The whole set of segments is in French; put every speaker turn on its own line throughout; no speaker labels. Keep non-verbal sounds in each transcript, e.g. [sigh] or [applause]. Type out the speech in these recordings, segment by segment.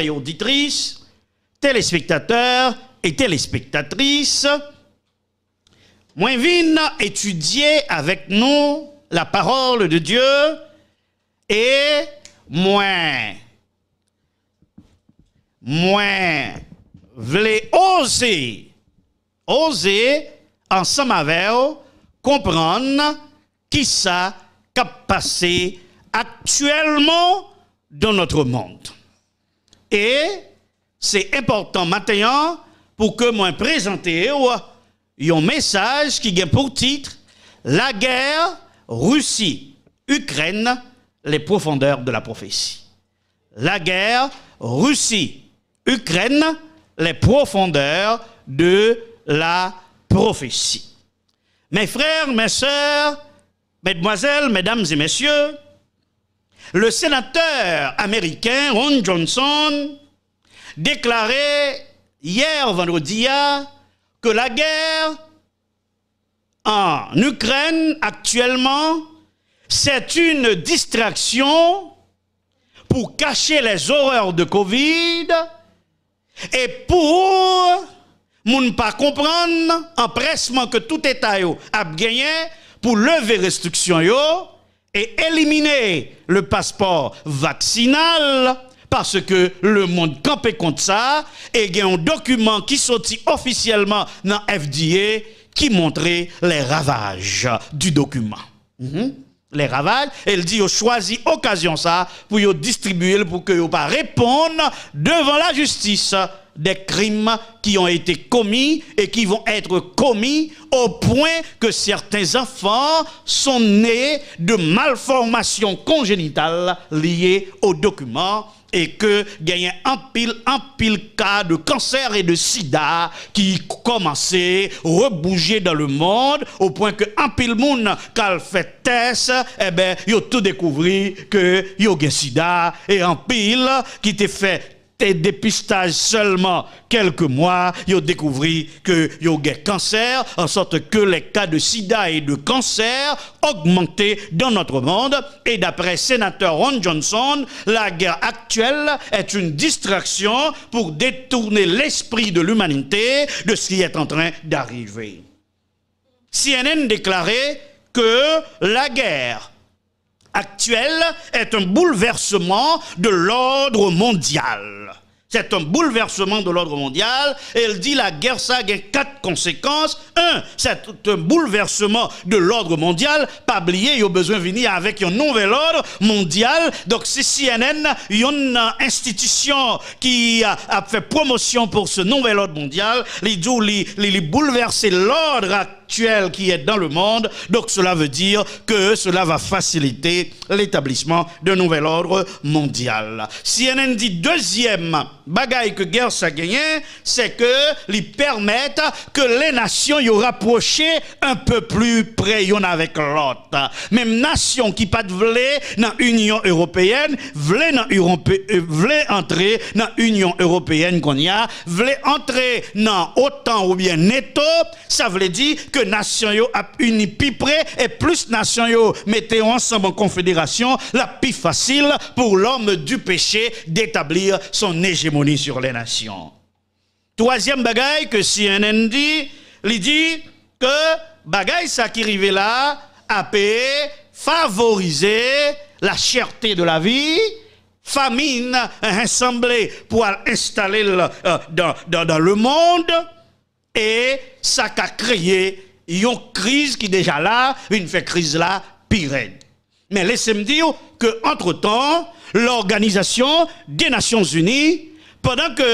et auditrices, téléspectateurs et téléspectatrices, moins vine étudier avec nous la parole de Dieu et moins, moins, voulez oser, oser ensemble avec comprendre qui ça qu'a passé actuellement dans notre monde. Et c'est important maintenant pour que moi présente un message qui a pour titre La guerre Russie-Ukraine, les profondeurs de la prophétie. La guerre Russie-Ukraine, les profondeurs de la prophétie. Mes frères, mes sœurs, mesdemoiselles, mesdames et messieurs, le sénateur américain Ron Johnson déclarait hier vendredi que la guerre en Ukraine actuellement, c'est une distraction pour cacher les horreurs de Covid et pour ne pas comprendre empressement que tout État a gagné pour lever les restrictions et éliminer le passeport vaccinal parce que le monde campait contre ça et il y a un document qui sortit officiellement dans FDA qui montrait les ravages du document. Mhm. Les ravages, elle dit au choisi occasion ça pour distribuer pour que vous pas répondre devant la justice des crimes qui ont été commis et qui vont être commis au point que certains enfants sont nés de malformations congénitales liées aux documents et que y un pile, un pile cas de cancer et de sida qui commençaient à rebouger dans le monde au point que un pile monde quand fait test, et eh ben, tout découvert que y a sida et un pile qui te fait des dépistages seulement quelques mois, ils ont découvert que y a cancer, en sorte que les cas de sida et de cancer augmentaient dans notre monde. Et d'après sénateur Ron Johnson, la guerre actuelle est une distraction pour détourner l'esprit de l'humanité de ce qui est en train d'arriver. CNN déclarait que la guerre Actuel est un bouleversement de l'ordre mondial. C'est un bouleversement de l'ordre mondial. elle dit la guerre, ça a quatre conséquences. Un, c'est un bouleversement de l'ordre mondial. Pas oublier, il y a besoin de venir avec un nouvel ordre mondial. Donc, c'est CNN, une institution qui a, fait promotion pour ce nouvel ordre mondial, il dit, il bouleverse l'ordre qui est dans le monde. Donc cela veut dire que cela va faciliter l'établissement d'un nouvel ordre mondial. CNN dit deuxième bagaille que guerre ça gagné, c'est que les permettent que les nations y rapprochent un peu plus près y avec l'autre. Même nation qui pas de dans l'Union européenne, voulait dans euh, entrer dans l'Union européenne qu'on voulait entrer dans autant ou bien netto, ça veut dire que nation yo a plus près et plus nationaux yo ensemble en confédération, la plus facile pour l'homme du péché d'établir son hégémonie sur les nations. Troisième bagaille que CNN dit, il dit que bagaille ça qui arrivait là a payé, favoriser la cherté de la vie, famine assemblée pour installer euh, dans le monde et ça a créé une crise qui déjà là, une fait crise là, pire. Mais laissez-moi dire que entre-temps, l'Organisation des Nations Unies, pendant que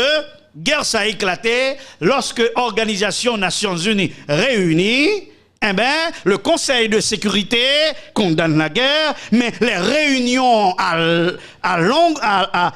guerre ça a éclaté, lorsque l'Organisation Nations Unies réunit, eh ben, le Conseil de sécurité condamne la guerre, mais les réunions à, longue, à, à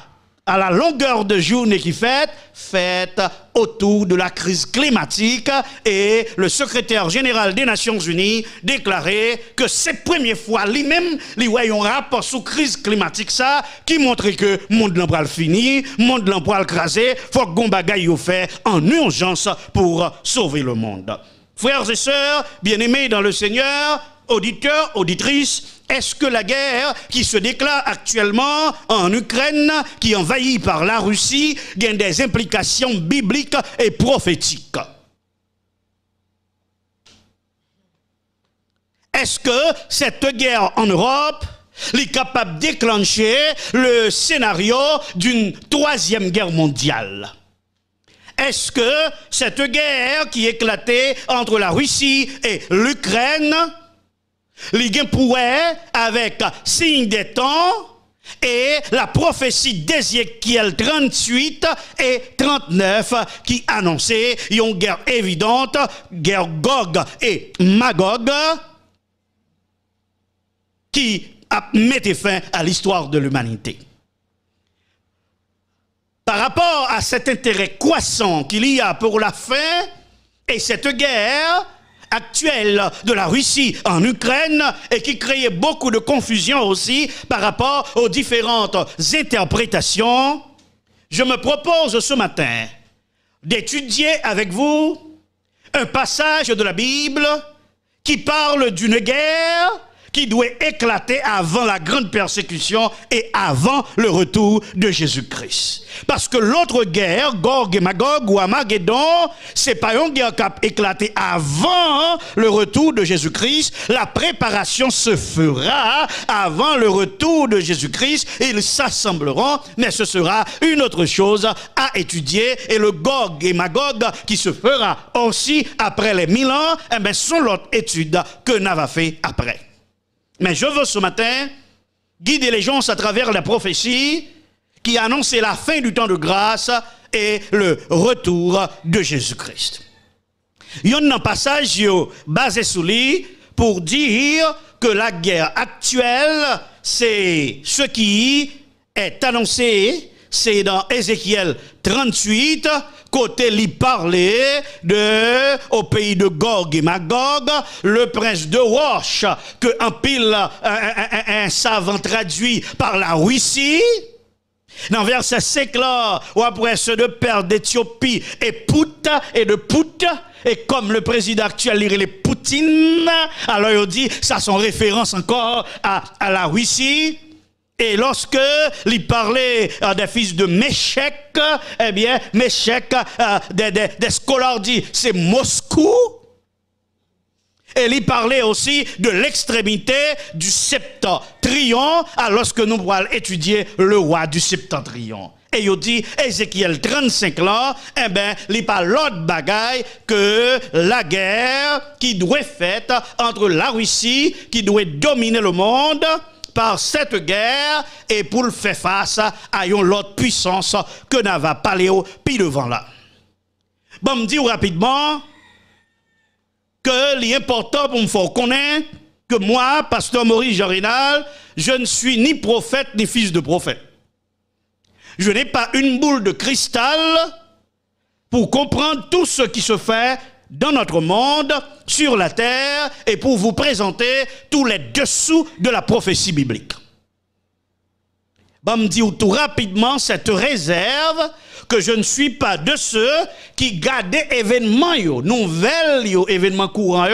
à la longueur de journée qui fête, fête autour de la crise climatique et le secrétaire général des Nations Unies déclarait que cette première fois lui-même, lui voyons rapport sous crise climatique ça, qui montrait que monde l'emploi le fini, monde l'emploi crasé, faut qu'on bagaille au fait en urgence pour sauver le monde. Frères et sœurs, bien-aimés dans le Seigneur, auditeurs, auditrices, est-ce que la guerre qui se déclare actuellement en Ukraine, qui est envahie par la Russie, a des implications bibliques et prophétiques Est-ce que cette guerre en Europe est capable de déclencher le scénario d'une troisième guerre mondiale Est-ce que cette guerre qui éclatait entre la Russie et l'Ukraine Li gen avec signe des temps et la prophétie d'Ézéchiel 38 et 39 qui annonçait une guerre évidente, guerre Gog et Magog qui a fin à l'histoire de l'humanité. Par rapport à cet intérêt croissant qu'il y a pour la fin et cette guerre, actuelle de la Russie en Ukraine et qui créait beaucoup de confusion aussi par rapport aux différentes interprétations, je me propose ce matin d'étudier avec vous un passage de la Bible qui parle d'une guerre qui doit éclater avant la grande persécution et avant le retour de Jésus-Christ. Parce que l'autre guerre, Gorg et Magog ou Amageddon, c'est pas une guerre qui a éclaté avant le retour de Jésus-Christ. La préparation se fera avant le retour de Jésus-Christ. Ils s'assembleront, mais ce sera une autre chose à étudier. Et le Gorg et Magog qui se fera aussi après les mille ans, eh ben, sont l'autre étude que Nava fait après. Mais je veux ce matin guider les gens à travers la prophétie qui annonçait la fin du temps de grâce et le retour de Jésus-Christ. Il y a un passage basé sur lui pour dire que la guerre actuelle, c'est ce qui est annoncé, c'est dans Ézéchiel 38, côté lui parler, de au pays de Gog et Magog, le prince de Roche, que un pile un, savant traduit par la Russie. Dans verset 5 là, ou après ceux de père d'Éthiopie et Pout et de Pout, et comme le président actuel lirait les Poutine, alors il dit, ça son référence encore à, à la Russie. Et lorsque il parlait euh, des fils de Méchec, eh bien, Méchec, euh, des, des, des disent, c'est Moscou. Et il parlait aussi de l'extrémité du septentrion, alors que nous allons étudier le roi du septentrion. Et il dit, Ézéchiel 35 ans, eh bien, il parle l'autre bagaille que la guerre qui doit être faite entre la Russie, qui doit dominer le monde, par cette guerre et pour le faire face à une autre puissance que n'ava pas puis devant là. Bon, me dit rapidement que l'important pour me faire que moi, pasteur Maurice Jarinal, je ne suis ni prophète ni fils de prophète. Je n'ai pas une boule de cristal pour comprendre tout ce qui se fait dans notre monde, sur la terre, et pour vous présenter tous les dessous de la prophétie biblique. me dit tout rapidement cette réserve que je ne suis pas de ceux qui gardent événements, yo, nouvelles, événements courants,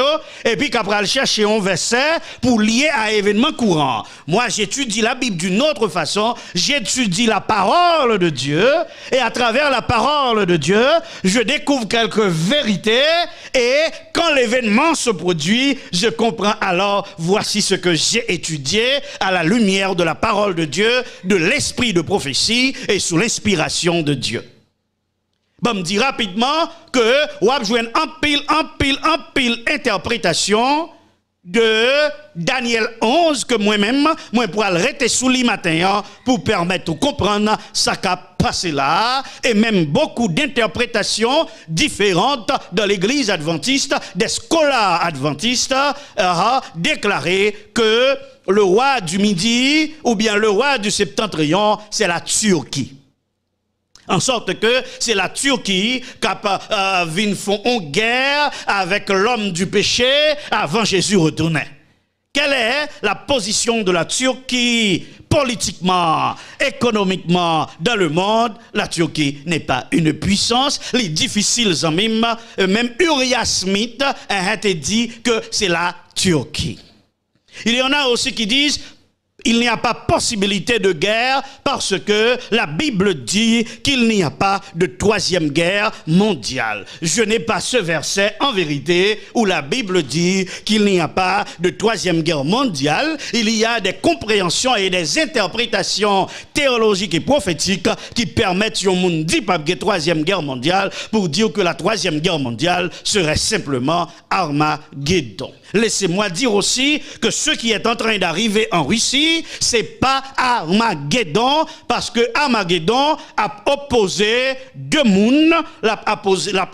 et puis qu'après chercher un verset pour lier à événements courants. Moi, j'étudie la Bible d'une autre façon. J'étudie la parole de Dieu. Et à travers la parole de Dieu, je découvre quelques vérités. Et quand l'événement se produit, je comprends alors, voici ce que j'ai étudié à la lumière de la parole de Dieu, de l'esprit de prophétie et sous l'inspiration de Dieu bah me dit rapidement que ou a besoin en pile en pile en pile interprétation de Daniel 11 que moi-même moi pour arrêter sous le matin hein, pour permettre de comprendre ça a passé là et même beaucoup d'interprétations différentes dans l'église adventiste des scolaires adventistes euh, a déclaré que le roi du midi ou bien le roi du septentrion c'est la Turquie en sorte que c'est la Turquie qui a euh, fait une guerre avec l'homme du péché avant Jésus retournait. Quelle est la position de la Turquie politiquement, économiquement, dans le monde La Turquie n'est pas une puissance. Les difficiles en même, euh, même Uriah Smith a été dit que c'est la Turquie. Il y en a aussi qui disent il n'y a pas possibilité de guerre parce que la Bible dit qu'il n'y a pas de troisième guerre mondiale. Je n'ai pas ce verset en vérité où la Bible dit qu'il n'y a pas de troisième guerre mondiale. Il y a des compréhensions et des interprétations théologiques et prophétiques qui permettent au monde dit pas de troisième guerre mondiale pour dire que la troisième guerre mondiale serait simplement Armageddon. Laissez-moi dire aussi que ce qui est en train d'arriver en Russie c'est pas Armageddon, parce que Armageddon a opposé deux mounes, l'a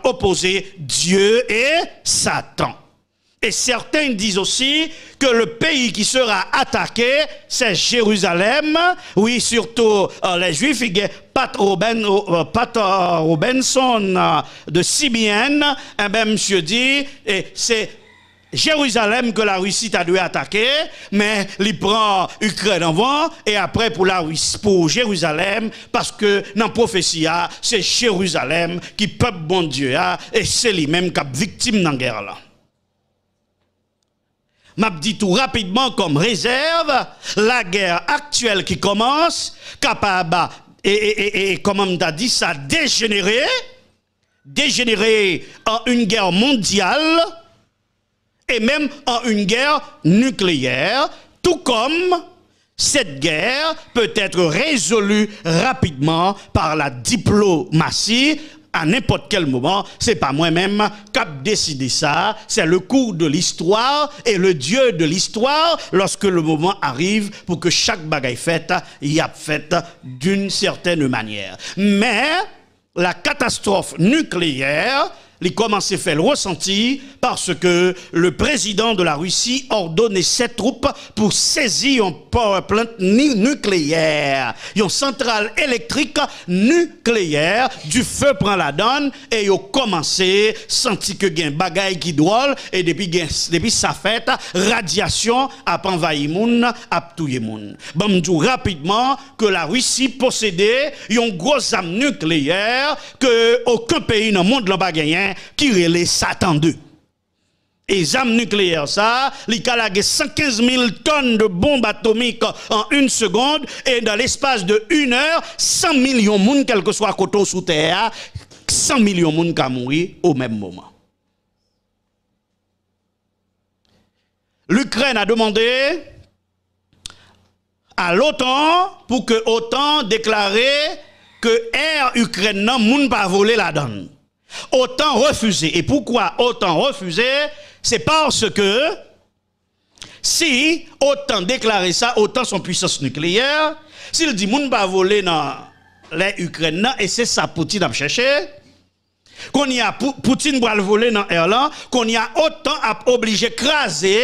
opposé, Dieu et Satan. Et certains disent aussi que le pays qui sera attaqué, c'est Jérusalem. Oui, surtout euh, les Juifs. Il Pat, euh, euh, Robinson de Sibienne. Et eh bien, monsieur dit, et c'est Jérusalem que la Russie t'a dû attaquer, mais il prend Ukraine avant et après pour la Russie, pour Jérusalem, parce que dans la prophétie, ah, c'est Jérusalem qui peuple bon Dieu ah, et c'est lui-même qui est victime dans la guerre là. M'a dit tout rapidement comme réserve, la guerre actuelle qui commence, capable, et, et, comme on dit, ça a dégénéré, dégénéré en une guerre mondiale, et même en une guerre nucléaire, tout comme cette guerre peut être résolue rapidement par la diplomatie à n'importe quel moment. C'est pas moi-même qui décidé ça. C'est le cours de l'histoire et le Dieu de l'histoire lorsque le moment arrive pour que chaque bagaille faite y a faite d'une certaine manière. Mais la catastrophe nucléaire il commence à faire le ressenti parce que le président de la Russie ordonnait cette troupes pour saisir un power plant nucléaire, une centrale électrique nucléaire, du feu prend la donne et ont commencé à sentir que gain bagaille qui drôle et depuis sa fête radiation a envahi moun, a touye moun. Bon rapidement que la Russie possédait une grosse arme nucléaire que aucun pays dans le monde n'a pas gagné qui relève Satan 2. Et les nucléaire, ça, il a 115 000 tonnes de bombes atomiques en une seconde, et dans l'espace de une heure, 100 millions de monde, quel que soit coton sous terre, 100 millions de monde qui mourir au même moment. L'Ukraine a demandé à l'OTAN pour que l'OTAN déclare que l'air ukrainien ne pas volé la donne. Autant refuser. Et pourquoi autant refuser C'est parce que si autant déclarer ça, autant son puissance nucléaire, s'il dit moun pas voler dans l'Ukraine, et c'est ça Poutine a cherché, qu'on y a Poutine va voler dans l'air qu'on y a autant à obliger craser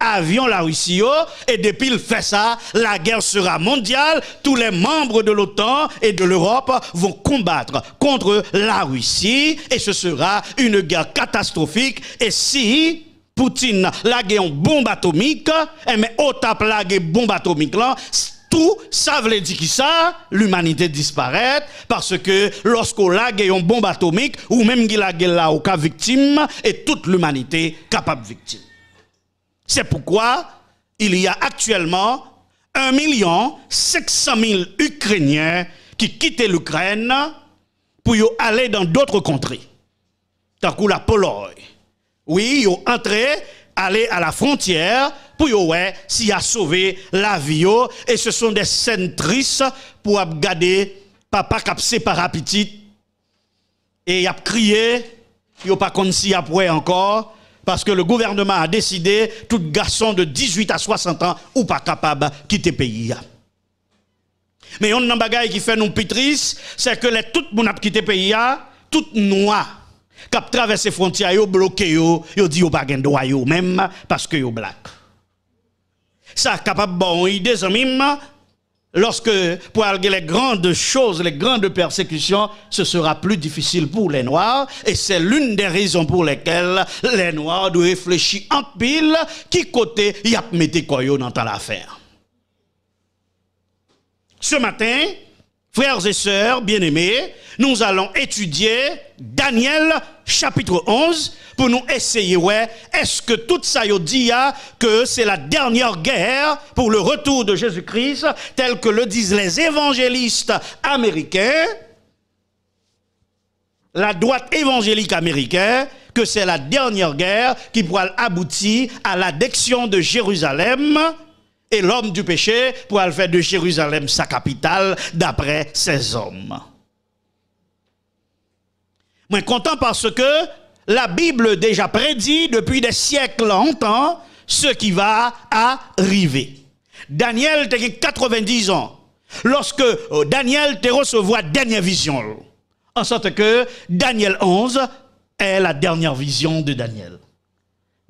avion la Russie, et depuis il fait ça, la guerre sera mondiale, tous les membres de l'OTAN et de l'Europe vont combattre contre la Russie, et ce sera une guerre catastrophique, et si Poutine lage en bombe atomique, et eh mais la guerre bombe atomique là, tout ça veut dire qui ça, l'humanité disparaît parce que lorsqu'on lague une bombe atomique ou même qu'il lague là au cas victime et toute l'humanité capable victime. C'est pourquoi il y a actuellement 1 700 000 Ukrainiens qui quittent l'Ukraine pour aller dans d'autres contrées. T'as la Pologne. Oui, ils ont entré, aller à la frontière pour y ouais, s'y a sauvé la vie. Oh. Et ce sont des scènes tristes pour garder papa capsé par petit. Et y a crié, a pas comme y encore parce que le gouvernement a décidé, tout garçon de 18 à 60 ans ou pas capable de quitter le pays. Mais on a un chose qui fait nous pitris, c'est que les, tout le monde a quitté le pays, tout noir qui a traversé les frontières, yo bloqué, dit qu'ils pas de droit même parce que sont black. Ça capable bon idée, Lorsque, pour les grandes choses, les grandes persécutions, ce sera plus difficile pour les Noirs. Et c'est l'une des raisons pour lesquelles les Noirs doivent réfléchir en pile qui côté y a mis koyo dans l'affaire. Ce matin, Frères et sœurs bien-aimés, nous allons étudier Daniel chapitre 11 pour nous essayer, ouais, est-ce que tout ça dit que c'est la dernière guerre pour le retour de Jésus-Christ, tel que le disent les évangélistes américains, la droite évangélique américaine, que c'est la dernière guerre qui pourra aboutir à l'addiction de Jérusalem et l'homme du péché pour aller faire de Jérusalem sa capitale d'après ses hommes. Moi, content parce que la Bible déjà prédit depuis des siècles longtemps ce qui va arriver. Daniel a 90 ans lorsque euh, Daniel te voit dernière vision. En sorte que Daniel 11 est la dernière vision de Daniel.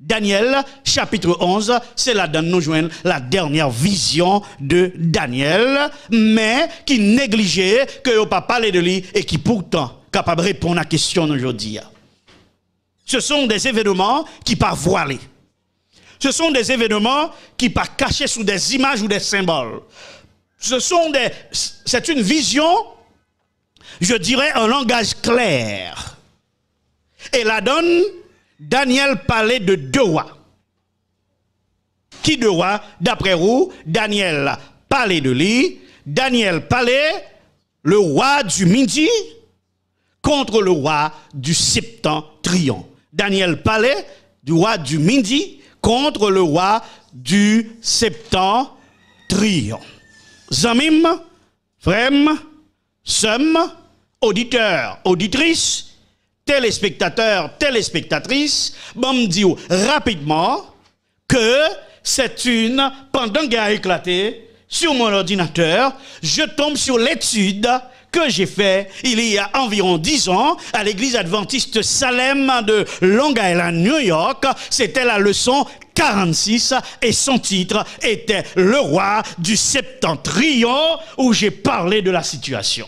Daniel, chapitre 11, c'est là nous la dernière vision de Daniel, mais qui négligeait que n'a pas parlé de lui et qui pourtant capable de répondre à la question aujourd'hui. Ce sont des événements qui pas voilés. Ce sont des événements qui pas cachés sous des images ou des symboles. Ce sont des, c'est une vision, je dirais, en langage clair. Et la donne, Daniel parlait de deux Qui deux rois D'après vous, Daniel parlait de lui. Daniel parlait le roi du midi contre le roi du septentrion. Daniel parlait du roi du midi contre le roi du septentrion. Zamim, frem, sem, auditeur, auditrice, téléspectateurs, téléspectatrices, bon me dit rapidement que c'est une, pendant qu'elle a éclaté sur mon ordinateur, je tombe sur l'étude que j'ai fait il y a environ dix ans à l'église adventiste Salem de Long Island, New York. C'était la leçon 46 et son titre était Le roi du septentrion où j'ai parlé de la situation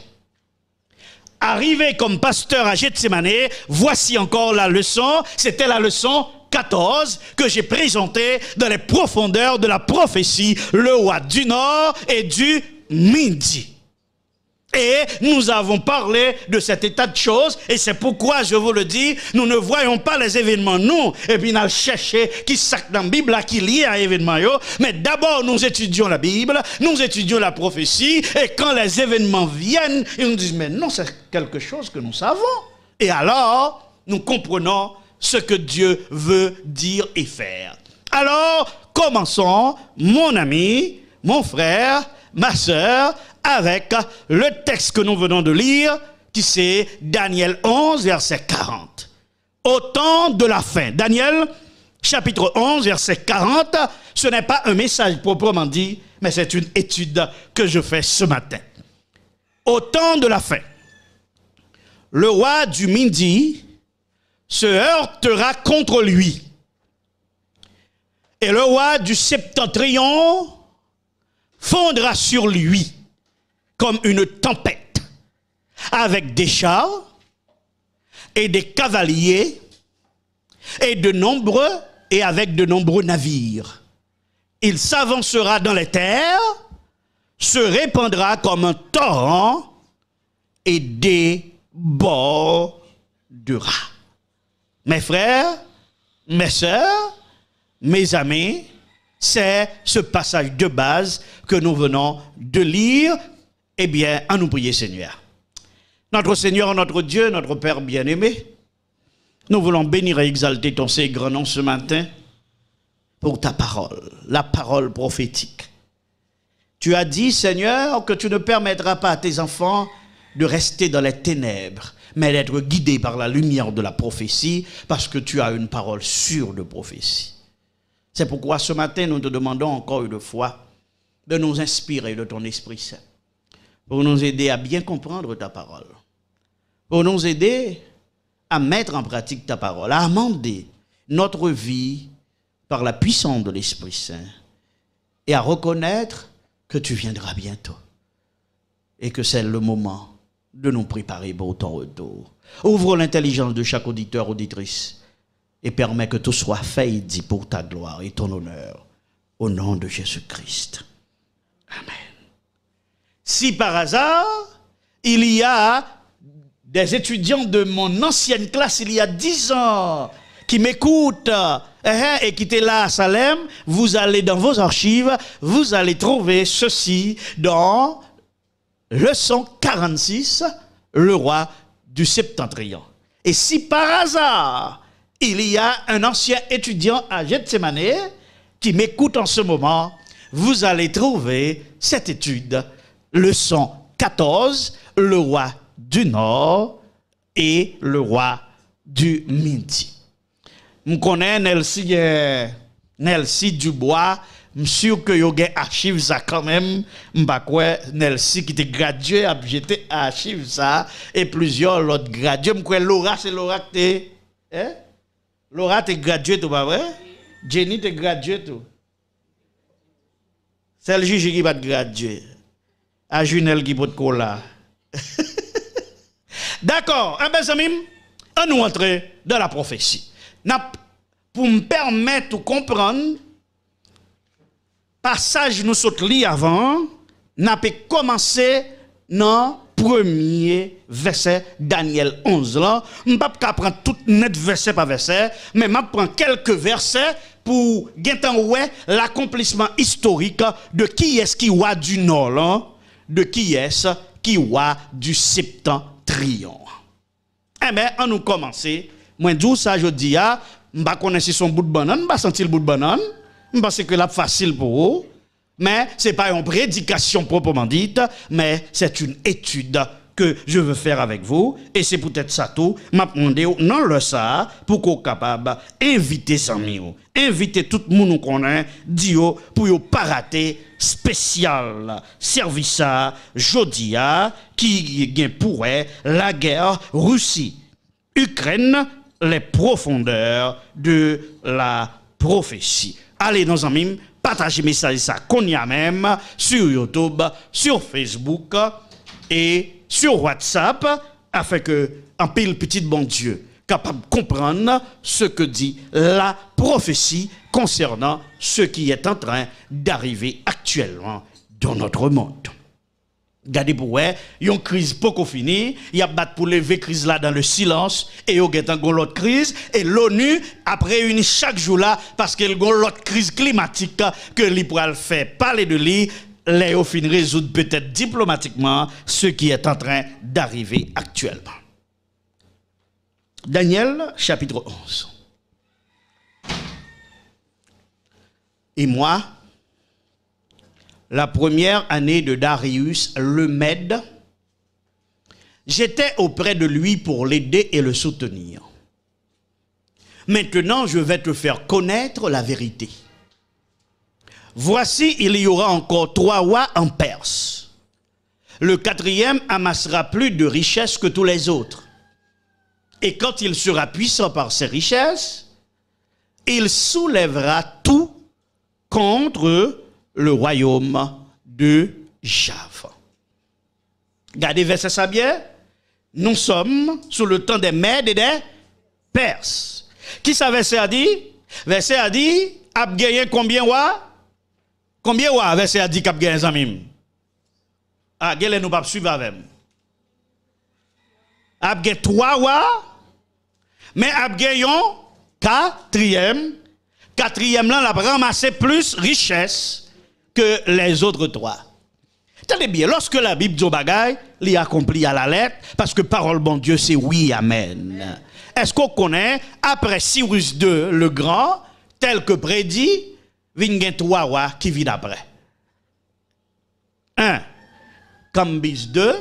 arrivé comme pasteur à Gethsemane, voici encore la leçon, c'était la leçon 14 que j'ai présentée dans les profondeurs de la prophétie, le roi du nord et du midi. Et nous avons parlé de cet état de choses, et c'est pourquoi, je vous le dis, nous ne voyons pas les événements, nous, et eh puis nous cherché qui sac dans la Bible, qui lié à l'événement, mais d'abord nous étudions la Bible, nous étudions la prophétie, et quand les événements viennent, ils nous disent, mais non, c'est quelque chose que nous savons. Et alors, nous comprenons ce que Dieu veut dire et faire. Alors, commençons, mon ami, mon frère, ma sœur, avec le texte que nous venons de lire, qui c'est Daniel 11, verset 40. Au temps de la fin. Daniel, chapitre 11, verset 40, ce n'est pas un message proprement dit, mais c'est une étude que je fais ce matin. Au temps de la fin, le roi du Midi se heurtera contre lui. Et le roi du septentrion fondra sur lui comme une tempête, avec des chars et des cavaliers et de nombreux et avec de nombreux navires. Il s'avancera dans les terres, se répandra comme un torrent et débordera. Mes frères, mes sœurs, mes amis, c'est ce passage de base que nous venons de lire eh bien, à nous prier, Seigneur. Notre Seigneur, notre Dieu, notre Père bien-aimé, nous voulons bénir et exalter ton Seigneur grand nom ce matin pour ta parole, la parole prophétique. Tu as dit, Seigneur, que tu ne permettras pas à tes enfants de rester dans les ténèbres, mais d'être guidés par la lumière de la prophétie, parce que tu as une parole sûre de prophétie. C'est pourquoi ce matin, nous te demandons encore une fois de nous inspirer de ton Esprit Saint pour nous aider à bien comprendre ta parole, pour nous aider à mettre en pratique ta parole, à amender notre vie par la puissance de l'Esprit Saint et à reconnaître que tu viendras bientôt et que c'est le moment de nous préparer pour ton retour. Ouvre l'intelligence de chaque auditeur, auditrice et permets que tout soit fait et dit pour ta gloire et ton honneur. Au nom de Jésus-Christ. Amen si par hasard, il y a des étudiants de mon ancienne classe, il y a dix ans, qui m'écoutent hein, hein, et qui étaient là à Salem, vous allez dans vos archives, vous allez trouver ceci dans leçon 46, le roi du septentrion. Et si par hasard, il y a un ancien étudiant à Gethsemane qui m'écoute en ce moment, vous allez trouver cette étude Leçon 14, le roi du Nord et le roi du Midi. Je connais Nelsie eh, Dubois, je suis sûr que vous avez archives ça quand même. Je Nelsie qui était gradué a jeté archives ça et plusieurs autres gradués. Je Laura, c'est Laura qui est. Eh? Laura, est es graduée, pas vrai? Jenny, tu es graduée, tout. C'est le juge qui va te graduer à Junel qui [laughs] D'accord, Un eh ben, amis, on nous entre dans la prophétie. Pour me permettre de comprendre, passage nous saute li avant, n'a pas commencé dans premier verset Daniel 11 ne vais pas prendre tout net verset par verset, mais je prends quelques versets pour ouais l'accomplissement historique de qui est-ce qui voit du Nord de qui est ce qui voit du septentrion. Eh bien, on nous commence. Moi, je ça, je dis, je ah, ne connais son bout de banane, je ne sentir le bout de banane, je pense que c'est facile pour vous. Mais ce n'est pas une prédication proprement dite, mais c'est une étude que je veux faire avec vous. Et c'est peut-être ça tout. M'a demandé, non le ça, pour qu'on capable d'inviter Samio, inviter tout le monde qu'on connaît, oh, pour ne pas rater spécial service à Jodia qui pourrait la guerre Russie Ukraine les profondeurs de la prophétie. Allez dans un mime, partagez message ça même sur YouTube, sur Facebook et sur WhatsApp afin que un pile petit bon Dieu capable de comprendre ce que dit la prophétie concernant ce qui est en train d'arriver actuellement dans notre monde. Gardez pour il y a une crise beaucoup finie, il y a battu pour lever crise là dans le silence, et il y a une autre crise, et l'ONU a réuni chaque jour là, parce qu'il y a autre crise climatique que l'Ibral fait parler de lui, les résout résoudre peut-être diplomatiquement ce qui est en train d'arriver actuellement. Daniel chapitre 11. Et moi, la première année de Darius le Mède, j'étais auprès de lui pour l'aider et le soutenir. Maintenant, je vais te faire connaître la vérité. Voici, il y aura encore trois rois en Perse. Le quatrième amassera plus de richesses que tous les autres et quand il sera puissant par ses richesses, il soulèvera tout contre le royaume de Java. Gardez verset ça bien. Nous sommes sous le temps des Mèdes et des Perses. Qui ça verset a dit Verset a dit, a combien wa Combien wa verset a dit qu'a zamim Ah, nous pas suivre avec. A gagné trois wa mais Abgeyon, quatrième. Quatrième, là, il a ramassé plus richesse que les autres trois. Tenez bien, lorsque la Bible dit bagaille, il accomplit à la lettre, parce que parole bon Dieu, c'est oui, amen. Est-ce qu'on connaît, après Cyrus II, le grand, tel que prédit, a trois rois qui vit après. Un, Cambis II,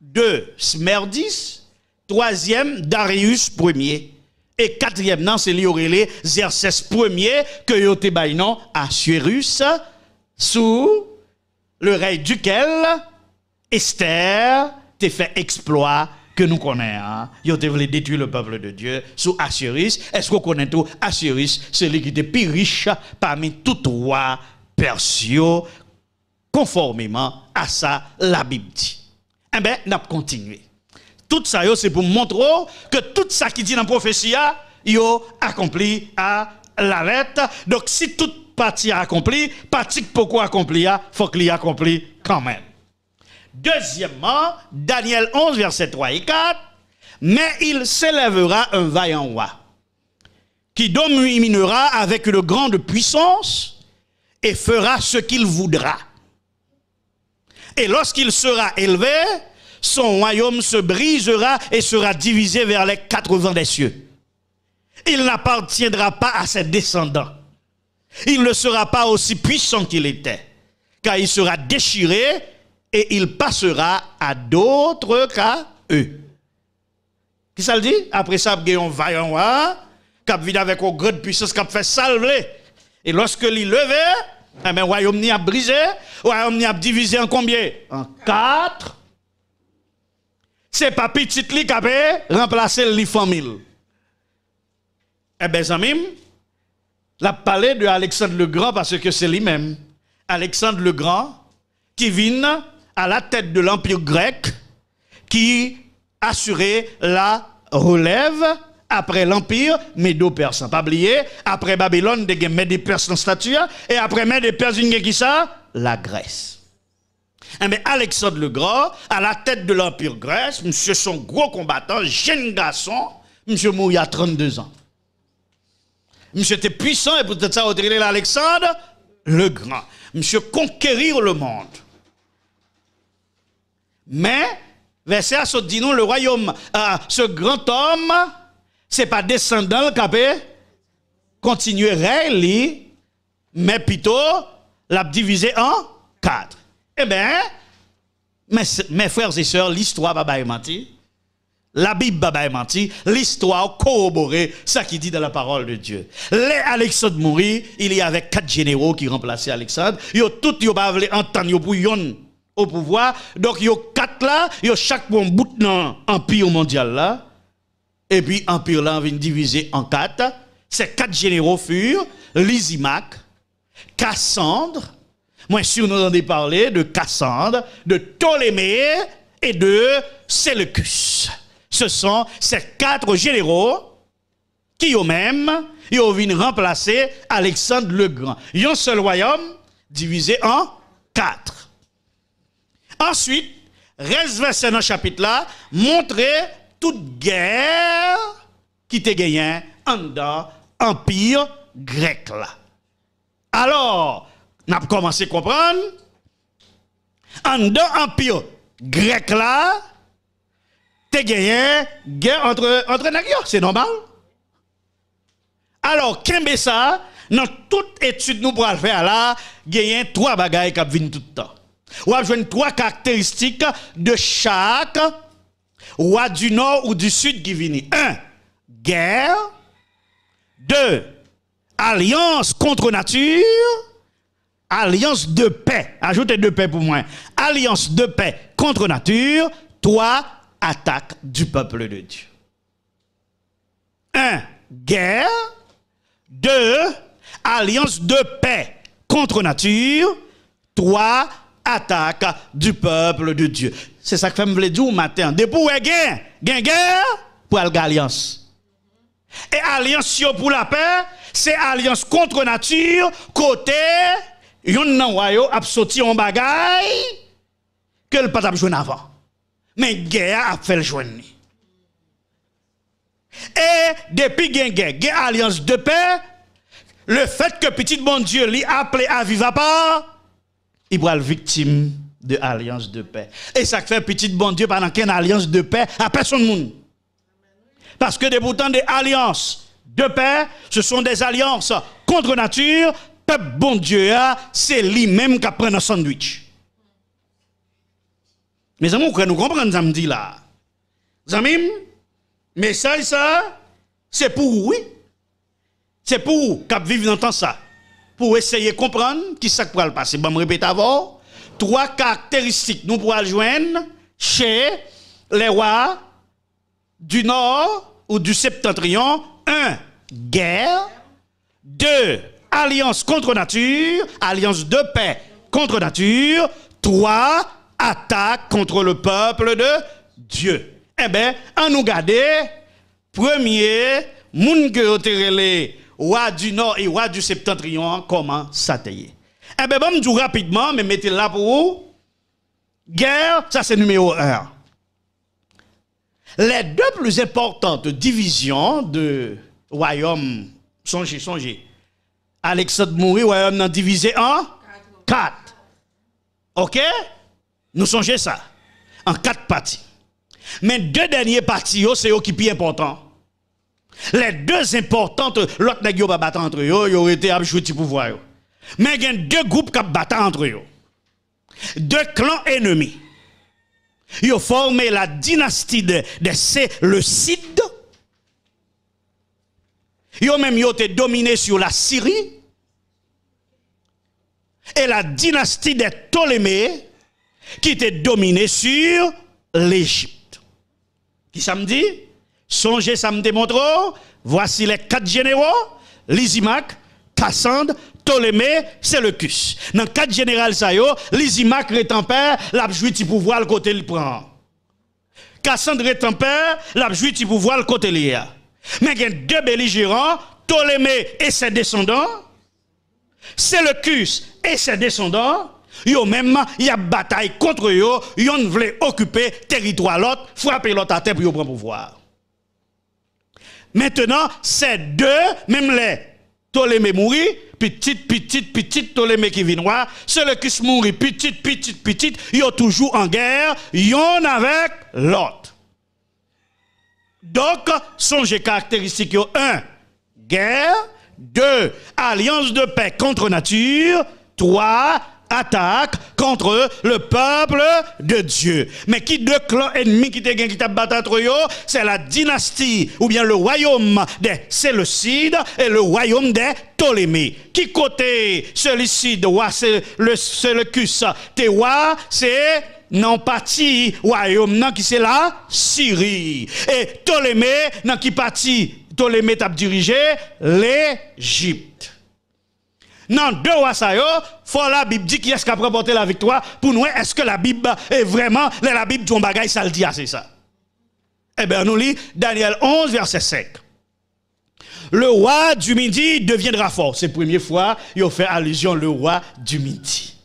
deux, Smerdis, Troisième, Darius Ier. Et quatrième, non, c'est Liorélé, Xerxès Ier, que yote à Assurus, sous le règne duquel Esther t'a fait exploit que nous connaissons. Ils hein. ont voulu détruire le peuple de Dieu sous Assyrus. Est-ce qu'on connaît tout c'est celui qui était plus riche parmi tous trois persio, conformément à ça, la Bible dit. Eh bien, nous continuons. Tout ça, c'est pour montrer que tout ça qui dit dans la prophétie, il accompli à la lettre. Donc, si toute partie a accompli, partie pourquoi accompli, il faut qu'il accompli quand même. Deuxièmement, Daniel 11, verset 3 et 4, mais il s'élèvera un vaillant roi qui dominera avec une grande puissance et fera ce qu'il voudra. Et lorsqu'il sera élevé, son royaume se brisera et sera divisé vers les quatre vents des cieux. Il n'appartiendra pas à ses descendants. Il ne sera pas aussi puissant qu'il était, car il sera déchiré et il passera à d'autres qu'à eux. Qui ça le dit Après ça, il y a un vaillant roi qui vit avec une grande puissance, qui fait salver. Et lorsque il levé, eh ben, le royaume n'y a brisé, le royaume n'y a divisé en combien En quatre c'est pas petit qui a remplacé famille. Eh bien, la palais de Alexandre le Grand parce que c'est lui-même. Alexandre le Grand, qui vient à la tête de l'Empire grec, qui assurait la relève après l'Empire médo-persan. Pas oublié, après Babylone, des personnes persan statue, et après Médo-Persan, qui ça La Grèce. Eh, mais Alexandre le Grand, à la tête de l'Empire Grèce, monsieur son gros combattant, jeune garçon, monsieur y à 32 ans. Monsieur était puissant et peut-être ça été l'Alexandre le Grand. Monsieur conquérir le monde. Mais, verset à dit le royaume, euh, ce grand homme, c'est pas descendant le capé, continuerait, lui, mais plutôt l'a divisé en quatre. Eh bien, mes, frères et sœurs, l'histoire va pas La Bible va menti, l'histoire corrobore ça qui dit dans la parole de Dieu. Les Alexandre mourir, il y avait quatre généraux qui remplaçaient Alexandre. Yo tout yo pas entendre pour yon au pouvoir. Donc yo quatre là, yo chaque bon bout dans empire mondial là. Et puis l'empire là vient diviser en quatre. Ces quatre généraux furent Lysimac, Cassandre, moi, si nous entendait parler de Cassandre, de Ptolémée et de Séleucus. Ce sont ces quatre généraux qui eux-mêmes, ils ont venu remplacer Alexandre le Grand. Ils ont seul royaume divisé en quatre. Ensuite, reste verset dans chapitre là, montrer toute guerre qui était gagnée en dans empire grec là. Alors, n'a commencé à comprendre. En deux empire grec là, t'es gagné guerre entre entre c'est normal. Alors qu'est-ce ça dans toute étude nous pourrons faire là, gagner trois bagailles qui viennent tout le temps. Ou a trois caractéristiques de chaque roi du nord ou du sud qui vient. Un, guerre. Deux, alliance contre nature alliance de paix, ajoutez de paix pour moi, alliance de paix contre nature, Trois attaques du peuple de Dieu. Un, Guerre. Deux, Alliance de paix contre nature. Trois, Attaque du peuple de Dieu. C'est ça que je voulais dire au matin. De pour guerre, guerre, guerre, pour l'alliance Et alliance pour la paix, c'est alliance contre nature, côté yon wayo ap sorti en que le a avant. Mais guerre a fait le Et depuis gen guerre, alliance de paix, le fait que petit bon Dieu l'y appelé à vivre à il victime de alliance de paix. Et ça fait petit bon Dieu pendant qu'une alliance de paix à personne Parce que des des alliances de paix, ce sont des alliances contre nature, peuple bon Dieu, c'est lui-même qui prend un sandwich. Mes amis, vous nous comprendre, ça me dis là. Zamim, mais ça, c'est pour oui. C'est pour vous qui vivez dans temps ça. Pour essayer de comprendre qui ça va le passer. Bon, je répète avant. Trois caractéristiques nous pourrons joindre chez les rois du Nord ou du Septentrion. Un, guerre. Deux, alliance contre nature, alliance de paix contre nature. Trois, attaques contre le peuple de Dieu. Eh bien, en nous garder, premier, moun que roi du nord et roi du septentrion, comment s'atteler? Eh bien, bon, je rapidement, mais mettez là pour vous. Guerre, ça c'est numéro un. Les deux plus importantes divisions de royaume, songez, songez, Alexandre Mouri, on a divisé en quatre. OK Nous songez ça. En quatre parties. Mais deux dernières parties, oh, c'est eux qui importants. Les deux importantes, l'autre n'est pas battre entre eux, ils ont été abjoués du pouvoir. Mais il y a deux groupes qui battent entre eux. Deux clans ennemis. Ils ont formé la dynastie des de, le Cid Yo même yo été dominé sur la Syrie et la dynastie des Ptolémées qui était dominée sur l'Égypte. Qui ça me dit Songez, ça me démontre. Voici les quatre généraux Lysimac, Cassandre, Ptolémée, Séleucus. Dans quatre généraux, ça yo, Lysimac rétempère, l'a pouvoir le côté le prend. Cassandre rétempère, l'a joué du pouvoir le côté l'IA. Mais il y a deux belligérants, Ptolémée et ses descendants, Séleucus et ses descendants, ont même, il y a bataille contre eux, ils voulu occuper le territoire l'autre, frapper l'autre à terre pour prendre pouvoir. Maintenant, ces deux, même les Ptolémée mourit, petit, petit, petit Ptolémée qui vient Séleucus mourit, petit, petit, petit, ils sont toujours en guerre, ils avec l'autre. Donc, songez caractéristiques 1. Guerre. 2. Alliance de paix contre nature. 3. Attaque contre le peuple de Dieu. Mais qui deux clans ennemis qui t'a t'a battu c'est la dynastie ou bien le royaume des Séleucides et le royaume des Ptolémées. Qui côté Séleucide, c'est le Séleucus, Tewa, c'est non parti royaume qui c'est la Syrie et Ptolémée nan qui parti? Ptolémée tap dirigé l'Égypte Nan deux rois yo, faut la Bible dit qui est-ce la victoire pour nous est-ce que la Bible e est vraiment la Bible dit c'est ça Eh bien nous lit Daniel 11 verset 5 le roi du midi deviendra fort. C'est la première fois qu'il fait allusion le roi du midi.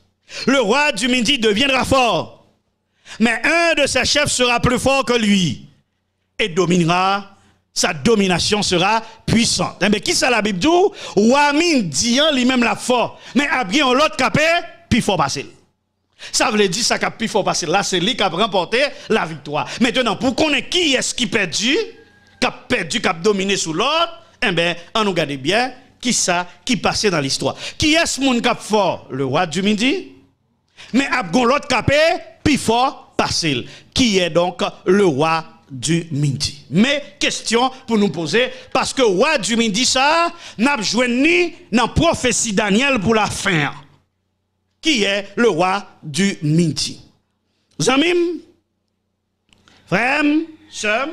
Le roi du midi deviendra fort. Mais un de ses chefs sera plus fort que lui et dominera. Sa domination sera puissante. Eh, mais qui ça la Bible dit? Wamin diyan lui-même la fort. Mais après l'autre capé, puis fort passer. Ça veut dire ça puis fort passer. Là, c'est lui qui a remporté la victoire. Maintenant, pour connaître qui est-ce qui perdu, qui a perdu, qui a dominé sous l'autre, eh bien, on nous garde bien qui ça qui passait dans l'histoire. Qui est-ce qui est fort? Le roi du midi. Mais Abgon l'autre capé, plus fort qui est donc le roi du midi. Mais question pour nous poser, parce que roi du midi, ça, n'a pas ni dans la prophétie Daniel pour la fin. Qui est le roi du midi? Zamim, frères, sœurs,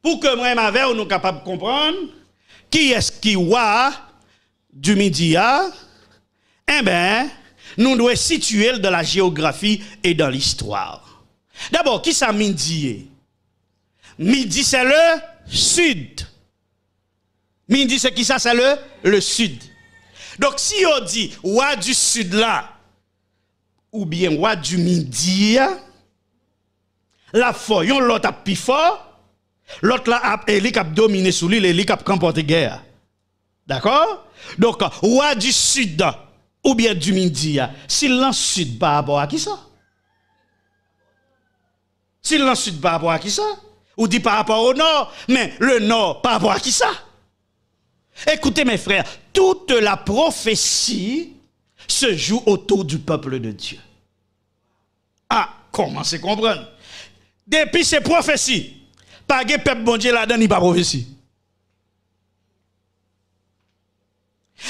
pour que moi nous capable de comprendre qui est-ce qui roi du midi, hein? eh bien, nous devons situer dans la géographie et dans l'histoire. D'abord, qui ça midi Midi, c'est le sud. Midi, c'est qui ça C'est le, sud. Donc, si on dit roi du sud là, ou bien roi du midi, la fois yon l'autre a plus fort, l'autre là a, a dominé sous lui, qui a guerre. D'accord Donc, roi du sud, ou bien du midi, s'il sud par rapport à qui ça S'il l'ensuite par rapport à qui ça Ou dit par rapport au nord, mais le nord par rapport à qui ça Écoutez mes frères, toute la prophétie se joue autour du peuple de Dieu. Ah, comment se comprendre. Depuis ces prophéties, pas de peuple bon Dieu là-dedans, ni pas prophétie.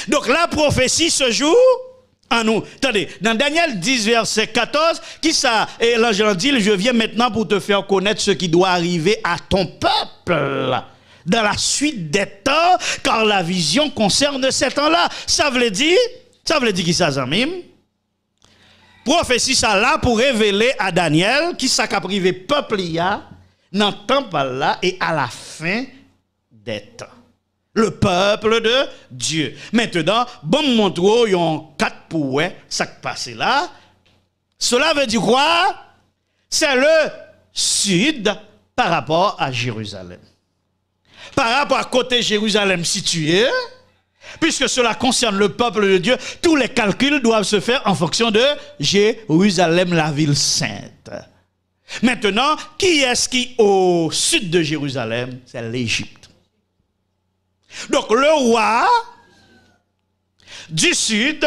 Donc la prophétie se joue à nous. Attendez, dans Daniel 10, verset 14, qui ça Et l'ange dit, je viens maintenant pour te faire connaître ce qui doit arriver à ton peuple dans la suite des temps, car la vision concerne ces temps-là. Ça veut dire, ça veut dire qui ça, Zamim Prophétie ça là pour révéler à Daniel qui ça qu'a privé peuple y a n'entend pas là et à la fin des temps le peuple de Dieu. Maintenant, bon ils ont quatre pour ça passe là. Cela veut dire quoi C'est le sud par rapport à Jérusalem. Par rapport à côté Jérusalem situé, puisque cela concerne le peuple de Dieu, tous les calculs doivent se faire en fonction de Jérusalem, la ville sainte. Maintenant, qui est-ce qui au sud de Jérusalem C'est l'Égypte. Donc le roi du sud,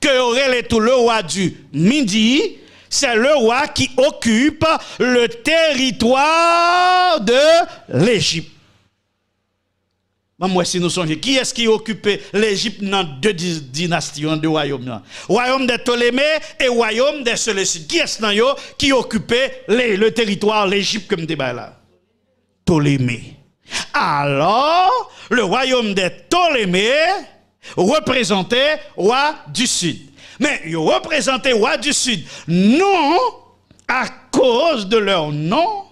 que aurait tout le roi du midi, c'est le roi qui occupe le territoire de l'Égypte. Moi, si nous qui est-ce qui occupait l'Égypte dans deux dynasties, deux royaumes Royaume des Ptolémées et royaume des Séleucides. Qui est-ce qui occupait le territoire, l'Égypte, comme débat là Ptolémée. Alors, le royaume des Ptolémées représentait roi du Sud. Mais il représentait roi du Sud, non à cause de leur nom,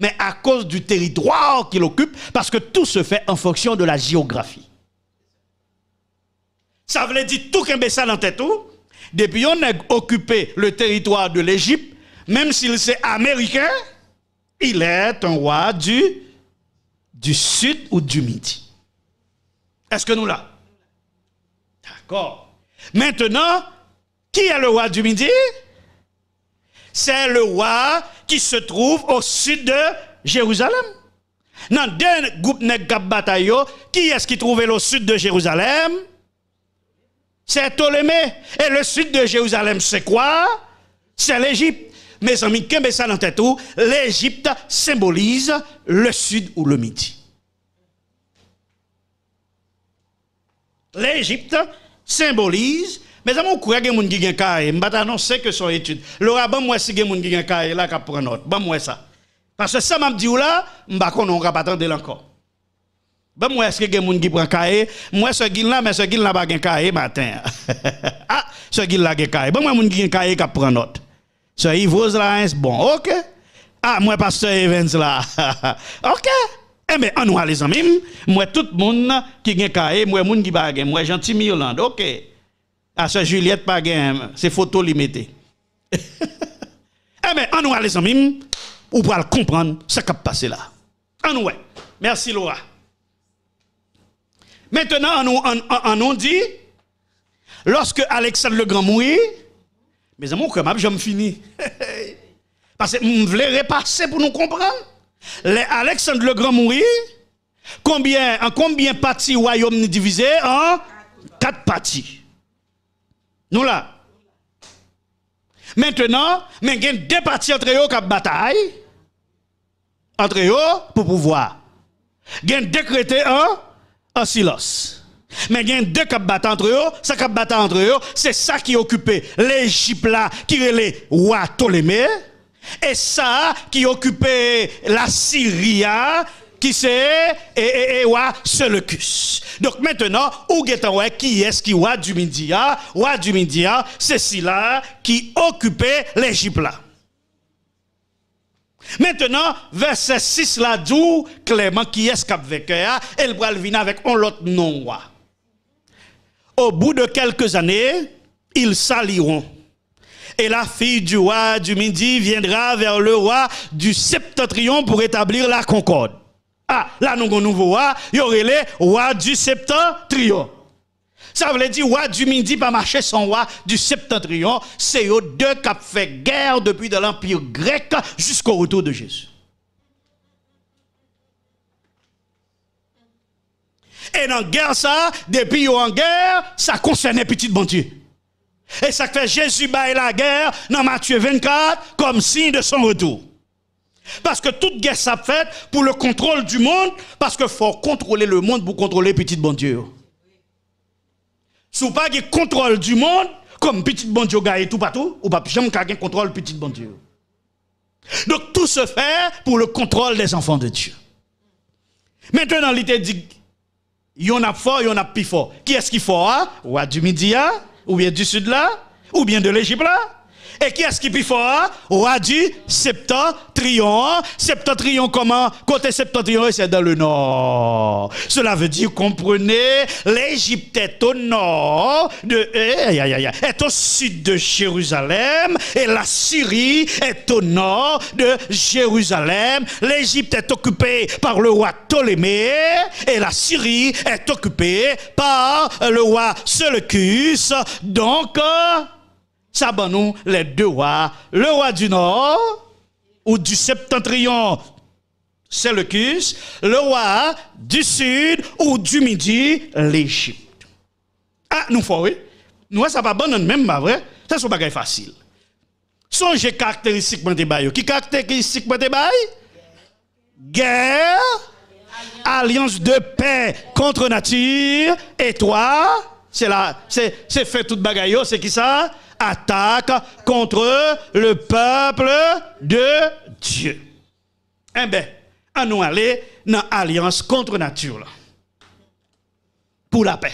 mais à cause du territoire qu'il occupe, parce que tout se fait en fonction de la géographie. Ça voulait dire tout qu'un ça dans tête tout. Depuis qu'on a occupé le territoire de l'Égypte, même s'il est américain, il est un roi du du sud ou du midi. Est-ce que nous là D'accord. Maintenant, qui est le roi du midi C'est le roi qui se trouve au sud de Jérusalem. Dans deux groupes de qui est-ce qui trouvait le sud de Jérusalem C'est Ptolémée. Et le sud de Jérusalem, c'est quoi C'est l'Égypte mes amis, qu'est-ce ça dans tête l'Égypte symbolise le sud ou le midi. L'Égypte symbolise mes amis, on des moun qui gen carré, je vais que son étude. Laura, bon moi si gen moun ki gen carré là k'ap prendre note. Bon moi ça. Parce que ça m'a dit là, on va on va pas attendre encore. Ben moi est-ce que gen moun qui prend carré, moi ce Gil. là mais ce Gil, là pas gen carré matin. [laughs] ah, ce Gil, là gen carré. Bon moi moun ki gen carré k'ap prendre note. So Yves là, bon, ok. Ah, moi, pasteur Evans là. [laughs] ok. Eh bien, on va les amis. Moi, tout le monde qui gagne cahier, moi, monde qui moi, gentil Mirland. Ok. Ah, ça, Juliette Paguen, c'est photo limitée. [laughs] eh bien, on va les amis. Ou pour comprendre ce qui a passé là. On va. Merci, Laura. Maintenant, on, nous en on dit, lorsque Alexandre le Grand mourit, mes amis, comment je me finis [laughs] Parce que je voulais repasser pour nous comprendre. Alexandre le Grand mourit. Combien, en combien de parties le royaume est divisé En quatre parties. Nous là. Maintenant, mais il y a deux parties entre eux qui bataille. Entre eux pour pouvoir. Il y a hein, en silence. Mais il y a deux qui battent entre eux, ça qui entre eux, c'est ça qui occupait l'Égypte là, qui le roi Ptolémée, et ça qui occupait la Syrie, qui c'est le et, et Seleucus. Donc maintenant, ou qui est-ce qui roi du Midia, hein? Roi du hein, c'est cela qui occupait l'Égypte là. Maintenant, verset 6 là dou, clairement qui est-ce qui a vécu, hein? elle va venir avec un autre nom. Au bout de quelques années, ils s'allieront. Et la fille du roi du Midi viendra vers le roi du Septentrion pour établir la concorde. Ah, là, nous avons un nouveau roi, il y aurait le roi du Septentrion. Ça veut dire roi du Midi va marcher sans roi du Septentrion. C'est eux deux qui ont fait guerre depuis de l'Empire grec jusqu'au retour de Jésus. Et dans la guerre, ça, depuis qu'ils en guerre, ça concernait petite bon Dieu. Et ça fait Jésus bailler la guerre dans Matthieu 24 comme signe de son retour. Parce que toute guerre ça fait pour le contrôle du monde, parce que faut contrôler le monde pour contrôler petite Dieu. Sous pas qui contrôle du monde, comme petite Dieu et tout partout, ou pas jamais quelqu'un contrôle petite Dieu. Donc tout se fait pour le contrôle des enfants de Dieu. Maintenant, l'idée dit en a fort, en a plus fort. Qui est-ce qui faut, hein? Ou à du midi, hein? Ou bien du sud là? Ou bien de l'Égypte là? Et qui est-ce qui est plus fort Roi du septentrion. Septentrion comment Côté septentrion, c'est dans le nord. Cela veut dire, comprenez, l'Égypte est au nord de, eh, est au sud de Jérusalem et la Syrie est au nord de Jérusalem. L'Égypte est occupée par le roi Ptolémée et la Syrie est occupée par le roi Seleucus. Donc, euh, ça va nous les deux rois, le roi du nord ou du septentrion, c'est le Cus, le roi du sud ou du midi, l'Égypte. Ah, nous faut oui. Nous ça va nous même pas vrai. Ça c'est bagage facile. Songez caractéristiquement des bails. Qui caractéristiquement des bails Guerre, alliance de paix contre nature et toi, c'est là, c'est fait toute bagaille, c'est qui ça attaque contre le peuple de Dieu. Eh bien, à nous aller dans l'alliance contre nature. pour la paix.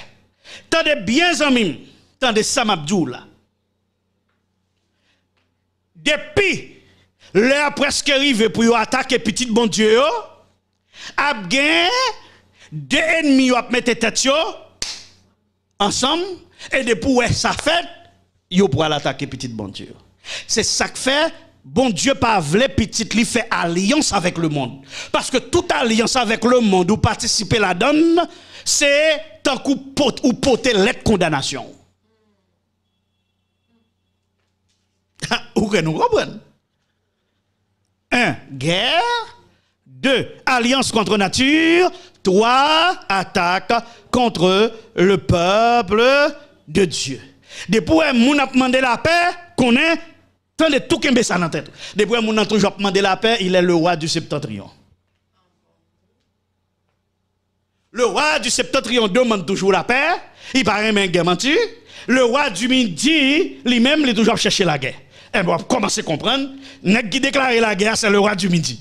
de bien, amis. tant de là. Depuis l'heure presque arrivée pour attaquer petit bon Dieu, a gagné deux ennemis qui mettre tête ensemble et depuis, ça fait yo pour l'attaquer petite bon Dieu. C'est ça que fait bon Dieu pas vle petite li fait alliance avec le monde parce que toute alliance avec le monde ou participer la donne c'est tant qu'on pot, ou porter l'être condamnation. ou que nous Un, guerre. Deux, alliance contre nature. Trois, attaque contre le peuple de Dieu. Depuis que on a demandé la paix, qu'on est, tant de tout qu'un ça tête. Depuis que a toujours demandé la paix, il est le roi du septentrion. Le roi du septentrion demande toujours la paix, il paraît même guerre menti. Le roi du midi, lui-même, il est toujours chercher la guerre. Et eh bon, ben, commencez à comprendre, qui déclare la guerre, c'est le roi du midi.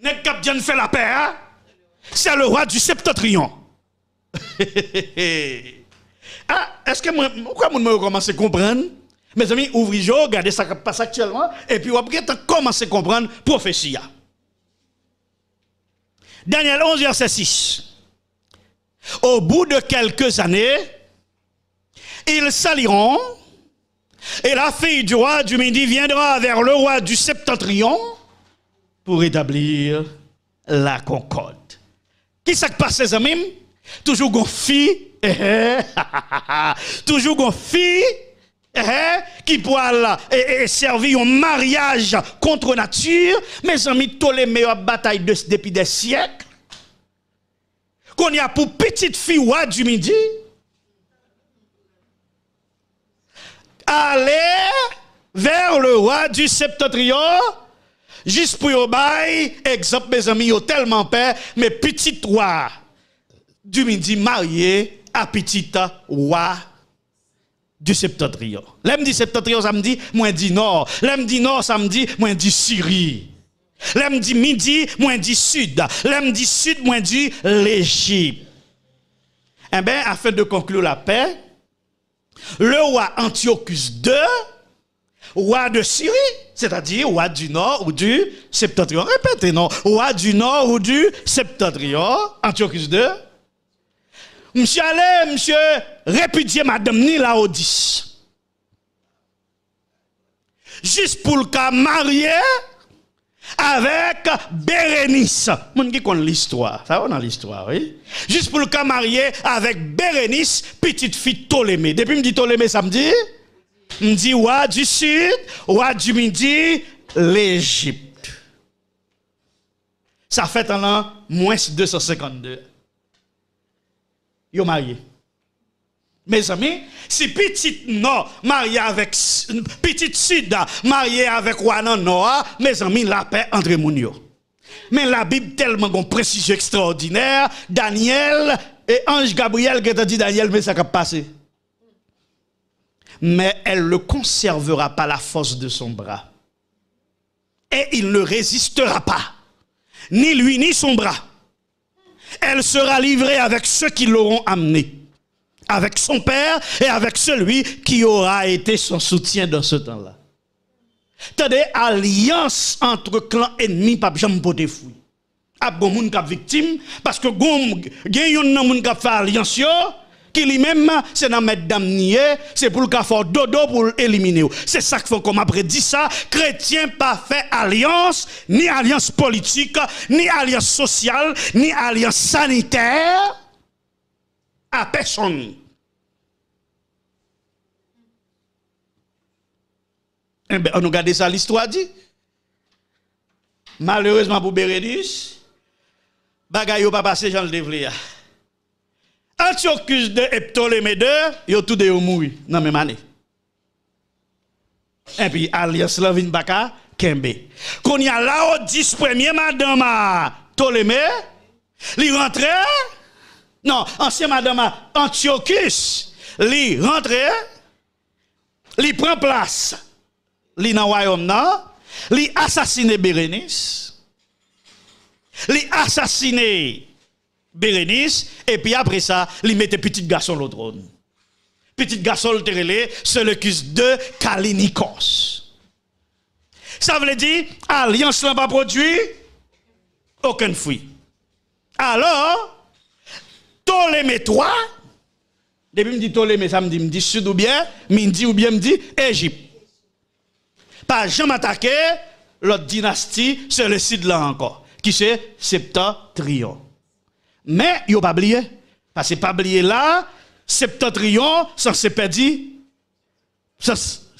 Nèg qui fait la paix, hein? c'est le roi du septentrion. [laughs] Ah, est-ce que moi, pourquoi moi, je à comprendre Mes amis, ouvrez les regardez ça qui passe actuellement, et puis vous commencez à comprendre la prophétie. Daniel 11, verset 6. Au bout de quelques années, ils saliront, et la fille du roi du Midi viendra vers le roi du septentrion pour établir la concorde. Qui passe, mes amis? Toujours une fille eh, eh, [laughs] toujours qu'on fille eh, qui pourra servir un mariage contre nature. Mes amis, les les batailles de, depuis des siècles. Qu'on y a pour petite fille roi du midi. Aller vers le roi du septentrion. Juste pour y exemple mes amis, yo tellement peur, mais petit roi du midi marié appétit roi du septentrion. L'aime dit septentrion, ça me dit, moi nord. L'aime dit nord, samedi me dit, moi Syrie. L'aime dit midi, moi dit sud. L'aime dit sud, moi dit l'Égypte. Eh bien, afin de conclure la paix, le roi Antiochus II, roi de Syrie, c'est-à-dire roi du nord ou du septentrion. Répétez, non, roi du nord ou du septentrion, Antiochus II, Monsieur allez, monsieur répudier madame ni la Juste pour le cas marié avec Bérénice. Mon qui connaît l'histoire. Ça va dans l'histoire, oui. Juste pour le cas marié avec Bérénice, petite fille Ptolémée. Depuis me dit Ptolémée samedi, me dit roi du sud, roi du midi, l'Égypte. Ça fait un an, moins 252 yo marié. Mes amis, si petit nord marié avec petit sud marié avec Wanan Noa, mes amis, la paix entre Mounio. Mais la Bible tellement une précision extraordinaire, Daniel et ange Gabriel qui a dit Daniel, mais ça va passer. Mais elle le conservera pas la force de son bras. Et il ne résistera pas, ni lui ni son bras elle sera livrée avec ceux qui l'auront amenée, avec son père et avec celui qui aura été son soutien dans ce temps-là. des alliance entre clans ennemis, pas jamais victime, parce que Gom qui lui-même, c'est dans mettre nier, c'est pour le cas dodo pour l'éliminer. C'est ça qu'il faut comme après dit ça, chrétien pas fait alliance, ni alliance politique, ni alliance sociale, ni alliance sanitaire à personne. Eh ben, on ça, l'histoire dit. Malheureusement pour Berenice bagaille pas passé, j'en le Antiochus de et Ptolémée II, ils ont tous deux dans même année. Et puis, alias Lavin Baka, Kembe. Quand il y a là, 10 premier madame Ptolémée, il rentre? non, ancien madame Antiochus, il rentre, il prend place, li dans le royaume, il assassine Bérénice, il assassiné Bérénice, et puis après ça, il mettait petit garçon au trône. Petit garçon le terrelé, de Kalinikos. Ça veut dire, alliance n'a pas produit aucun fruit. Alors, Ptolémée 3, depuis me dit Ptolémée, ça me dit, me dit Sud ou bien, me dit ou bien me dit Égypte. Pas jamais attaqué, l'autre dynastie, c'est le sud là encore, qui c'est Septentrion. Mais, il pas oublié. Parce que pas oublié là, septentrion, sans se perdre.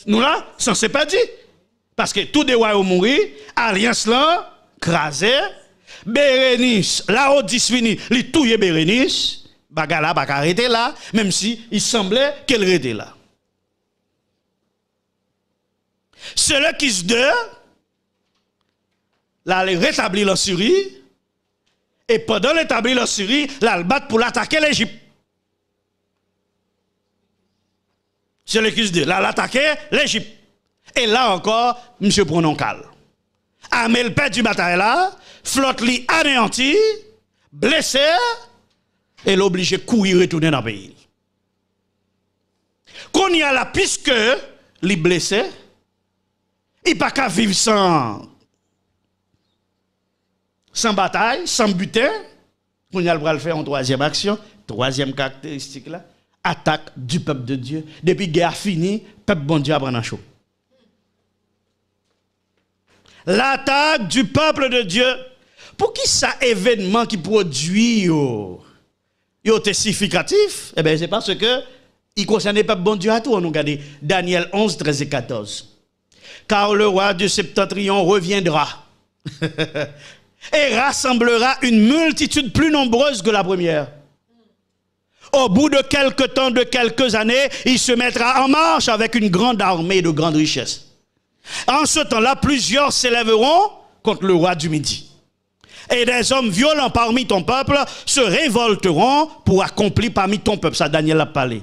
Nous là, sans se dit Parce que tout des rois ont mouru, alliance là, crasé. Bérénice, là où disfini, il touye Bérénice. Bagala, baka arrêté là, même si il semblait qu'elle était là. Celui qui se de, là, il la Syrie et pendant l'établir la Syrie, l'albat pour l'attaquer l'Égypte. C'est l'excuse de l'attaquer l'Égypte. Et là encore, monsieur Prononcal. Armé le père du bataille là, flotte li anéanti, blessé, et l'oblige de courir retourner dans le pays. Qu'on y a là, puisque les blessé, il pas qu'à vivre sans sans bataille, sans butin. On y a le faire en troisième action, troisième caractéristique là, attaque du peuple de Dieu. Depuis guerre finie, peuple bon Dieu pris un chaud. L'attaque du peuple de Dieu. Pour qui ça événement qui produit yo, yo significatif Eh bien, c'est parce que il concernait peuple bon Dieu à tout. On regarde Daniel 11, 13 et 14. Car le roi du septentrion reviendra. [laughs] et rassemblera une multitude plus nombreuse que la première. Au bout de quelques temps, de quelques années, il se mettra en marche avec une grande armée de grandes richesses. En ce temps-là, plusieurs s'élèveront contre le roi du Midi. Et des hommes violents parmi ton peuple se révolteront pour accomplir parmi ton peuple, ça Daniel a parlé,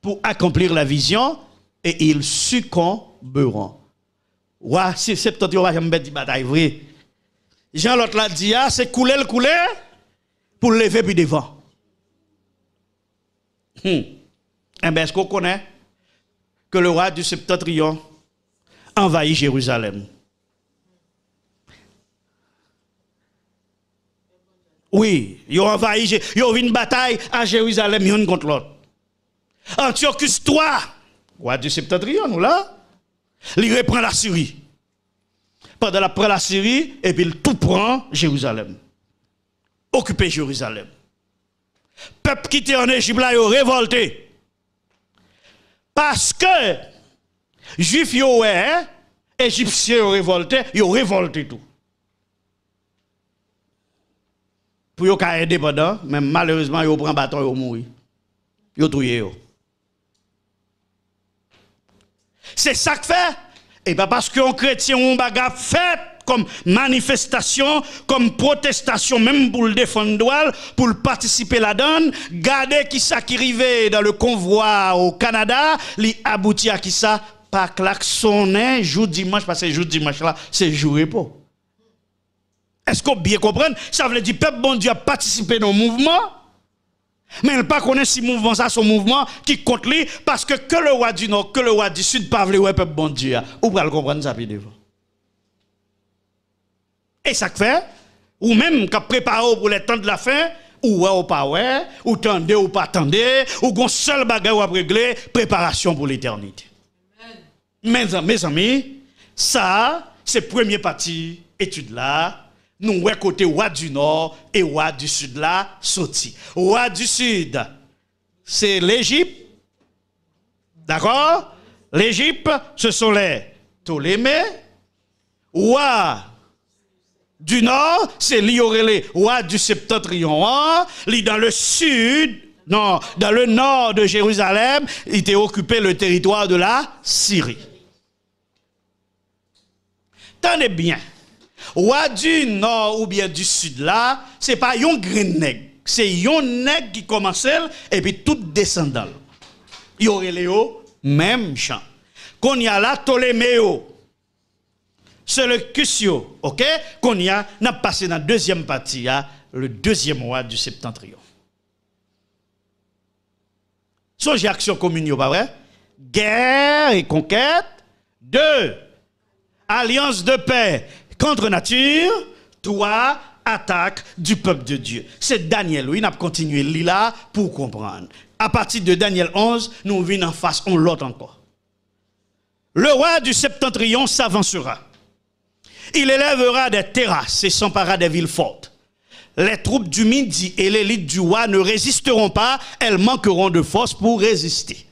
pour accomplir la vision, et ils succomberont. Roi, c'est bataille Jean l'autre l'a dit, ah, c'est couler le couler pour lever puis devant. Hmm. Eh ben, est-ce qu'on connaît que le roi du septentrion envahit Jérusalem? Oui, il y envahi, eu une bataille à Jérusalem, une contre l'autre. Antiochus III, roi du septentrion, nous là, il reprend la Syrie pendant la la Syrie, et puis il tout prend Jérusalem. Occupé Jérusalem. Peuple qui était en Égypte là, a révolté. Parce que Juifs yo ouais, hein, Égyptiens révolté, ils révolté tout. Pour yo ka indépendant, mais malheureusement pris un bâton yo mouru. Yo tué yo. C'est ça que fait et eh pas ben, parce qu'on chrétien, on baga fait comme manifestation, comme protestation, même pour le défendre, pour le participer la donne, garder qui ça qui arrivait dans le convoi au Canada, li aboutit à qui ça, pas klaxonner jour dimanche, parce que jour dimanche là, c'est jour repos. Est-ce qu'on bien comprendre? Ça veut dire, peuple bon Dieu a participé dans le mouvement, mais elle pas connaît si mouvement ça, son mouvement qui compte lui, parce que que le roi du nord, que le roi du sud, pas le peuple bon Dieu. Ou pas le comprendre ça, puis devant. Et ça fait, ou même qu'a préparé pour les temps de la fin, ou ouais ou pas ou tendez ou pas tendez, ou gon seul bagage à régler, préparation pour l'éternité. Mes, amis, ça, c'est premier partie étude là, nous ouais côté roi du nord et roi du sud là sorti. Roi du sud, c'est l'Égypte. D'accord L'Égypte, ce sont les Ptolémées. Roi du nord, c'est l'Iorélé, roi du septentrion. Lui dans le sud, non, dans le nord de Jérusalem, il était occupé le territoire de la Syrie. Tenez bien. Roi du nord ou bien du sud là, c'est pas yon green C'est yon nègre qui commence et puis tout descendant. Il y aurait les même champ. Qu'on y a là, Ptoléméo. C'est le Cusio, ok? Qu'on y a, n'a passé dans la deuxième partie, hein, le deuxième roi du septentrion. j'ai action commune, pas vrai? Guerre et conquête. Deux, alliance de paix contre nature, toi, attaque du peuple de Dieu. C'est Daniel, oui, a continué là pour comprendre. À partir de Daniel 11, nous venons en face, on l'autre encore. Le roi du septentrion s'avancera. Il élèvera des terrasses et s'emparera des villes fortes. Les troupes du Midi et l'élite du roi ne résisteront pas, elles manqueront de force pour résister.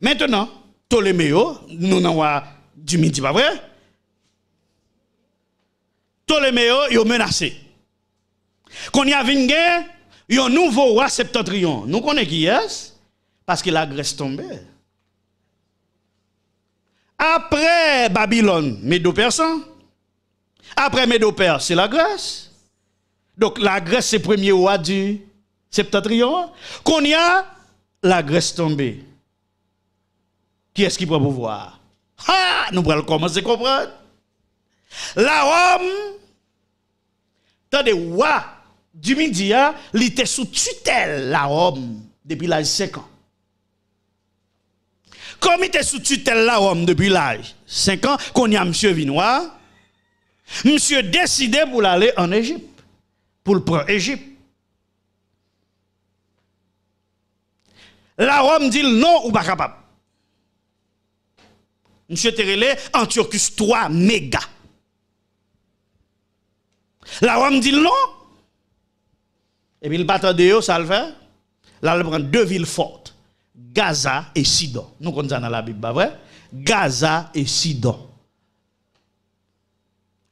Maintenant, Ptoléméo, nous n'avons pas du midi, pas vrai? Ptoléméo, il a menacé. Quand il y a vingé, il y a un nouveau roi septentrion. Nous connaissons qui est, parce que la Grèce tombée. Après Babylone, médo Après médo c'est la Grèce. Donc la Grèce, c'est le premier roi du septentrion. Qu'on y a, la Grèce tombée qui est-ce qui pourrait pouvoir Ha! nous allons commencer à comprendre. La Rome, dans des rois du midi, hein, il était sous tutelle, la Rome, depuis l'âge 5 ans. Comme il était sous tutelle, la Rome, depuis l'âge 5 ans, qu'on y a M. Vinois, Monsieur décidé pour aller en Égypte, pour le prendre Égypte. La Rome dit non ou pas capable. M. Terele, Antiochus 3 méga. La Rome dit non. Et puis le bâtard de ça le fait. Là, il prend deux villes fortes. Gaza et Sidon. Nous connaissons dans la Bible, pas vrai? Gaza et Sidon.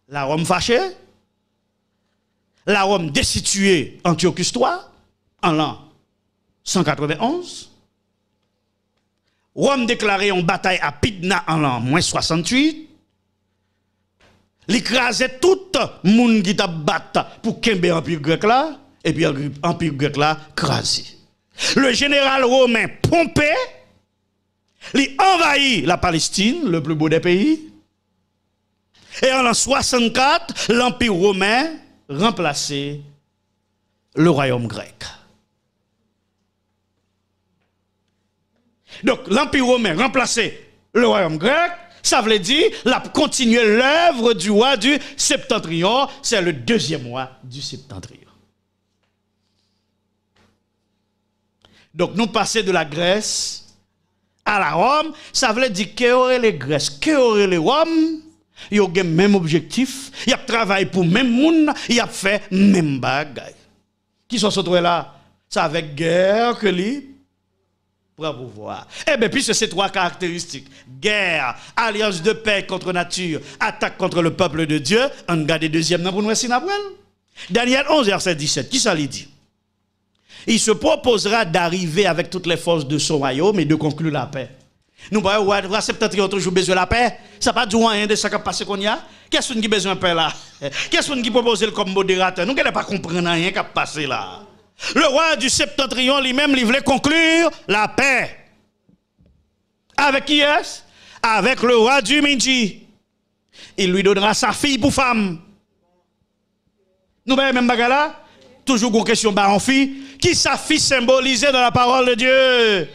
La Rome fâchée. La Rome destituée Antiochus 3. en l'an 191. Rome déclarait en bataille à Pidna en l'an 68. L'écrasait tout le monde qui t'a battu pour Kembe Empire grec là, et puis Empire grec là, crasé. Le général romain Pompée, il envahit la Palestine, le plus beau des pays. Et en l'an 64, l'Empire romain remplaçait le royaume grec. Donc l'Empire romain remplacé le royaume grec. Ça veut dire la continuer l'œuvre du roi du septentrion. C'est le deuxième roi du septentrion. Donc nous passons de la Grèce à la Rome. Ça veut dire que aurait les Grèces, que les Roms. Ils ont le même objectif. Ils travaillent pour le même monde. Ils ont fait le même bagage. Qui sont retrouvés là ça avec guerre que les prend pouvoir. Eh bien, puisque ces trois caractéristiques, guerre, alliance de paix contre nature, attaque contre le peuple de Dieu, on garde le deuxième dans pour nous, Daniel 11, verset 17, qui ça lui dit Il se proposera d'arriver avec toutes les forces de son royaume et de conclure la paix. Nous, on accepter a toujours besoin de la paix. Ça n'a pas du rien de ce qui a passé qu'on y a. Qu'est-ce qui a besoin de paix là Qu'est-ce qui proposé comme modérateur Nous, ne pas comprendre rien qui a passé là. Le roi du septentrion lui-même, il voulait conclure la paix. Avec qui est-ce Avec le roi du Midi. Il lui donnera sa fille pour femme. Nous voyons même bagala Toujours une question bah, en fille. Qui sa fille symbolisée dans la parole de Dieu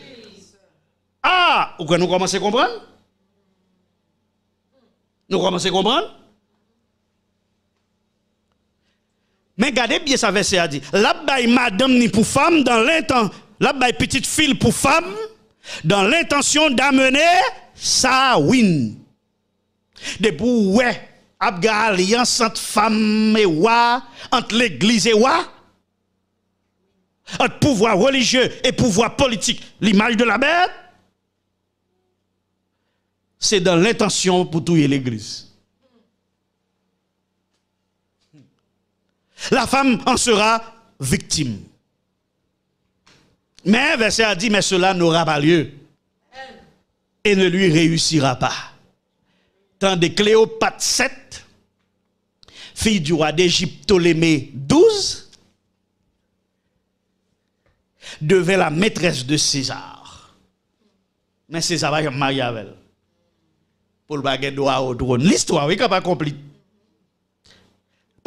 Ah, vous nous commencer à comprendre Nous commençons à comprendre Mais regardez bien ça verset a dit. La baille madame ni pour femme dans l'intention, la baille petite fille pour femme dans l'intention d'amener sa win. De pour ouais, abga alliance entre femme et roi, entre l'église et roi, entre pouvoir religieux et pouvoir politique, l'image de la bête. C'est dans l'intention pour tuer l'église. La femme en sera victime. Mais verset a dit, mais cela n'aura pas lieu et ne lui réussira pas. Tandis Cléopâtre 7, fille du roi d'Égypte Ptolémée 12, devait la maîtresse de César. Mais César va marier avec elle. Pour le baguette droit au drone. L'histoire, oui, n'est pas compliquée.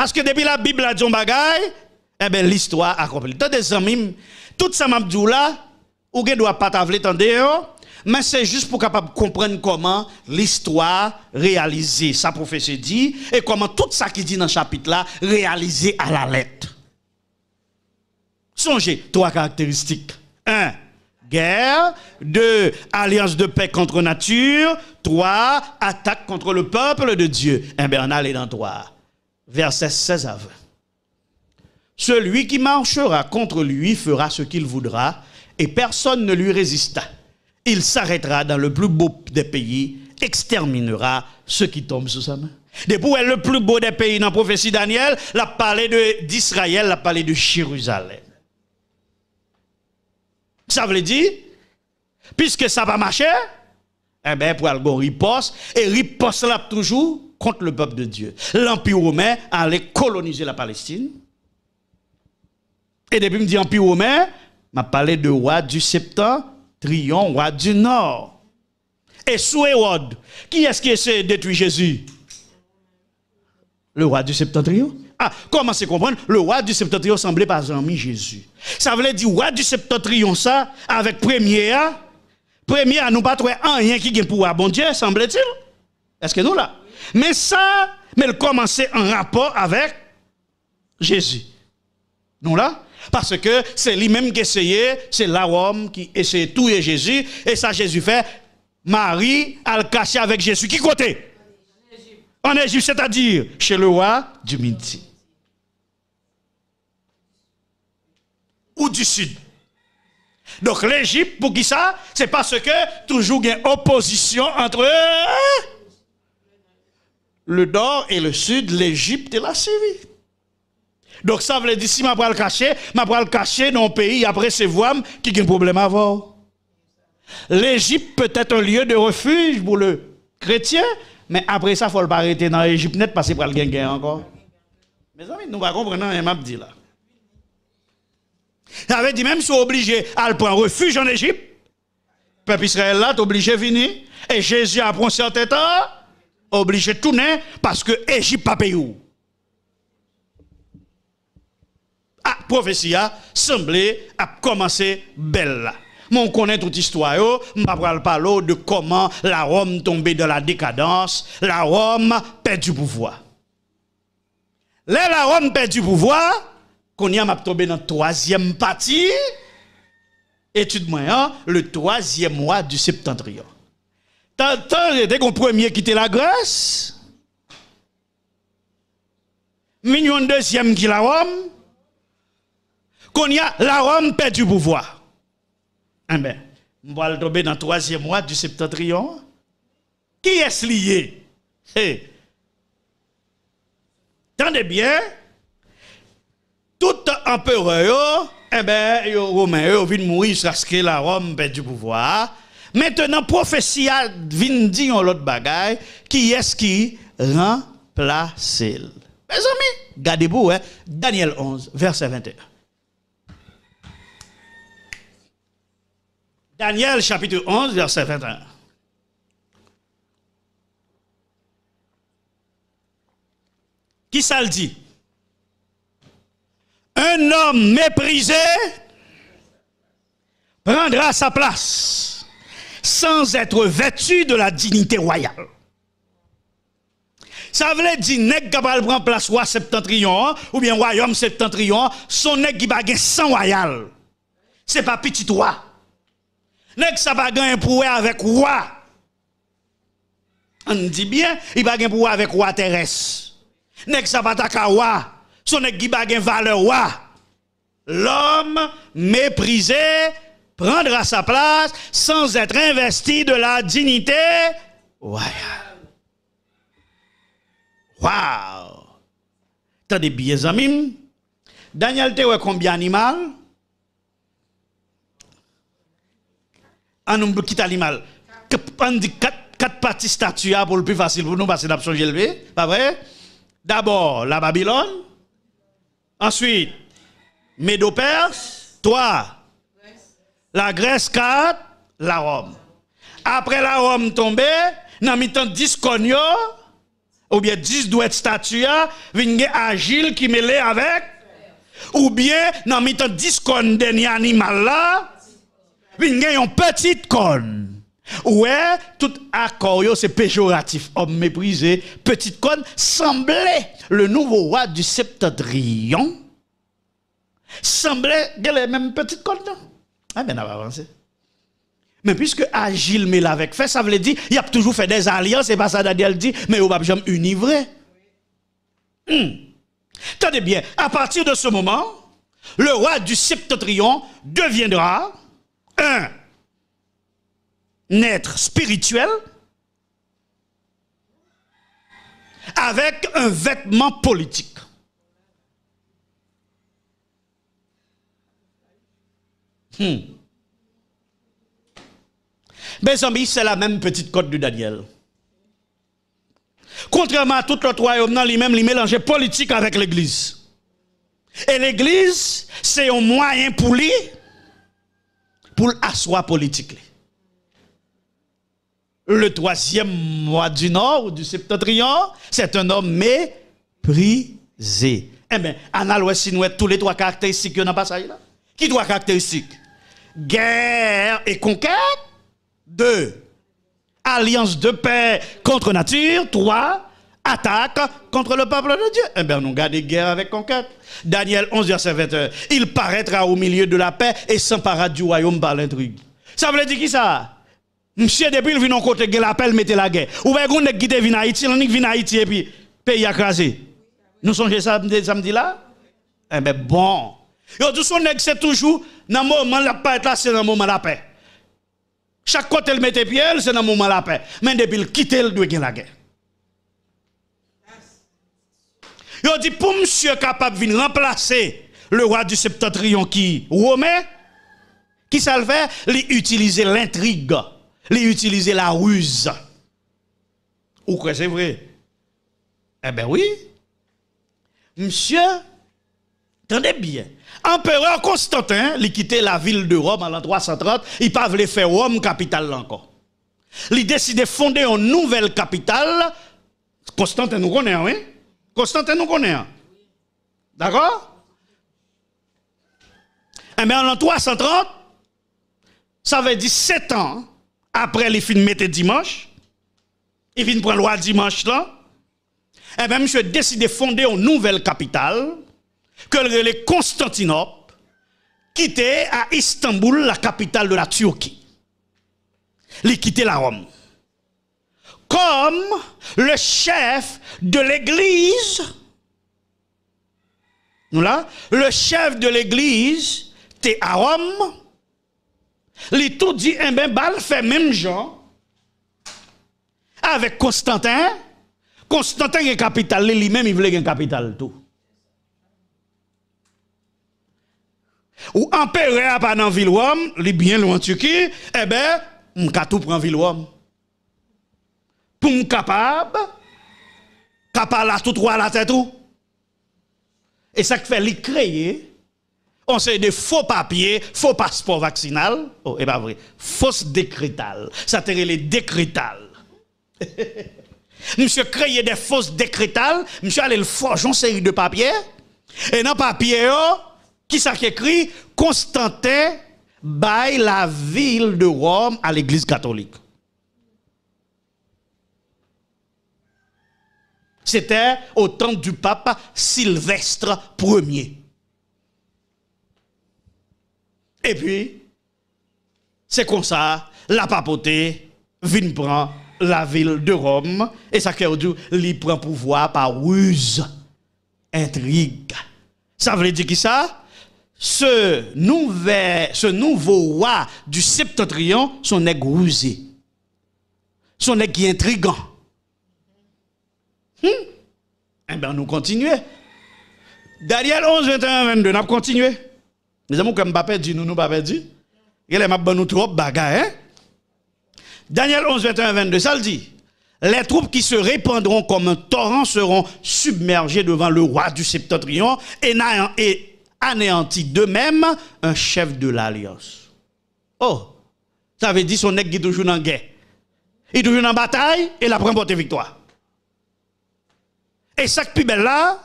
Parce que depuis la Bible a dit un eh ben, l'histoire a compris. amis, tout ça m'a dit là, ou ne doit pas t'avler, oh. mais c'est juste pour capable comprendre comment l'histoire réalisée, sa prophétie dit, et comment tout ça qui dit dans le chapitre là, réalisé à la lettre. Songez, trois caractéristiques. Un, guerre. Deux, alliance de paix contre nature. Trois, attaque contre le peuple de Dieu. Eh bien, on dans trois. Verset 16 à 20. Celui qui marchera contre lui fera ce qu'il voudra, et personne ne lui résista. Il s'arrêtera dans le plus beau des pays, exterminera ceux qui tombent sous sa main. Depuis le plus beau des pays dans la prophétie Daniel, la palais d'Israël, la palais de Jérusalem. Ça veut dire, puisque ça va marcher, eh bien, pour aller riposte, et riposte là toujours, contre le peuple de Dieu. L'Empire romain allait coloniser la Palestine. Et depuis me dit romain, m'a parlé de roi du septentrion, roi du nord. Et sous qui est-ce qui essaie de détruire Jésus Le roi du septentrion. Ah, comment se comprendre Le roi du septentrion semblait pas ami Jésus. Ça voulait dire roi du septentrion, ça, avec premier, premier à nous battre un rien qui gagne pour bon Dieu, semblait-il. Est-ce que nous là mais ça, mais elle commençait en rapport avec Jésus. Non là? Parce que c'est lui-même qui essayait, c'est l'homme qui essayait tout et Jésus, et ça Jésus fait, Marie a le caché avec Jésus. Qui côté? En Égypte, c'est-à-dire chez le roi du Midi. Ou du Sud. Donc l'Égypte, pour qui ça C'est parce que toujours il y a opposition entre eux le nord et le sud, l'Égypte et la Syrie. Donc ça veut dire, si je vais le cacher, je le cacher dans un pays, après c'est voir qui a un problème avant. L'Égypte peut être un lieu de refuge pour le chrétien, mais après ça, il faut pas arrêter dans l'Égypte net parce qu'il va le gagner encore. Mes amis, nous ne comprenons rien, m'a dit là. Ça veut même si on obligé à le prendre refuge en Égypte, le peuple Israël est obligé de venir, et Jésus apprend un certain temps, obligé tout tourner parce que n'a pas payé. Ah, prophétie a semblé a commencé belle Mon connaît toute histoire ne parlé de comment la Rome tombait dans la décadence, la Rome perd du pouvoir. Là la Rome perd du pouvoir, qu'on y a m'a tombé dans troisième partie étude moyen, hein, le troisième mois du septentrion. T'as dès qu'on premier quitter la Grèce. Million deuxième qui la Rome. Qu'on y a la Rome perd du pouvoir. Eh bien, on va tomber dans le troisième mois du septentrion. Qui est lié? tant Tendez bien. Tout empereur, eh bien, les Romains, ils mourir parce que la Rome perd du pouvoir. Maintenant, prophétie a en l'autre bagaille, qui est-ce qui remplace Mes amis, gardez-vous, hein? Daniel 11, verset 21. Daniel chapitre 11, verset 21. Qui ça le dit Un homme méprisé prendra sa place sans être vêtu de la dignité royale. Ça veut dire nèg qui prend place roi septentrion ou bien royaume septentrion, son nèg qui bagain sans royal. C'est pas petit roi. Nèg ça un pouvoir avec roi. On dit bien, il baguen pouvoir avec roi terrestre. Nèg ça ta roi, son nèg qui un valeur roi. L'homme méprisé Prendre à sa place sans être investi de la dignité royale. Wow! des bien, amis. Daniel, tu combien animal? un nous quitte animal. On dit quatre parties statues ah, pour le plus facile pour nous passer que changer le Pas vrai? D'abord, la Babylone. Ensuite, médo Toi Trois, la Grèce 4, la Rome. Après la Rome tombée, dans mis temps 10 ou bien 10 douettes statues, vingé Agile qui mêlé avec, ou bien dans miton temps 10 connes dernier animal là, vingé une petite con. Ouais, tout accord, c'est péjoratif. Homme méprisé, petite conne, semblait le nouveau roi du septentrion, semblait les mêmes petites connes. Ah ben, on va avancer. Mais puisque agile mais avec fait, ça veut dire, il a toujours fait des alliances, et pas ça Daniel dit, mais on va jamais univrer. Hmm. Tenez bien, à partir de ce moment, le roi du septentrion deviendra un être spirituel avec un vêtement politique. Hmm. Mes amis, c'est la même petite côte de Daniel. Contrairement à tout le royaume, lui-même, il mélangeait politique avec l'Église. Et l'Église, c'est un moyen pour lui, pour asseoir politique. Le troisième mois du Nord, ou du Septentrion, c'est un homme méprisé. Eh bien, tous les trois caractéristiques qu'il y dans là. Qui trois caractéristiques guerre et conquête. deux Alliance de paix contre nature. trois Attaque contre le peuple de Dieu. Eh bien, nous gardons guerre avec conquête. Daniel 11, verset 21. Il paraîtra au milieu de la paix et s'emparera du royaume par l'intrigue. Ça veut dire qui ça? Monsieur, depuis il vient en côté de la paix, mettez la guerre. Ou bien, on qui vient Haïti, on vient Haïti et puis, pays a écrasé. Nous songez ça samedi là? Eh bien, bon. Yo dit son c'est toujours dans moment la paix là c'est dans moment la paix. Chaque côté elle mettait pied, c'est dans moment la paix. Mais depuis a quitte il doit gagner la guerre. Yo dit pour monsieur capable de remplacer le roi du septentrion qui romain qui ça le fait, il utiliser l'intrigue, il utiliser la ruse. Ou quoi c'est vrai Eh ben oui. Monsieur, attendez bien. Empereur Constantin, il quittait la ville de Rome en l'an 330, il pas voulait faire Rome capitale encore. Il décidé de fonder une nouvelle capitale. Constantin nous connaît, hein, oui. Constantin nous connaît. Hein? D'accord Eh bien, en l'an 330, ça veut dire 7 ans après les films mettre dimanche. il viennent prendre loi dimanche là. Eh bien, monsieur décide de fonder une nouvelle capitale que le Constantinople, quitte à Istanbul, la capitale de la Turquie. Il quitte la Rome. Comme le chef de l'église, nous là, le chef de l'église, était à Rome, il tout dit, un eh ben, bal fait même genre, avec Constantin, Constantin est capital, lui-même, il voulait une capital tout. Ou à pas dans ville Rome, li bien loin Turquie, eh ben, m'ka tout prend ville Rome. Pour m'capable, capable la tout trois la tête tout. Et ça fait li créer on sait de faux papiers, faux passeport vaccinal, oh, et eh pas ben, vrai, fausse décrétale. Ça te les décrétales. [laughs] monsieur créer des fausses décrétales, monsieur allait le forger une série de papiers, et dans papier, oh, qui ça qui écrit Constantin baille la ville de Rome à l'église catholique. C'était au temps du pape Sylvestre Ier. Et puis, c'est comme ça, la papauté vient prendre la ville de Rome, et ça veut dire prend pouvoir par ruse, intrigue. Ça veut dire qui ça? ce, ce nouveau roi du septentrion, son nez rusé. Son nez qui est intrigant. Hmm? Eh bien, nous continuons. Daniel 11, 21, 22, nous continuons. Nous avons comme papa dit nous nous pas perdu. Il m'a nous trop bagarre. Hein? Daniel 11, 21, 22, ça le dit. Les troupes qui se répandront comme un torrent seront submergées devant le roi du septentrion et, et anéanti de même un chef de l'alliance. Oh, ça veut dire son nègre qui est toujours en guerre. Il est toujours en bataille et la première porte victoire. Et ça qui là,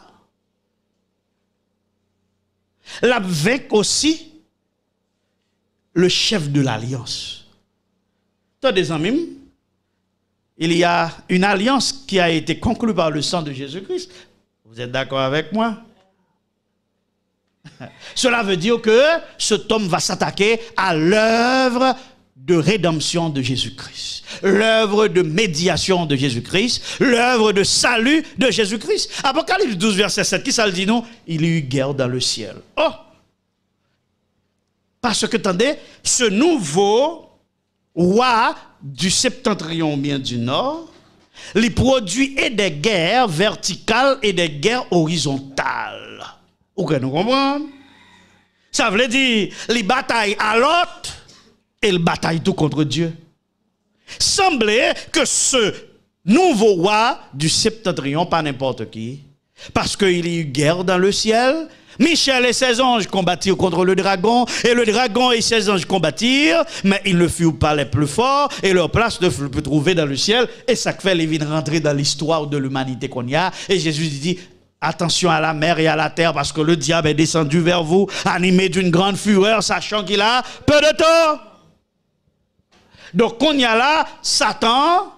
la vainque aussi le chef de l'alliance. Toi, des amis, il y a une alliance qui a été conclue par le sang de Jésus-Christ. Vous êtes d'accord avec moi [laughs] Cela veut dire que cet homme va s'attaquer à l'œuvre de rédemption de Jésus-Christ, l'œuvre de médiation de Jésus-Christ, l'œuvre de salut de Jésus-Christ. Apocalypse 12, verset 7, qui ça le dit non Il y a eu guerre dans le ciel. Oh Parce que, attendez, ce nouveau roi du septentrion bien du nord, il produit et des guerres verticales et des guerres horizontales. Vous que nous comprenons Ça veut dire, les batailles à l'autre et le bataille tout contre Dieu. Semblait que ce nouveau roi du septentrion, pas n'importe qui, parce qu'il y a eu guerre dans le ciel, Michel et ses anges combattirent contre le dragon, et le dragon et ses anges combattirent, mais ils ne furent pas les plus forts, et leur place ne fut plus trouvée dans le ciel, et ça fait les vies rentrer dans l'histoire de l'humanité qu'on y a, et Jésus dit, Attention à la mer et à la terre parce que le diable est descendu vers vous, animé d'une grande fureur, sachant qu'il a peu de temps. Donc, on y a là, Satan,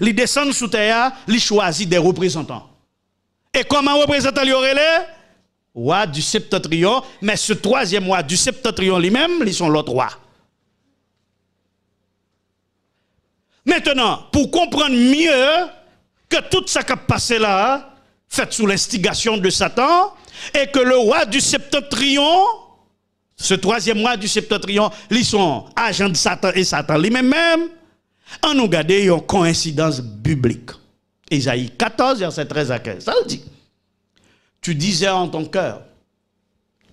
il descend sous terre, il choisit des représentants. Et comment représentant il y aurait les Rois du septentrion, mais ce troisième roi du septentrion lui-même, ils sont l'autre roi. Maintenant, pour comprendre mieux que tout ça qui a passé là, fait sous l'instigation de Satan, et que le roi du septentrion, ce troisième roi du septentrion, ils sont agent de Satan et Satan lui-même, en nous garder une coïncidence biblique. Isaïe 14, verset 13 à 15, ça le dit. Tu disais en ton cœur,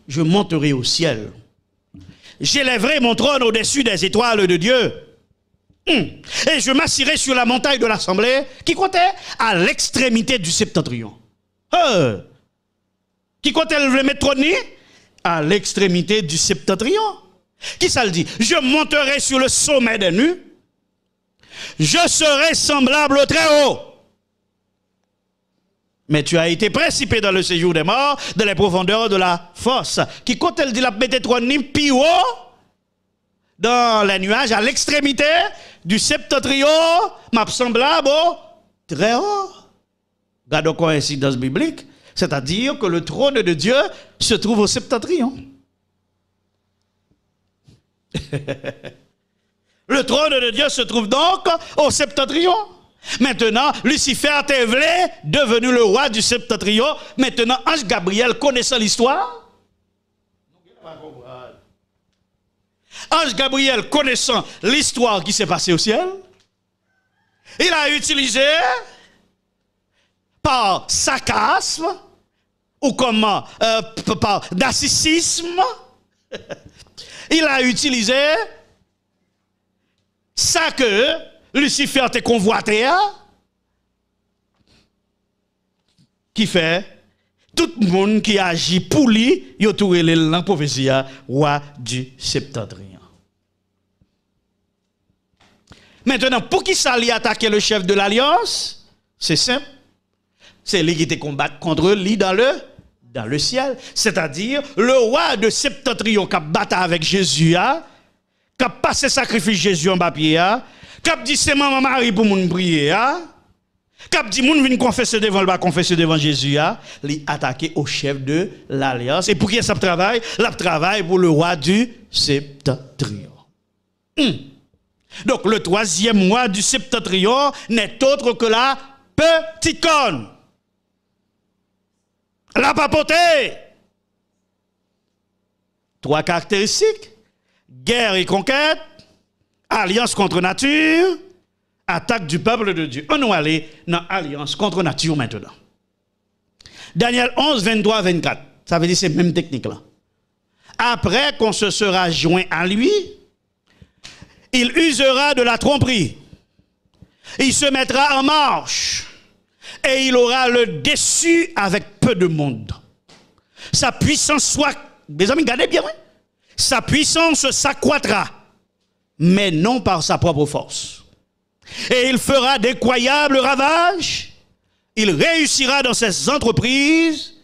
je monterai au ciel, j'élèverai mon trône au-dessus des étoiles de Dieu. Hmm. Et je m'assirai sur la montagne de l'Assemblée, qui comptait à l'extrémité du septentrion. qui comptait le métronie à l'extrémité du septentrion. Qui ça le dit Je monterai sur le sommet des nues. Je serai semblable au Très-Haut. Mais tu as été précipité dans le séjour des morts, dans les profondeurs de la fosse. »« Qui compte, elle dit la Plus haut, dans les nuages, à l'extrémité du septentrion, m'a semblable très haut. Gardons coïncidence biblique, c'est-à-dire que le trône de Dieu se trouve au septentrion. [laughs] le trône de Dieu se trouve donc au septentrion. Maintenant, Lucifer Tévelé, devenu le roi du septentrion, maintenant Ange Gabriel connaissant l'histoire, Ange Gabriel, connaissant l'histoire qui s'est passée au ciel, il a utilisé par sarcasme ou comment, euh, par narcissisme, [laughs] il a utilisé ça que Lucifer te convoité, hein, qui fait tout le monde qui agit pour lui, il a toujours la hein, roi du septentrion. Hein. Maintenant, pour qui ça attaquer le chef de l'alliance C'est simple. C'est lui qui te combat contre lui dans le, ciel. C'est-à-dire, le roi de Septentrion qui a battu avec Jésus, hein, qui a passé sacrifice Jésus en papier, hein, qui a dit c'est maman Marie pour mon prier, hein, qui a dit mon vient confesser devant, confesser devant Jésus, lui attaqué au chef de l'alliance. Et pour qui ça travaille La travaille pour le roi du Septentrion. Hmm. Donc le troisième mois du septentrion n'est autre que la petite corne. La papauté. Trois caractéristiques. Guerre et conquête, alliance contre nature, attaque du peuple de Dieu. On va aller dans alliance contre nature maintenant. Daniel 11, 23, 24. Ça veut dire ces mêmes techniques-là. là. Après qu'on se sera joint à lui, il usera de la tromperie. Il se mettra en marche et il aura le déçu avec peu de monde. Sa puissance soit, mes amis, regardez bien, Sa puissance s'accroîtra, mais non par sa propre force. Et il fera croyables ravages. Il réussira dans ses entreprises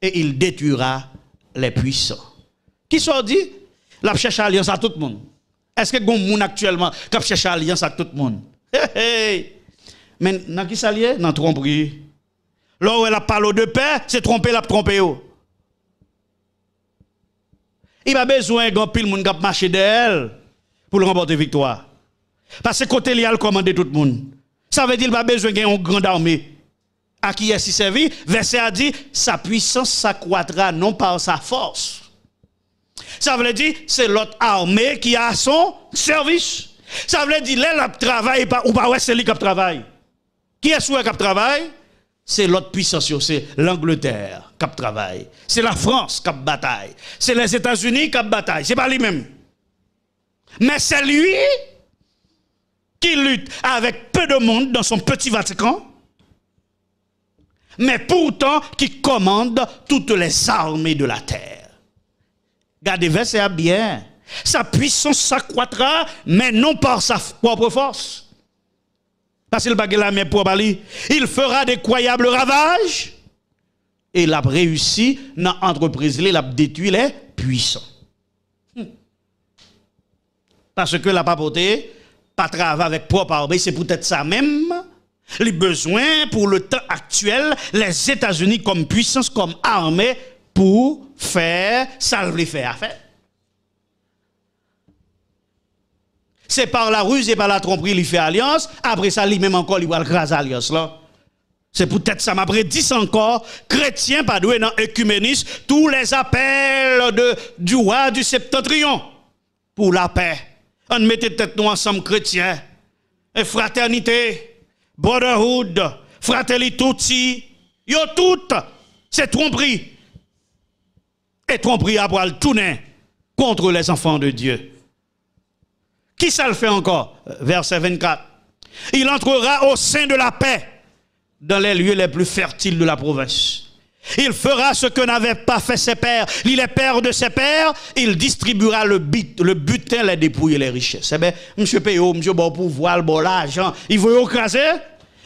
et il détruira les puissants. Qui sort dit? La cherche alliance à tout le monde. Est-ce que vous gens actuellement qui cherche alliance avec tout le monde Mais dans qui s'allie Dans tromperie. Lorsque a parlé de paix, c'est tromper la tromper Il a besoin d'un pile monde qui de elle pour remporter la victoire. Parce que côté il a commandé tout le monde. Ça veut dire qu'il a besoin d'un grand armée. À qui est-ce servi Verset a dit, sa puissance s'accroîtra non par sa force ça veut dire, c'est l'autre armée qui a son service. Ça veut dire, là, qui travaille, ou pas, ouais, c'est lui qui travaille. Qui est-ce qui travaille? C'est l'autre puissance, c'est l'Angleterre qui travaille. C'est la France qui bataille. C'est les États-Unis qui bataille. C'est pas lui-même. Mais c'est lui qui lutte avec peu de monde dans son petit Vatican, mais pourtant qui commande toutes les armées de la terre. Gardez verset bien. Sa puissance s'accroîtra, mais non par sa propre force. Parce qu'il le la main pour Il fera des croyables ravages. Et l'a réussi dans l'entreprise, il a détruit les puissants. Hmm. Parce que la papauté, pas avec propre armée. c'est peut-être ça même. Les besoins pour le temps actuel, les États-Unis comme puissance, comme armée, pour faire ça lui faire faire. C'est par la ruse et par la tromperie qu'il fait alliance. Après ça, lui-même encore, il va le grâce alliance C'est peut-être ça m'a prédit encore, chrétien, pas doué dans tous les appels de, du roi du septentrion pour la paix. On mettait tête nous ensemble chrétiens. Et fraternité, brotherhood, fraternité, tout, yo tout, c'est tromperie et tromperie pour le tourner contre les enfants de Dieu. Qui ça le fait encore Verset 24. Il entrera au sein de la paix dans les lieux les plus fertiles de la province. Il fera ce que n'avaient pas fait ses pères. Il est père de ses pères. Il distribuera le, le butin, les dépouilles et les richesses. Eh bien, monsieur Payot, monsieur bon pouvoir, bon l'argent, il veut écraser.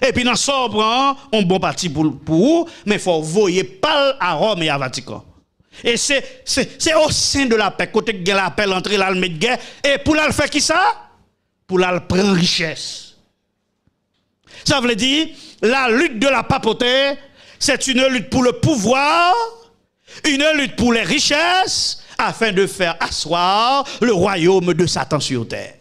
Et puis, dans ce on prend un bon parti pour, pour vous, mais il faut voyer pas à Rome et à Vatican. Et c'est, au sein de la paix, côté que la paix, l'entrée, de guerre. Et pour la faire qui ça? Pour la prendre richesse. Ça veut dire, la lutte de la papauté, c'est une lutte pour le pouvoir, une lutte pour les richesses, afin de faire asseoir le royaume de Satan sur terre.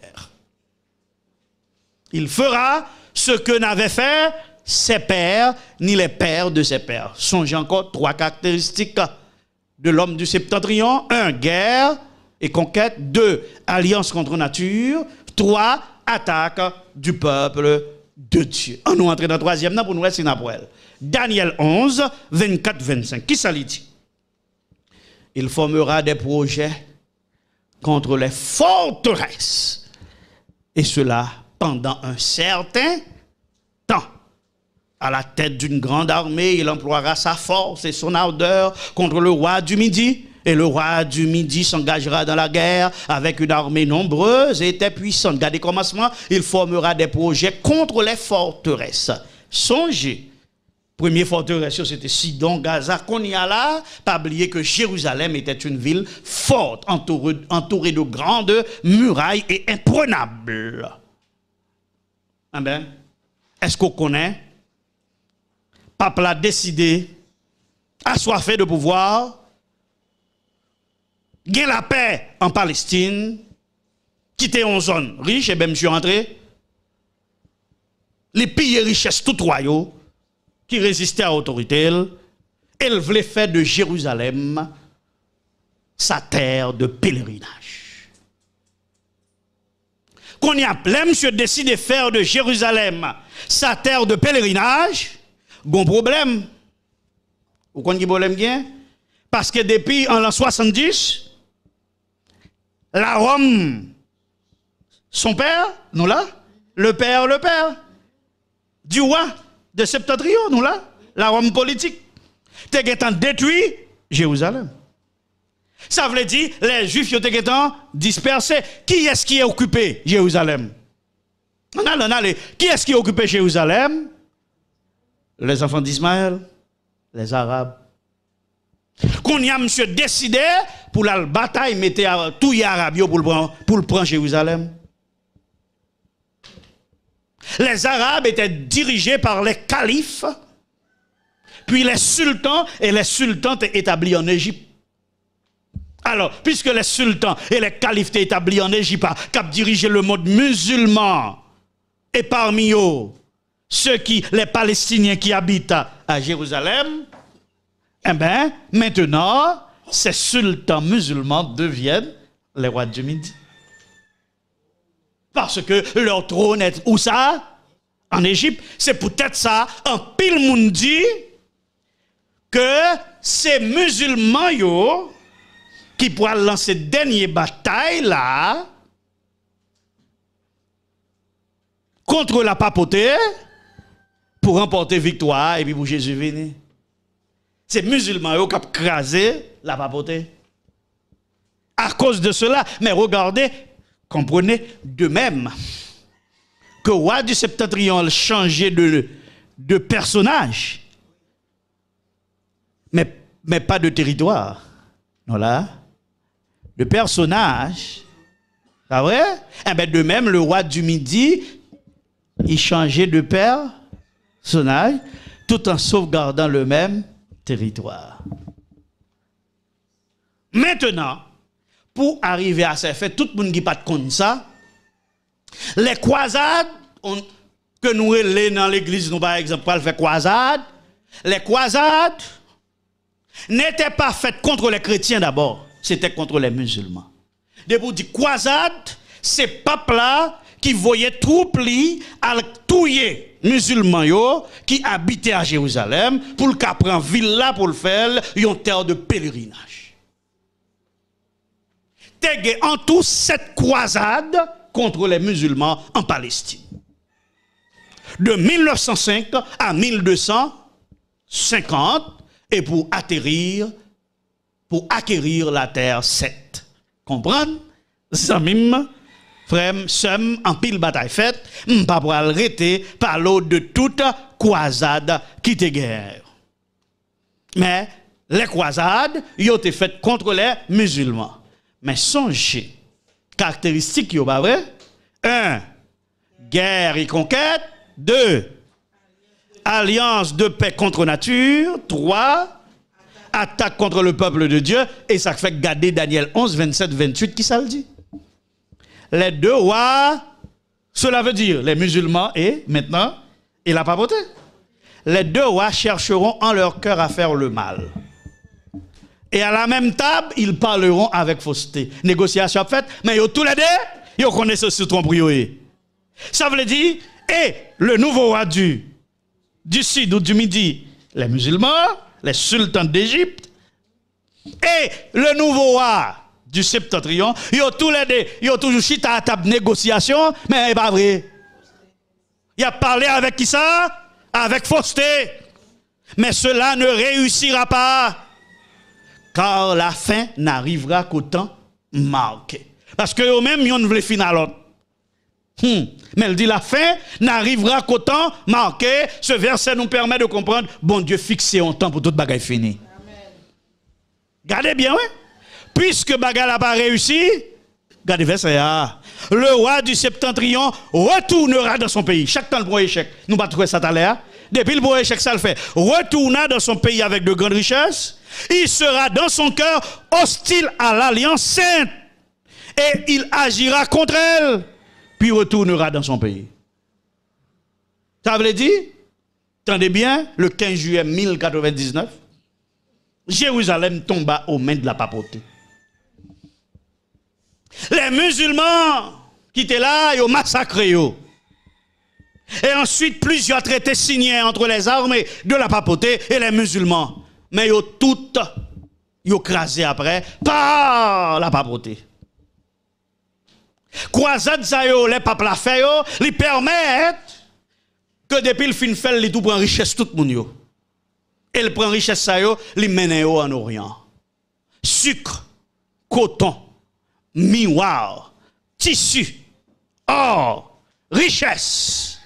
Il fera ce que n'avaient fait ses pères, ni les pères de ses pères. Songez encore trois caractéristiques de l'homme du septentrion. un, Guerre et conquête. deux, Alliance contre nature. trois, Attaque du peuple de Dieu. On nous entraîne dans le troisième pour nous rester Daniel 11, 24-25. Qui ça dit Il formera des projets contre les forteresses. Et cela pendant un certain temps à la tête d'une grande armée, il emploiera sa force et son ardeur contre le roi du Midi. Et le roi du Midi s'engagera dans la guerre avec une armée nombreuse et très puissante. Gardez commencement, il formera des projets contre les forteresses. Songez, première forteresse, c'était Sidon, Gaza, qu'on y là. Pas oublier que Jérusalem était une ville forte, entourée, de grandes murailles et imprenables. Ah ben, est-ce qu'on connaît pape a décidé, assoiffé de pouvoir, gain la paix en Palestine, quitter une zone riche, et bien monsieur entré, les et richesses tout royaux qui résistaient à l'autorité, elle voulait faire de Jérusalem sa terre de pèlerinage. Qu'on y a plein, monsieur décide de faire de Jérusalem sa terre de pèlerinage, bon problème. Vous comprenez problème bien Parce que depuis en l'an 70, la Rome, son père, nous là, le père, le père, du roi de Septentrion, nous là, la Rome politique, t'es détruit Jérusalem. Ça veut dire, les Juifs été dispersés. Qui est-ce qui est occupé Jérusalem Qui est-ce qui a occupé Jérusalem les enfants d'Ismaël, les Arabes. Qu'on y a monsieur décidé pour la bataille, mettez tout y pour le prendre, pour Jérusalem. Les Arabes étaient dirigés par les califes, puis les sultans, et les sultans étaient établis en Égypte. Alors, puisque les sultans et les califes étaient établis en Égypte, ah, qui dirigé le monde musulman, et parmi eux, ceux qui, les Palestiniens qui habitent à Jérusalem, eh bien, maintenant, ces sultans musulmans deviennent les rois du Midi. Parce que leur trône est où ça En Égypte. C'est peut-être ça, en pile monde dit que ces musulmans qui pourraient lancer dernière bataille là contre la papauté, pour remporter victoire et puis pour Jésus venir. C'est musulmans qui ont crasé la papauté. À cause de cela, mais regardez, comprenez de même que roi du septentrion changeait de, de personnage, mais, mais pas de territoire. Non là, de personnage, c'est ah vrai? Eh ben, de même, le roi du Midi, il changeait de père tout en sauvegardant le même territoire. Maintenant, pour arriver à ces faits, tout le monde qui pas compte ça, les croisades on, que nous allions dans l'église, nous par exemple, faire croisades, les croisades n'étaient pas faites contre les chrétiens d'abord, c'était contre les musulmans. De vous dire croisade, ces papes-là qui voyait troupes à touiller musulmans qui habitaient à Jérusalem pour qu'après prennent ville là pour le faire une terre de pèlerinage. T'es en tout cette croisade contre les musulmans en Palestine. De 1905 à 1250 et pour atterrir pour acquérir la terre 7. Comprendre? Zamim Frère, sem, en pile bataille faite, pas pour arrêter par l'eau de toute croisade qui te guerre. Mais les croisades, y ont été faites contre les musulmans. Mais songez, caractéristiques, yo, pas vrai? Un, guerre et conquête. Deux, alliance de paix contre nature. Trois, attaque contre le peuple de Dieu. Et ça fait garder Daniel 11, 27, 28, qui ça le dit? les deux rois, cela veut dire les musulmans et maintenant, il n'a pas voté. Les deux rois chercheront en leur cœur à faire le mal. Et à la même table, ils parleront avec fausseté. Négociation faite, mais tous les deux, ils connaissent ce tromperie. Ça veut dire, et le nouveau roi du, du sud ou du midi, les musulmans, les sultans d'Égypte, et le nouveau roi du septentrion, ils ont tous les deux, toujours chita à table négociation, mais c'est pas vrai. Il a parlé avec qui ça Avec fausseté. Mais cela ne réussira pas. Car la fin n'arrivera qu'au temps marqué. Parce que même, même ils ne veulent hmm. Mais il dit la fin n'arrivera qu'au temps marqué. Ce verset nous permet de comprendre, bon Dieu fixé en temps pour toute bagaille finie. Gardez bien, oui puisque Baga n'a pas réussi, ah, Le roi du septentrion retournera dans son pays. Chaque temps le bon échec. Nous pas trouver ça l'air. Depuis le bon échec, ça le fait. Retourna dans son pays avec de grandes richesses. Il sera dans son cœur hostile à l'alliance sainte. Et il agira contre elle. Puis retournera dans son pays. Ça veut dire, attendez bien, le 15 juillet 1099, Jérusalem tomba aux mains de la papauté. Les musulmans qui étaient là, ils ont massacré. Et ensuite, plusieurs traités signés entre les armées de la papauté et les musulmans. Mais ils ont toutes crasé après par la papauté. Les ça les papes la fait ils permettent que depuis le fin de fête, tout prend richesse tout le monde Et le prend richesse ils mènent en Orient. Sucre, coton, miroir, tissu, or, richesse,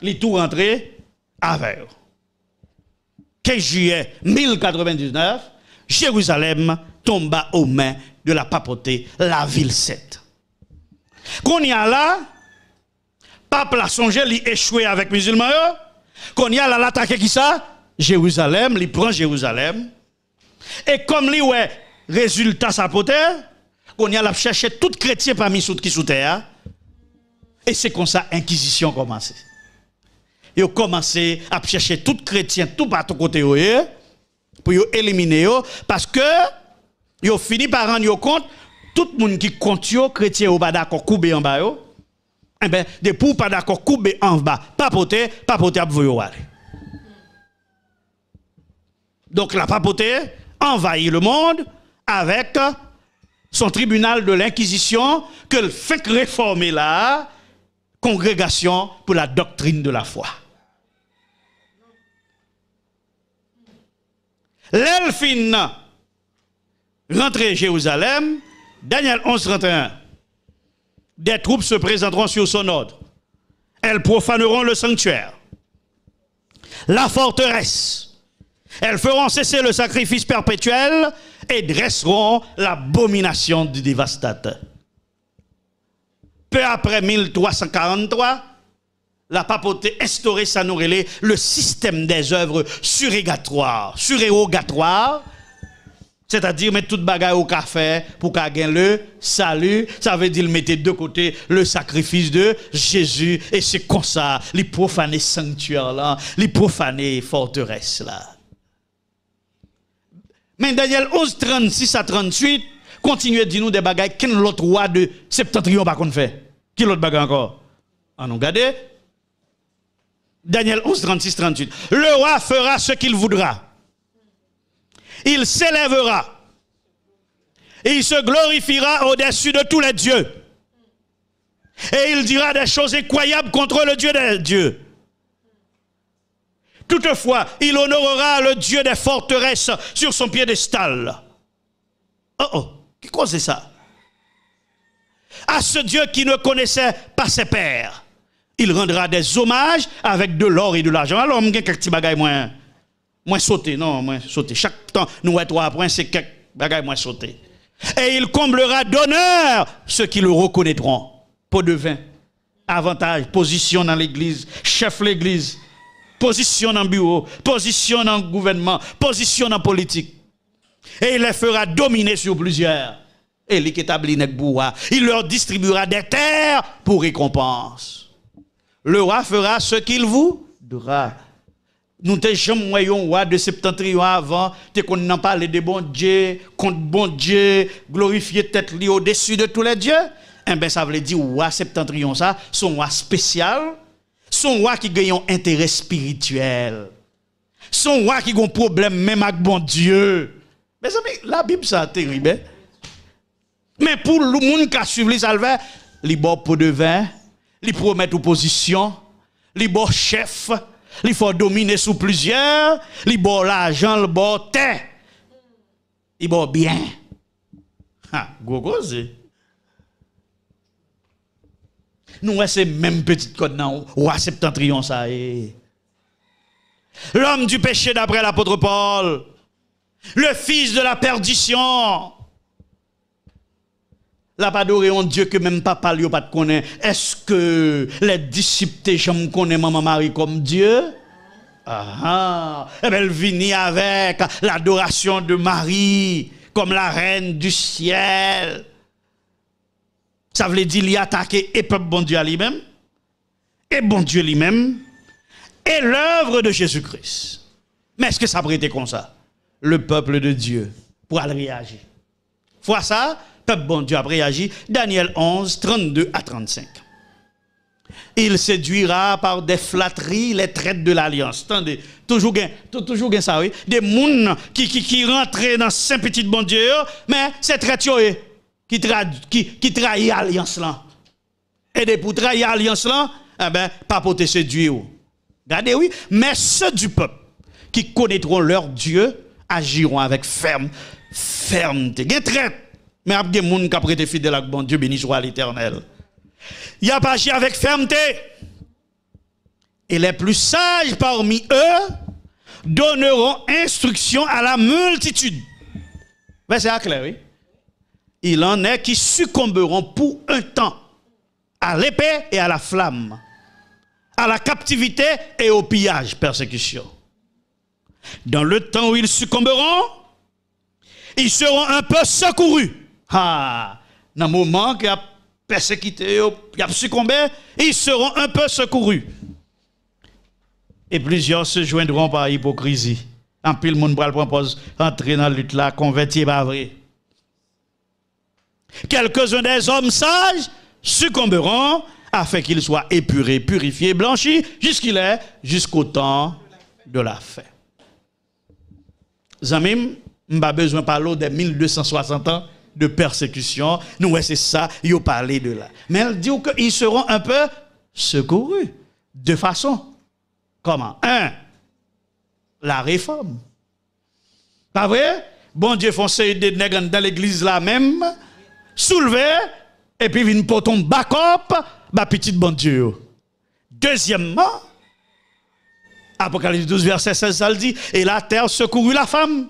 les tout rentrés avec. 15 juillet 1099, Jérusalem tomba aux mains de la papauté, la ville 7. Qu'on y a là, pape la songé, il échoué avec musulmans, qu'on y a là l'attaque qui ça? Jérusalem, il prend Jérusalem. Et comme lui, ouais, résultat sa qu'on y a cherché tout chrétien parmi ceux qui sont terre. Et c'est comme ça l'inquisition a commencé. Ils ont commencé à chercher tout chrétien, tout partout côté, eh, pour les éliminer, parce que ils ont fini par rendre compte, tout le monde qui compte, chrétien, au pas d'accord, coupé en bas, eh ben, des pou pas d'accord, coupé en bas, papoter, papoter, à Donc la papoter envahit le monde avec son tribunal de l'inquisition que le fait réformer la congrégation pour la doctrine de la foi. L'elfine rentrée à Jérusalem, Daniel 11, Des troupes se présenteront sur son ordre. Elles profaneront le sanctuaire, la forteresse. Elles feront cesser le sacrifice perpétuel et dresseront l'abomination du dévastateur. Peu après 1343, la papauté instaurée ça le système des œuvres surrogatoires, surérogatoires, c'est-à-dire mettre toute bagaille au café pour y gagne le salut, ça veut dire mettre de côté le sacrifice de Jésus et c'est comme ça, les profanés sanctuaires, là, les profanés forteresses. là. Mais Daniel 11, 36 à 38, continuez de nous des bagailles Quel l'autre roi de septentrion qu'on fait. Qui l'autre bagaille encore En ah, regardez. Daniel 11, 36, 38. Le roi fera ce qu'il voudra. Il s'élèvera. Et il se glorifiera au-dessus de tous les dieux. Et il dira des choses incroyables contre le Dieu des dieux. Toutefois, il honorera le Dieu des forteresses sur son piédestal. Oh oh, qui cause ça À ce Dieu qui ne connaissait pas ses pères, il rendra des hommages avec de l'or et de l'argent. Alors, on quelques petits bagailles moins, moins sauter, non, moins sauter. Chaque temps, nous à trois c'est quelques bagailles moins sauter. Et il comblera d'honneur ceux qui le reconnaîtront. Pot de vin, avantage, position dans l'église, chef l'église position en bureau, position en gouvernement, position en politique. Et il les fera dominer sur plusieurs. Et il établit Il leur distribuera des terres pour récompense. Le roi fera ce qu'il voudra. Nous n'avons jamais un roi de septentrion avant, t'es qu'on n'en pas de bon Dieu, contre bon Dieu, glorifier tête lui au-dessus de tous les dieux. Eh bien, ça veut dire roi septentrion, ça, son roi spécial son roi qui gagne un intérêt spirituel. Son roi qui ont un problème même avec bon Dieu. Mais la Bible, ça terrible. Hein? Mais pour le monde qui a suivi les il les un pour de vin, les promettent opposition, les un chef, les faut dominer sous plusieurs, les bons l'argent, les bons terre, les bord bien. Ha, gogoze nous c'est même petite code dans roi septentrion ça L'homme du péché d'après l'apôtre Paul, le fils de la perdition. La pas adoré Dieu que même papa lui pas connaît. Est-ce que les disciples de Jean connaissent maman Marie comme Dieu? Ah, ah. Eh ben, elle finit avec l'adoration de Marie comme la reine du ciel. Ça veut dire qu'il attaqué et peuple bon Dieu à lui-même, et bon Dieu lui-même, et l'œuvre de Jésus-Christ. Mais est-ce que ça être comme ça Le peuple de Dieu, pour aller réagir. Fois ça, peuple bon Dieu a réagi. Daniel 11, 32 à 35. Il séduira par des flatteries les traites de l'alliance. Attendez, toujours bien, toujours ça, oui. Des mounes qui, qui, rentrent dans saint petit bon Dieu, mais c'est traite, qui, trahit qui, alliance là. Et pour trahir alliance là, eh ben, pour te séduire. Regardez, oui. Mais ceux du peuple qui connaîtront leur Dieu agiront avec ferme, fermeté. Mais il y a des gens qui prêté fidèle à bon Dieu, béni soit l'éternel. Il a pas agi avec fermeté. Et les plus sages parmi eux donneront instruction à la multitude. Verset ben, à clair, oui il en est qui succomberont pour un temps à l'épée et à la flamme, à la captivité et au pillage, persécution. Dans le temps où ils succomberont, ils seront un peu secourus. Ah, dans le moment y a persécuté, y a succombé, ils seront un peu secourus. Et plusieurs se joindront par hypocrisie. En pile, le monde propose entrer dans la lutte là, convertir, pas vrai. Quelques-uns des hommes sages succomberont afin qu'ils soient épurés, purifiés, blanchis jusqu'il est, jusqu'au temps de la fin. Zamim, pas besoin parler des 1260 ans de persécution. Nous, c'est ça, il parlé de là. Mais elle dit qu'ils seront un peu secourus. De façon. Comment Un, la réforme. Pas vrai Bon Dieu, faut des nègres dans l'église là même soulevé, et puis potombe back backup, ma bah, petite bon Dieu. Deuxièmement, Apocalypse 12, verset 16, ça le dit, et la terre secourut la femme.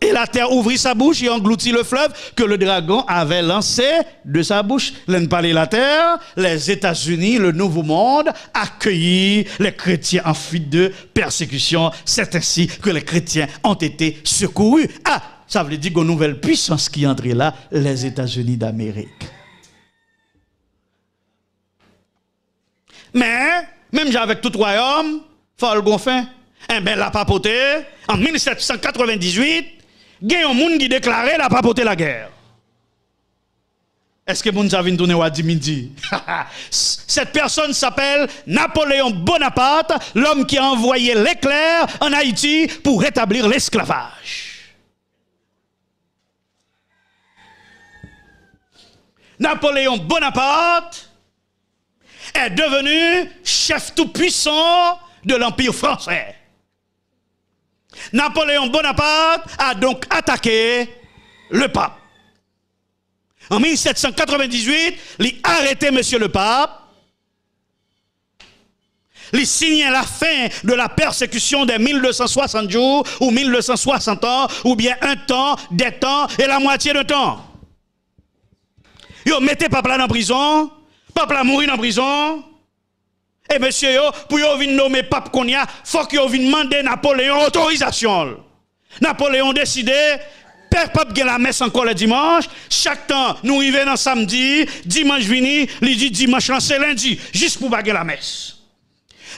Et la terre ouvrit sa bouche et engloutit le fleuve que le dragon avait lancé de sa bouche. L'en la terre, les États-Unis, le Nouveau Monde accueillit les chrétiens en fuite de persécution. C'est ainsi que les chrétiens ont été secourus. à ah, ça veut dire qu'une nouvelle puissance qui entre là, les États-Unis d'Amérique. Mais, même avec tout royaume, Fall Gonfin, eh bien, la papauté, en 1798, il y a un monde qui déclarait la papauté la guerre. Est-ce que vous avez donné à midi Cette personne s'appelle Napoléon Bonaparte, l'homme qui a envoyé l'éclair en Haïti pour rétablir l'esclavage. Napoléon Bonaparte est devenu chef tout-puissant de l'Empire français. Napoléon Bonaparte a donc attaqué le pape. En 1798, il a arrêté monsieur le pape. Il signait la fin de la persécution des 1260 jours ou 1260 ans ou bien un temps, des temps et la moitié de temps. Yo mettez papa en prison, papa mourir en prison. Et eh, monsieur yo, pour yo vienne nommer pape qu'on y faut que yo vienne demander Napoléon autorisation. Napoléon décidé Père pape a la messe encore le dimanche. Chaque temps, nous arrivons dans samedi, dimanche vini, il dit dimanche c'est lundi, juste pour baguer la messe.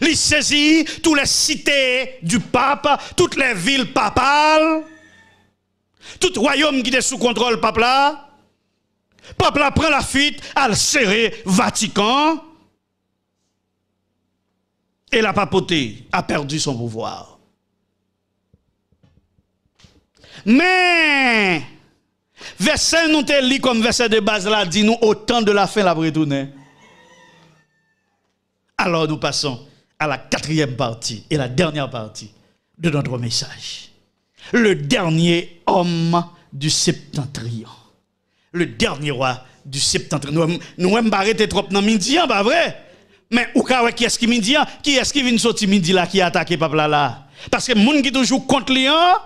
Il saisit toutes les cités du pape, toutes les villes papales, tout royaume qui est sous contrôle pape là. Peuple prend la fuite, elle serré Vatican. Et la papauté a perdu son pouvoir. Mais, verset nous te lit comme verset de base là, dit nous, au temps de la fin, la retourner. Alors nous passons à la quatrième partie et la dernière partie de notre message. Le dernier homme du septentrion le dernier roi du septentrion. Nous avons trop dans midi, hein, pas vrai? Mais ou qui est-ce qui midi, hein? qui est-ce qui vient sortir midi là, qui a attaqué peuple là? Parce que les gens qui toujours contre Lyon, hein?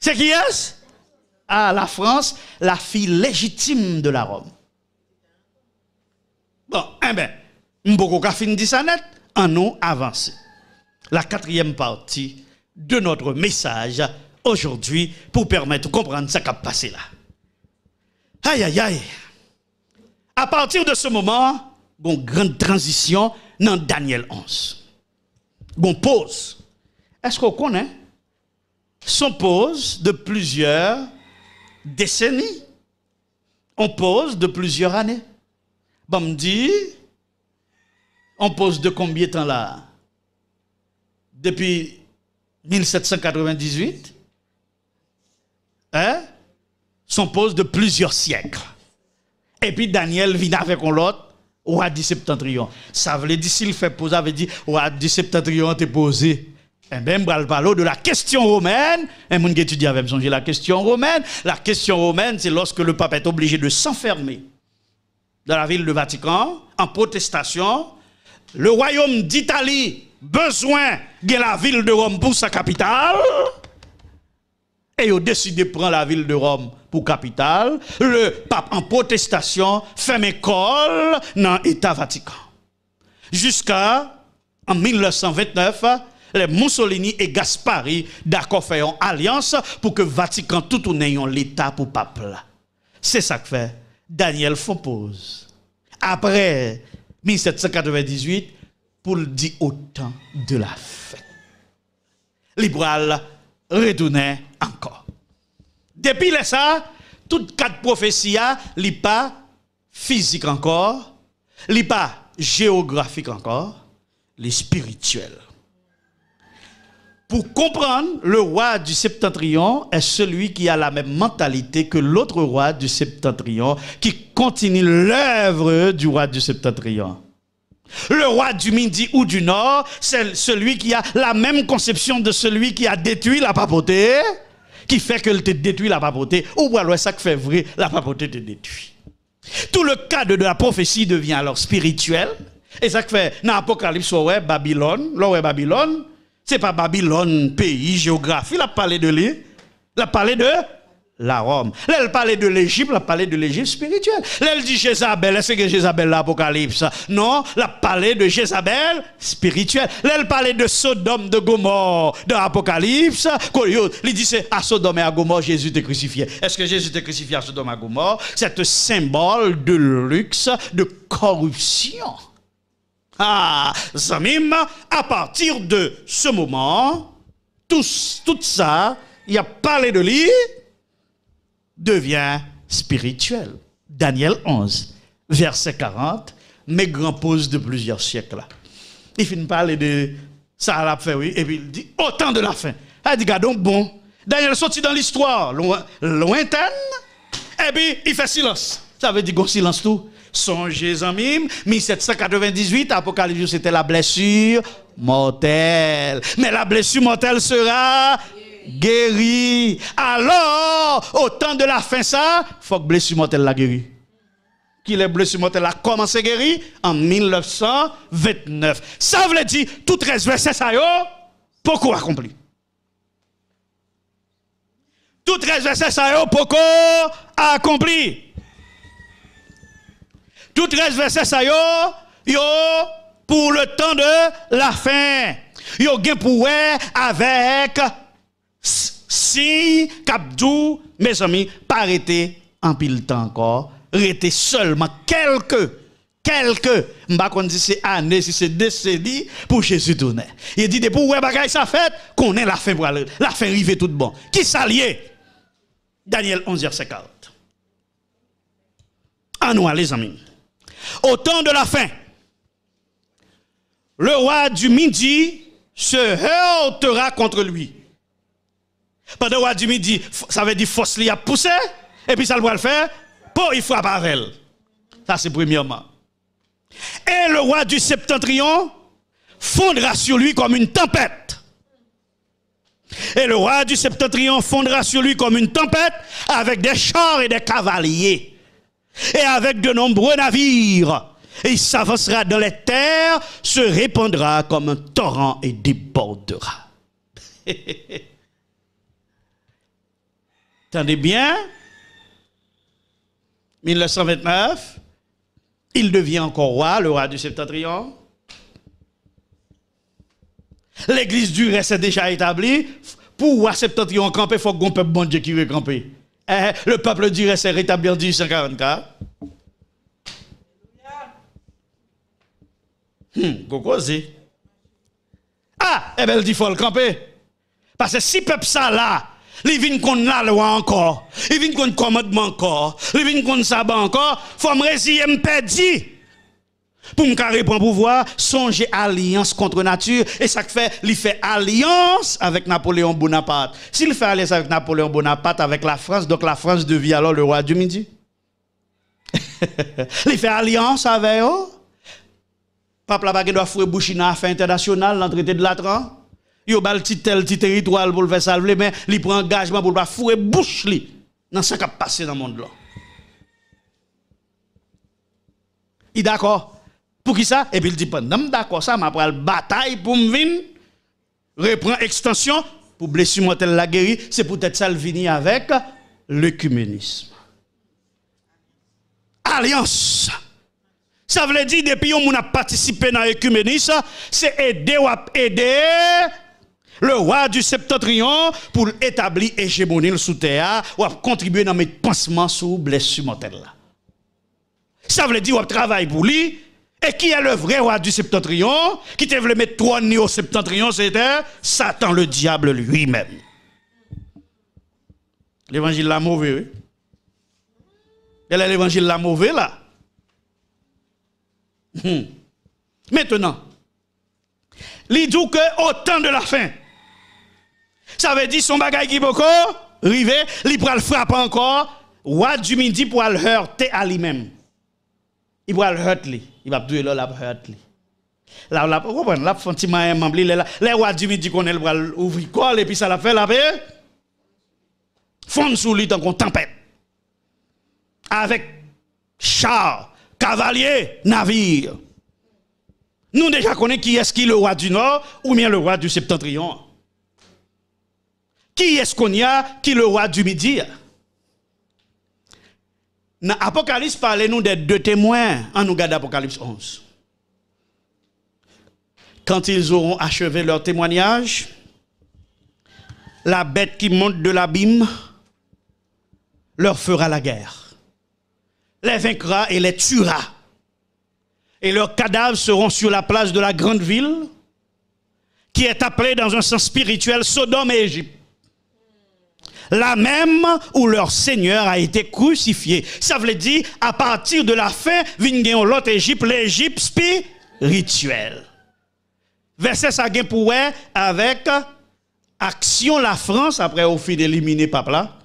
c'est qui est? Ah, la France, la fille légitime de la Rome. Bon, eh bien, Mboko Kafin dit ça net, en nous avancé. La quatrième partie de notre message aujourd'hui pour permettre de comprendre ce qui a passé là. Aïe, aïe, aïe. À partir de ce moment, une grande transition dans Daniel 11. Une pause. Est-ce qu'on connaît son pause de plusieurs décennies On pause de plusieurs années. Bon, me dit, on pose de combien de temps là Depuis 1798 Hein pose de plusieurs siècles. Et puis Daniel vient avec un l'autre, roi du septentrion. Ça veut dire, s'il fait poser, dit roi septentrion t'es posé. Et eh bien, je de la question romaine. Et eh, mon étudie avait songé la question romaine. La question romaine, c'est lorsque le pape est obligé de s'enfermer dans la ville de Vatican, en protestation. Le royaume d'Italie, besoin de la ville de Rome pour sa capitale et ont décidé de prendre la ville de Rome pour capitale. Le pape en protestation ferme école dans l'État Vatican. Jusqu'à en 1929, les Mussolini et Gaspari d'accord fait une alliance pour que Vatican tout ayant l'État pour pape. C'est ça que fait Daniel Fompose. Après 1798, pour le dire autant de la fête. Libéral retourner encore. Depuis ça, toutes quatre prophéties a, ah, pas physique encore, li pas géographique encore, les spirituel. Pour comprendre, le roi du septentrion est celui qui a la même mentalité que l'autre roi du septentrion, qui continue l'œuvre du roi du septentrion. Le roi du Midi ou du Nord, c'est celui qui a la même conception de celui qui a détruit la papauté, qui fait que te détruit la papauté, ou alors ça fait vrai, la papauté te détruit. Tout le cadre de la prophétie devient alors spirituel, et ça fait, dans l'Apocalypse, ouais, Babylone, là Babylone, c'est pas Babylone, pays, géographie, il a parlé de lui, il a parlé de la Rome. elle parlait de l'Égypte, elle parlait de l'Égypte spirituelle. Là, elle dit Jézabel, est-ce que Jézabel l'Apocalypse Non, la palais de Jézabel spirituelle. Là, elle parlait de Sodome, de Gomorre, de l'Apocalypse. Il dit c'est à Sodome et à Gomorre, Jésus est crucifié. Est-ce que Jésus est crucifié à Sodome et à Gomorre C'est un symbole de luxe, de corruption. Ah, Zamim, à partir de ce moment, tout, tout ça, il a parlé de lui devient spirituel. Daniel 11, verset 40, mais grand pause de plusieurs siècles. Il finit par parler de ça à la fin, et puis il dit autant de la fin. Il dit, donc bon, Daniel sorti dans l'histoire lointaine, et puis il fait silence. Ça veut dire qu'on silence tout. Songez en mime, 1798, Apocalypse, c'était la blessure mortelle. Mais la blessure mortelle sera guéri. Alors, au temps de la fin, ça, faut que blessure mortelle la guéri. Qui les blessure mortelle a commencé guéri en 1929. Ça veut dire, tout 13 versets, ça yo, beaucoup accompli. Tout 13 versets, ça yo, beaucoup accompli. Tout 13 versets, ça yo, yo, pour le temps de la fin. Yo gain pour avec si, Kabdou, mes amis, pas arrêter en pile temps encore, arrêter seulement quelques quelques, m'a qu'on dit c'est année, si c'est décédé pour Jésus tourner. Il dit, pour ouais, bagaille, ça fait, qu'on est la fin pour aller, la fin arrive tout bon. Qui s'allie? Daniel 11 verset 40. À nous, les amis. Au temps de la fin, le roi du midi se heurtera contre lui. Pendant que du midi, ça veut dire force li a poussé, et puis ça le voit le faire, pour il frappe avec elle. Ça c'est premièrement. Et le roi du septentrion fondra sur lui comme une tempête. Et le roi du septentrion fondra sur lui comme une tempête avec des chars et des cavaliers et avec de nombreux navires. Et il s'avancera dans les terres, se répandra comme un torrent et débordera. [laughs] Tendez bien, 1929, il devient encore roi, le roi du Septentrion. L'église du reste est déjà établie. Pour roi Septentrion camper, il faut qu'on peuple bon Dieu qui veut camper. Eh, le peuple du reste est rétabli en 1844. Hum, Ah, eh bien, il dit faut le camper. Parce que si peuple ça là, Li vin kon la loi encore. Li contre le commandement encore. Li contre kon sabat encore. Faut me résilier me perdre. Pour me pouvoir, songer alliance contre nature. Et ça fait, il fait alliance avec Napoléon Bonaparte. S'il fait alliance avec Napoléon Bonaparte, avec la France, donc la France devient alors le roi du Midi. [laughs] il fait alliance avec eux. Papa va doit fouer Bouchina à internationale, l'entrée de l'Atran yo bal ti tel petit territoire pour le faire salver mais il prend engagement pour pas fourrer bouche li dans ce qui a passé dans le monde là. Il d'accord pour qui ça et puis il dit pendant d'accord ça m'a la bataille pour me venir reprend extension pour blessure tel la guérie, c'est peut-être ça le venir avec l'ecumenisme. Alliance. Ça veut dire depuis on a participé dans l'œcuménisme, c'est aider ou aider le roi du septentrion, pour établir hégémonie sous terre, ou contribuer dans mes pansements sous blessure mortelle. Ça veut dire qu'on travaille pour lui. Et qui est le vrai roi du septentrion Qui te veut mettre trois nids au septentrion, c'était Satan, le diable lui-même. L'évangile l'a mauvais, oui. L'évangile l'a mauvais, là. Hmm. Maintenant, il dit que au temps de la fin, ça veut dire son bagage qui beaucoup rivé, il pourra le frapper encore. Roi du midi pour le heurter à lui-même. Il pourra le heurter. Il va douer là, la heurter. Là, là, vous comprenez, là, font un là, les du midi qu'on est, pour ouvrir et puis ça la fait la paix. Ben, fond sous lui dans une tempête. Avec char, cavalier, navire. Nous déjà connaissons qui est-ce qui est le roi du nord ou bien le roi du septentrion. Qui est-ce qu'on y a Qui le roi du midi Dans Apocalypse, parlez-nous des deux témoins en nous garde Apocalypse 11. Quand ils auront achevé leur témoignage, la bête qui monte de l'abîme leur fera la guerre, les vaincra et les tuera. Et leurs cadavres seront sur la place de la grande ville, qui est appelée dans un sens spirituel Sodome et Égypte. « La même où leur Seigneur a été crucifié. Ça veut dire, à partir de la fin, L'Egypte l'autre Égypte, l'Égypte spirituelle. Verset ça pour avec action la France après au fil d'éliminer papa là.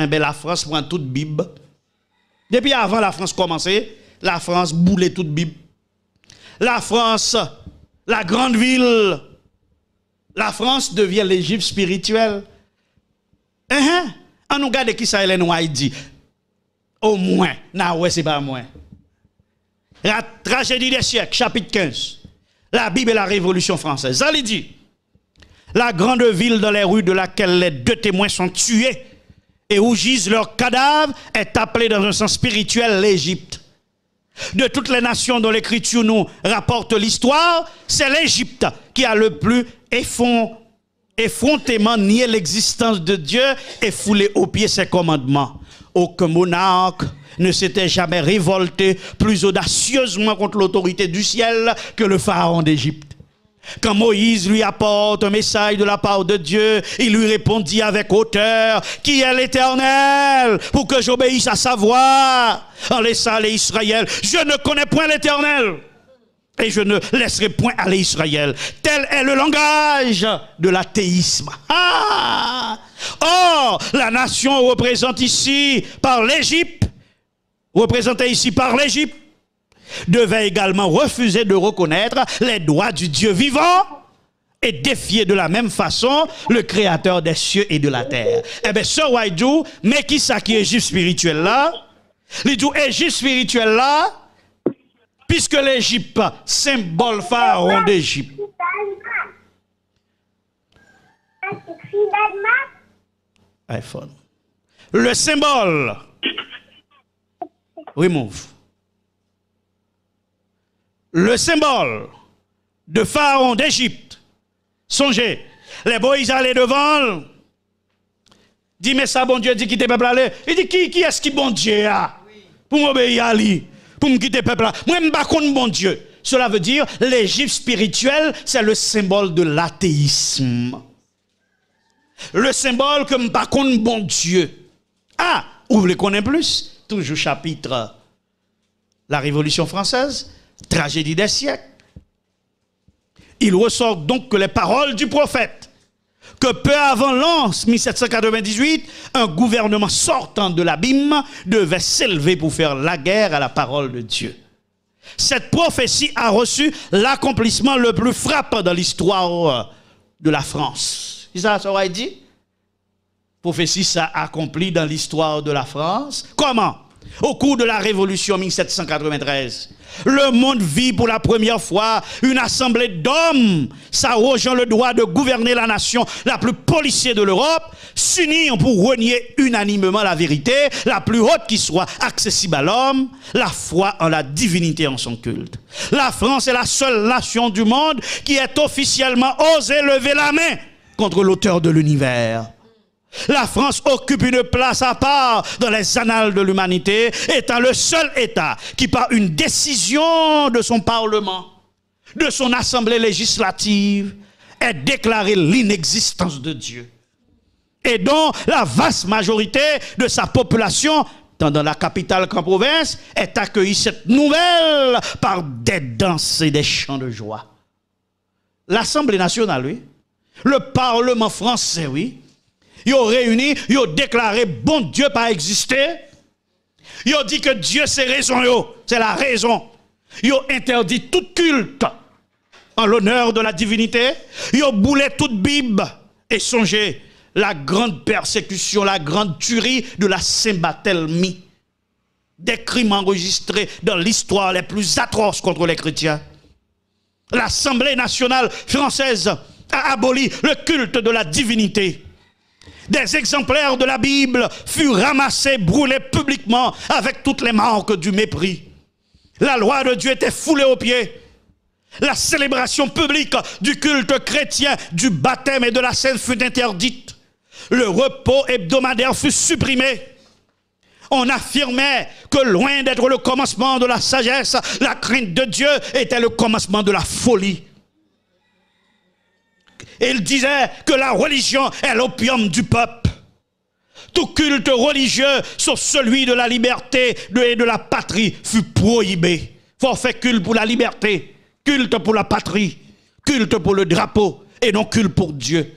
Eh ben, la France prend toute Bible. Depuis avant la France commençait, la France boulait toute Bible. La France, la grande ville, la France devient l'Égypte spirituelle. Hein? Uh-huh. On nous regarde qui ça Hélène dit, Au moins, non, ouais c'est pas moins. La tragédie des siècles, chapitre 15. La Bible et la Révolution française. Ça dit. La grande ville dans les rues de laquelle les deux témoins sont tués et où gisent leurs cadavres est appelée dans un sens spirituel l'Égypte. De toutes les nations dont l'Écriture nous rapporte l'histoire, c'est l'Égypte qui a le plus effondré effrontément nier l'existence de Dieu et fouler aux pieds ses commandements. Aucun monarque ne s'était jamais révolté plus audacieusement contre l'autorité du ciel que le pharaon d'Égypte. Quand Moïse lui apporte un message de la part de Dieu, il lui répondit avec hauteur, qui est l'éternel pour que j'obéisse à sa voix en laissant aller Israël. Je ne connais point l'éternel et je ne laisserai point aller Israël. Tel est le langage de l'athéisme. Ah Or, la nation représente ici par l'Égypte, représentée ici par l'Égypte, devait également refuser de reconnaître les droits du Dieu vivant et défier de la même façon le créateur des cieux et de la terre. Eh bien, ce Waïdou, mais qui ça qui est juste spirituel là? L'Égypte spirituel là, puisque l'Égypte, symbole pharaon d'Égypte. iPhone. Le symbole. Remove. Le symbole de Pharaon d'Égypte. Songez, les boys allaient devant. Dit, mais ça, bon Dieu dit t'es peuple aller. Il dit, qui, qui est-ce qui bon Dieu a pour m'obéir à lui? pour me quitter peuple Moi, je ne bon Dieu. Cela veut dire, l'Égypte spirituelle, c'est le symbole de l'athéisme. Le symbole que me contre bon Dieu. Ah, vous voulez connaître plus Toujours chapitre La Révolution française, tragédie des siècles. Il ressort donc que les paroles du prophète que peu avant l'an 1798, un gouvernement sortant de l'abîme devait s'élever pour faire la guerre à la parole de Dieu. Cette prophétie a reçu l'accomplissement le plus frappant dans l'histoire de la France. C'est ça, aurait dit Prophétie ça accompli dans l'histoire de la France. Comment au cours de la Révolution 1793, le monde vit pour la première fois une assemblée d'hommes s'arrogeant le droit de gouverner la nation la plus policier de l'Europe, s'unir pour renier unanimement la vérité, la plus haute qui soit accessible à l'homme, la foi en la divinité en son culte. La France est la seule nation du monde qui est officiellement osé lever la main contre l'auteur de l'univers. La France occupe une place à part dans les annales de l'humanité, étant le seul État qui, par une décision de son Parlement, de son Assemblée législative, ait déclaré l'inexistence de Dieu. Et dont la vaste majorité de sa population, tant dans la capitale qu'en province, est accueillie cette nouvelle par des danses et des chants de joie. L'Assemblée nationale, oui. Le Parlement français, oui ils ont réuni, ils ont déclaré bon Dieu pas exister. Ils ont dit que Dieu c'est raison, c'est la raison. Ils ont interdit tout culte en l'honneur de la divinité. Ils ont boulé toute Bible et songé la grande persécution, la grande tuerie de la Saint-Barthélemy. Des crimes enregistrés dans l'histoire les plus atroces contre les chrétiens. L'Assemblée nationale française a aboli le culte de la divinité. Des exemplaires de la Bible furent ramassés, brûlés publiquement avec toutes les marques du mépris. La loi de Dieu était foulée aux pieds. La célébration publique du culte chrétien, du baptême et de la scène fut interdite. Le repos hebdomadaire fut supprimé. On affirmait que loin d'être le commencement de la sagesse, la crainte de Dieu était le commencement de la folie il disait que la religion est l'opium du peuple. Tout culte religieux, sauf celui de la liberté et de la patrie, fut prohibé. Forfait culte pour la liberté, culte pour la patrie, culte pour le drapeau, et non culte pour Dieu.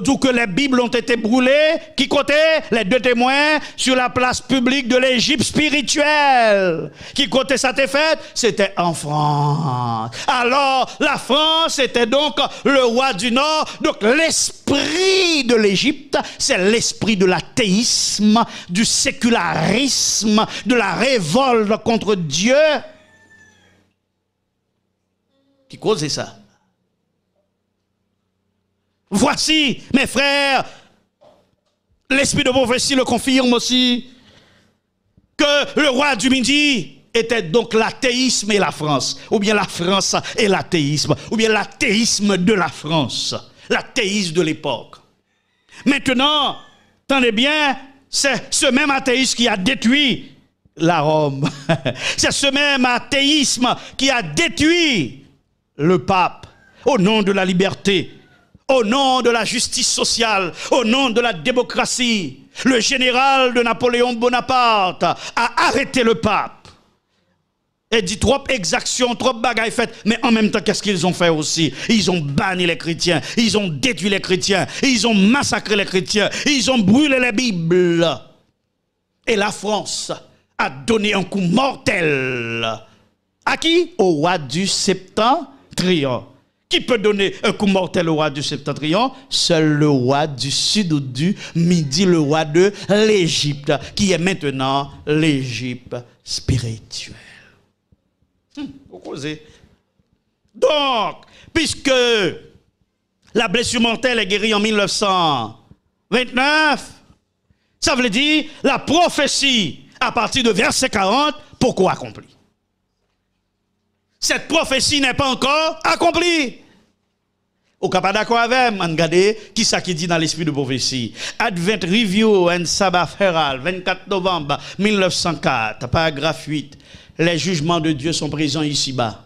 Ils que les Bibles ont été brûlées. Qui côté Les deux témoins sur la place publique de l'Égypte spirituelle. Qui côté ça fête C'était en France. Alors, la France était donc le roi du Nord. Donc, l'esprit de l'Égypte, c'est l'esprit de l'athéisme, du sécularisme, de la révolte contre Dieu. Qui causait ça Voici, mes frères, l'esprit de prophétie le confirme aussi, que le roi du Midi était donc l'athéisme et la France, ou bien la France et l'athéisme, ou bien l'athéisme de la France, l'athéisme de l'époque. Maintenant, tenez bien, c'est ce même athéisme qui a détruit la Rome. [laughs] c'est ce même athéisme qui a détruit le pape au nom de la liberté au nom de la justice sociale, au nom de la démocratie, le général de Napoléon Bonaparte a arrêté le pape et dit trop exactions, trop bagailles faites. Mais en même temps, qu'est-ce qu'ils ont fait aussi Ils ont banni les chrétiens, ils ont détruit les chrétiens, ils ont massacré les chrétiens, ils ont brûlé les Bibles. Et la France a donné un coup mortel. À qui Au roi du septentrion. Qui peut donner un coup mortel au roi du septentrion Seul le roi du sud ou du midi, le roi de l'Égypte, qui est maintenant l'Égypte spirituelle. Hum, vous Donc, puisque la blessure mortelle est guérie en 1929, ça veut dire la prophétie à partir de verset 40, pourquoi accomplie Cette prophétie n'est pas encore accomplie. Au cas d'accord avec, qui ça qui dit dans l'esprit de prophétie. Advent Review and Sabbath Herald, 24 novembre 1904, paragraphe 8. Les jugements de Dieu sont présents ici-bas.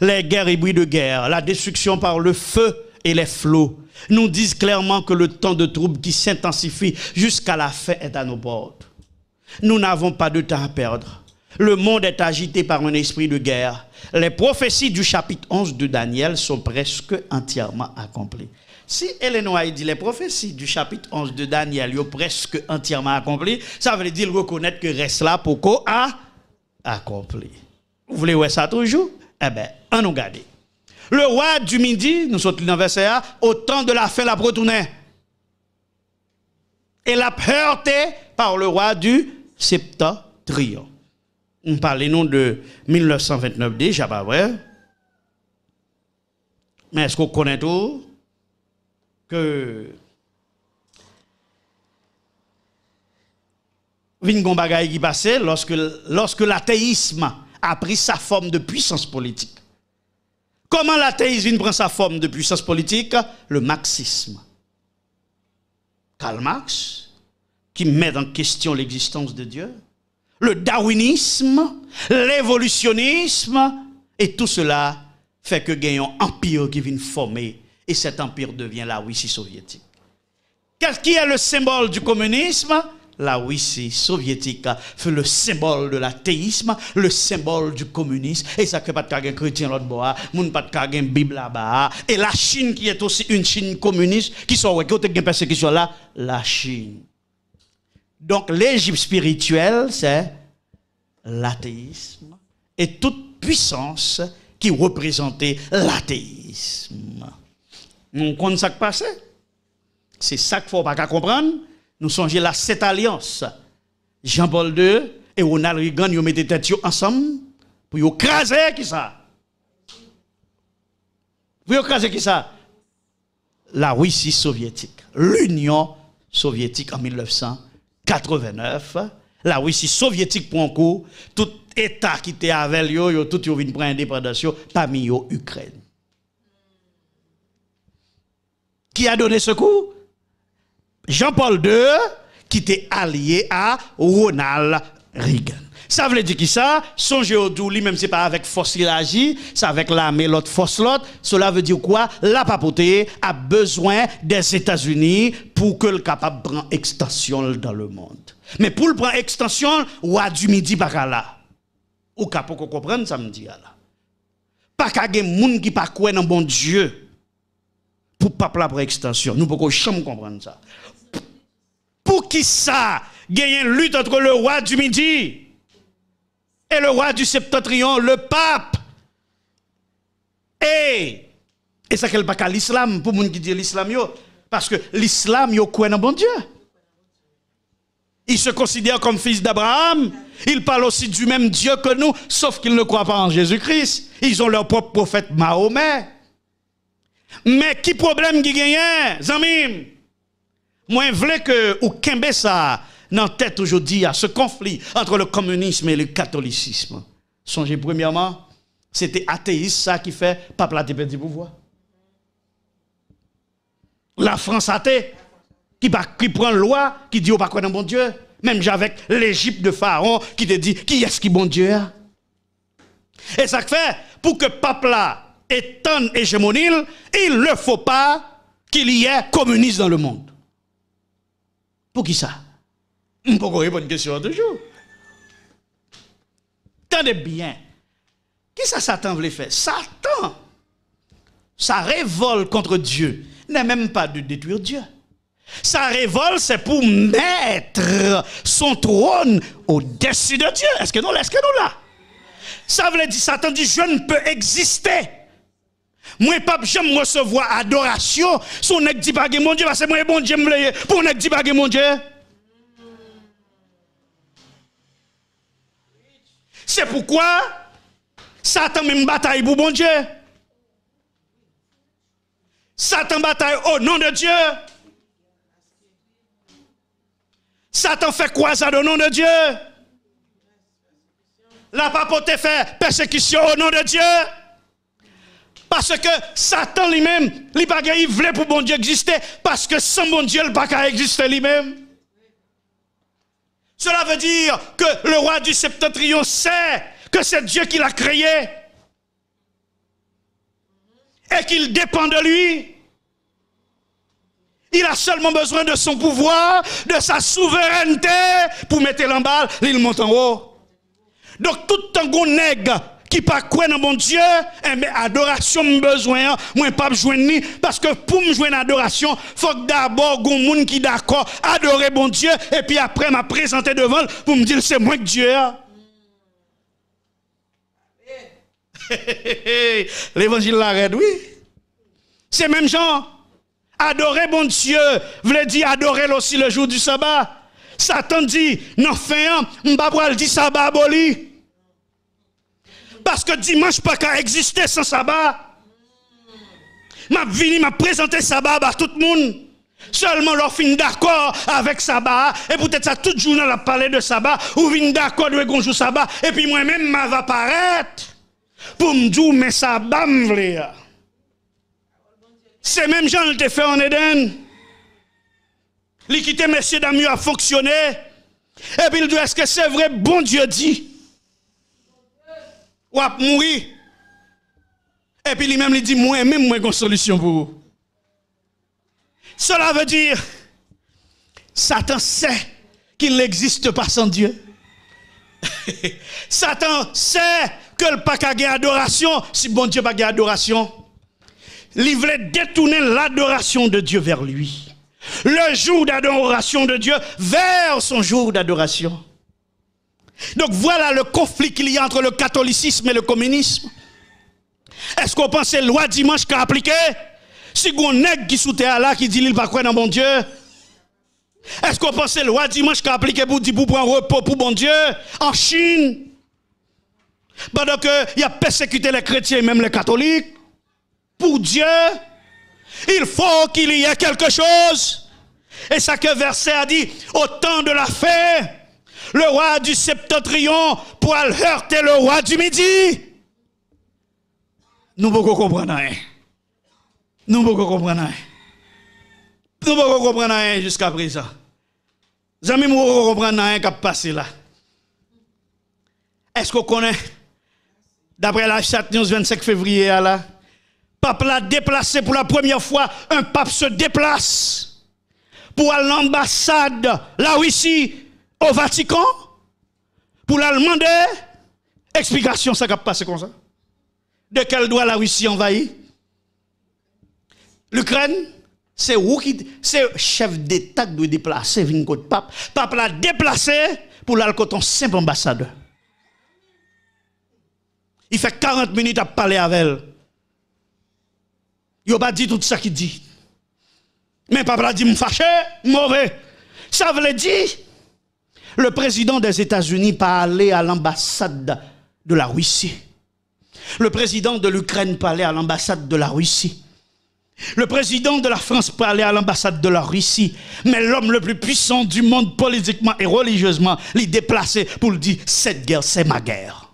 Les guerres et bruits de guerre, la destruction par le feu et les flots nous disent clairement que le temps de trouble qui s'intensifie jusqu'à la fin est à nos portes. Nous n'avons pas de temps à perdre. Le monde est agité par un esprit de guerre. Les prophéties du chapitre 11 de Daniel sont presque entièrement accomplies. Si Hélène White dit les prophéties du chapitre 11 de Daniel sont presque entièrement accomplies, ça veut dire reconnaître que reste là pour qu'on a accompli. Vous voulez voir ça toujours Eh bien, on nous garde. Le roi du midi, nous sommes dans le verset au temps de la fin, la retournait. Et la heurté par le roi du septentrion on parlait non de 1929 déjà, pas vrai. Mais est-ce qu'on connaît tout que Vingon qui passait lorsque, lorsque l'athéisme a pris sa forme de puissance politique. Comment l'athéisme prend sa forme de puissance politique Le marxisme. Karl Marx, qui met en question l'existence de Dieu, le darwinisme, l'évolutionnisme, et tout cela fait que gagnons empire qui vient former, et cet empire devient la Russie soviétique. Quel qui est le symbole du communisme La Russie soviétique fut le symbole de l'athéisme, le symbole du communisme, et ça que pas de chrétien l'autre bois, pas de Bible là-bas, et la Chine qui est aussi une Chine communiste, qui sont, qui ont persécution là, la Chine. Donc l'Égypte spirituelle, c'est l'athéisme et toute puissance qui représentait l'athéisme. Nous comprenons ça qui passe. C'est ça qu'il faut pas comprendre. Nous songeons la cette alliance. Jean-Paul II et Ronald Reagan, ils mettaient tête ensemble pour écraser qui ça Pour écraser qui ça La Russie soviétique, l'Union soviétique en 1900. 89, la Russie soviétique prend coup, tout État qui était avec lui, tout yo vient prendre indépendance, parmi eux Ukraine. Qui a donné ce coup Jean-Paul II, qui était allié à Ronald Reagan. Ça veut dire qui ça Songez au dou, lui-même, c'est pas avec force il agit, c'est avec l'armée, l'autre force l'autre. Cela veut dire quoi La papauté a besoin des États-Unis pour que le capable prenne extension dans le monde. Mais pour le prendre extension, le roi du midi pas là. Ou pour comprendre ça me dit là. Pas qu'à des gens qui pas croire dans bon Dieu pour pas prendre extension. Nous pouvons jamais comprendre ça. Pour qui ça Gagner une lutte entre le roi du midi et le roi du septentrion, le pape. Et, et ça qu'elle pas l'islam, pour les qui dit l'islam, parce que l'islam, yo croit bon Dieu. Il se considère comme fils d'Abraham. Il parle aussi du même Dieu que nous, sauf qu'ils ne croient pas en Jésus-Christ. Ils ont leur propre prophète Mahomet. Mais qui problème qui gagne, hein, Zamim? Moi, je voulais que, ou ça, dans tête aujourd'hui à ce conflit entre le communisme et le catholicisme. Songez premièrement, c'était athéiste ça qui fait pape la le pouvoir. La France athée qui, qui prend loi qui dit au pas dans bon Dieu, même avec l'Égypte de Pharaon qui te dit qui est-ce qui bon Dieu. Hein? Et ça fait pour que pape là un hégémonile, il ne faut pas qu'il y ait communiste dans le monde. Pour qui ça je ne peux pas répondre à une question toujours. Tendez bien. Qui ça Satan voulait faire Satan, sa révolte contre Dieu n'est même pas de détruire Dieu. Sa révolte, c'est pour mettre son trône au-dessus de Dieu. Est-ce que nous, est-ce que nous là Ça veut dire, Satan dit, je ne peux exister. Moi, pas j'aime recevoir adoration. Si on dit pas mon Dieu, parce que moi, mon Dieu, pour on dit pas mon Dieu. C'est pourquoi Satan même bataille pour bon Dieu. Satan bataille au nom de Dieu. Satan fait croisade au nom de Dieu. La papauté fait persécution au nom de Dieu. Parce que Satan lui-même, il voulait pour bon Dieu exister, parce que sans bon Dieu, il a pas exister lui-même. Cela veut dire que le roi du septentrion sait que c'est Dieu qui l'a créé et qu'il dépend de lui. Il a seulement besoin de son pouvoir, de sa souveraineté pour mettre l'emballe, il monte en haut. Donc tout un nègre qui pas quoi dans mon Dieu, eh bien, adoration m'a besoin, hein. moi pas joindre parce que pour me joindre adoration, faut que d'abord gon monde qui d'accord adorer bon Dieu, et puis après m'a présenté devant pour me dire c'est moi que Dieu. Hein. [laughs] L'évangile la oui. C'est même genre. Adorer bon Dieu, l'avez dire adorer aussi le jour du sabbat. Satan dit, non, fin, le dit sabbat aboli. Parce que dimanche pas qu'à exister sans sabbat. M'a vini, m'a présenté sabbat à tout le monde. Seulement leur fin d'accord avec sabbat. Et peut-être ça, tout journée, la palais de sabbat. Ou fin d'accord de jour sabbat. Et puis moi-même, m'a va paraître. Pour me dire, mais sabbat me C'est même gens qui fait en Éden. L'équité, messieurs, dames, a fonctionné. Et puis il dit, est-ce que c'est vrai, bon Dieu dit? ou mourir. Et puis lui-même lui dit, moi, même moi, une solution pour vous. Cela veut dire, Satan sait qu'il n'existe pas sans Dieu. [laughs] Satan sait que le pas qu'à adoration, si bon Dieu pas adoration, il voulait détourner l'adoration de Dieu vers lui. Le jour d'adoration de Dieu vers son jour d'adoration. Donc voilà le conflit qu'il y a entre le catholicisme et le communisme. Est-ce qu'on pense que loi dimanche qu'a appliqué Si on nègre qui sous terre là qui dit qu'il pas croire dans bon Dieu. Est-ce qu'on pense que loi dimanche qu'a appliqué pour dire pour un repos pour bon Dieu en Chine Pendant qu'il a persécuté les chrétiens et même les catholiques pour Dieu, il faut qu'il y ait quelque chose. Et ça que verset a dit au temps de la fête le roi du septentrion pour aller heurter le roi du midi. Nous ne pouvons comprendre rien. Nous ne pouvons comprendre rien. Nous ne pouvons comprendre rien jusqu'à présent. Nous ne pouvons comprendre rien qui passé là. Est-ce qu'on connaît, d'après la chat news 25 février là, pape l'a déplacé pour la première fois, un pape se déplace pour l'ambassade, là ici, au Vatican pour l'Allemande, explication ça qui a passé comme ça. De quel droit la Russie envahit? L'Ukraine, c'est où qui, c'est chef d'État qui doit déplacer, Vingo de pape. Pape l'a déplacé pour l'alcoton simple ambassadeur. Il fait 40 minutes à parler avec elle. Il n'a pas dit tout ça qu'il dit. Mais papa dit, me fâché, mauvais. Ça veut dire, le président des États-Unis aller à l'ambassade de la Russie. Le président de l'Ukraine parlait à l'ambassade de la Russie. Le président de la France parlait à l'ambassade de la Russie. Mais l'homme le plus puissant du monde politiquement et religieusement l'y déplaçait pour lui dire Cette guerre, c'est ma guerre.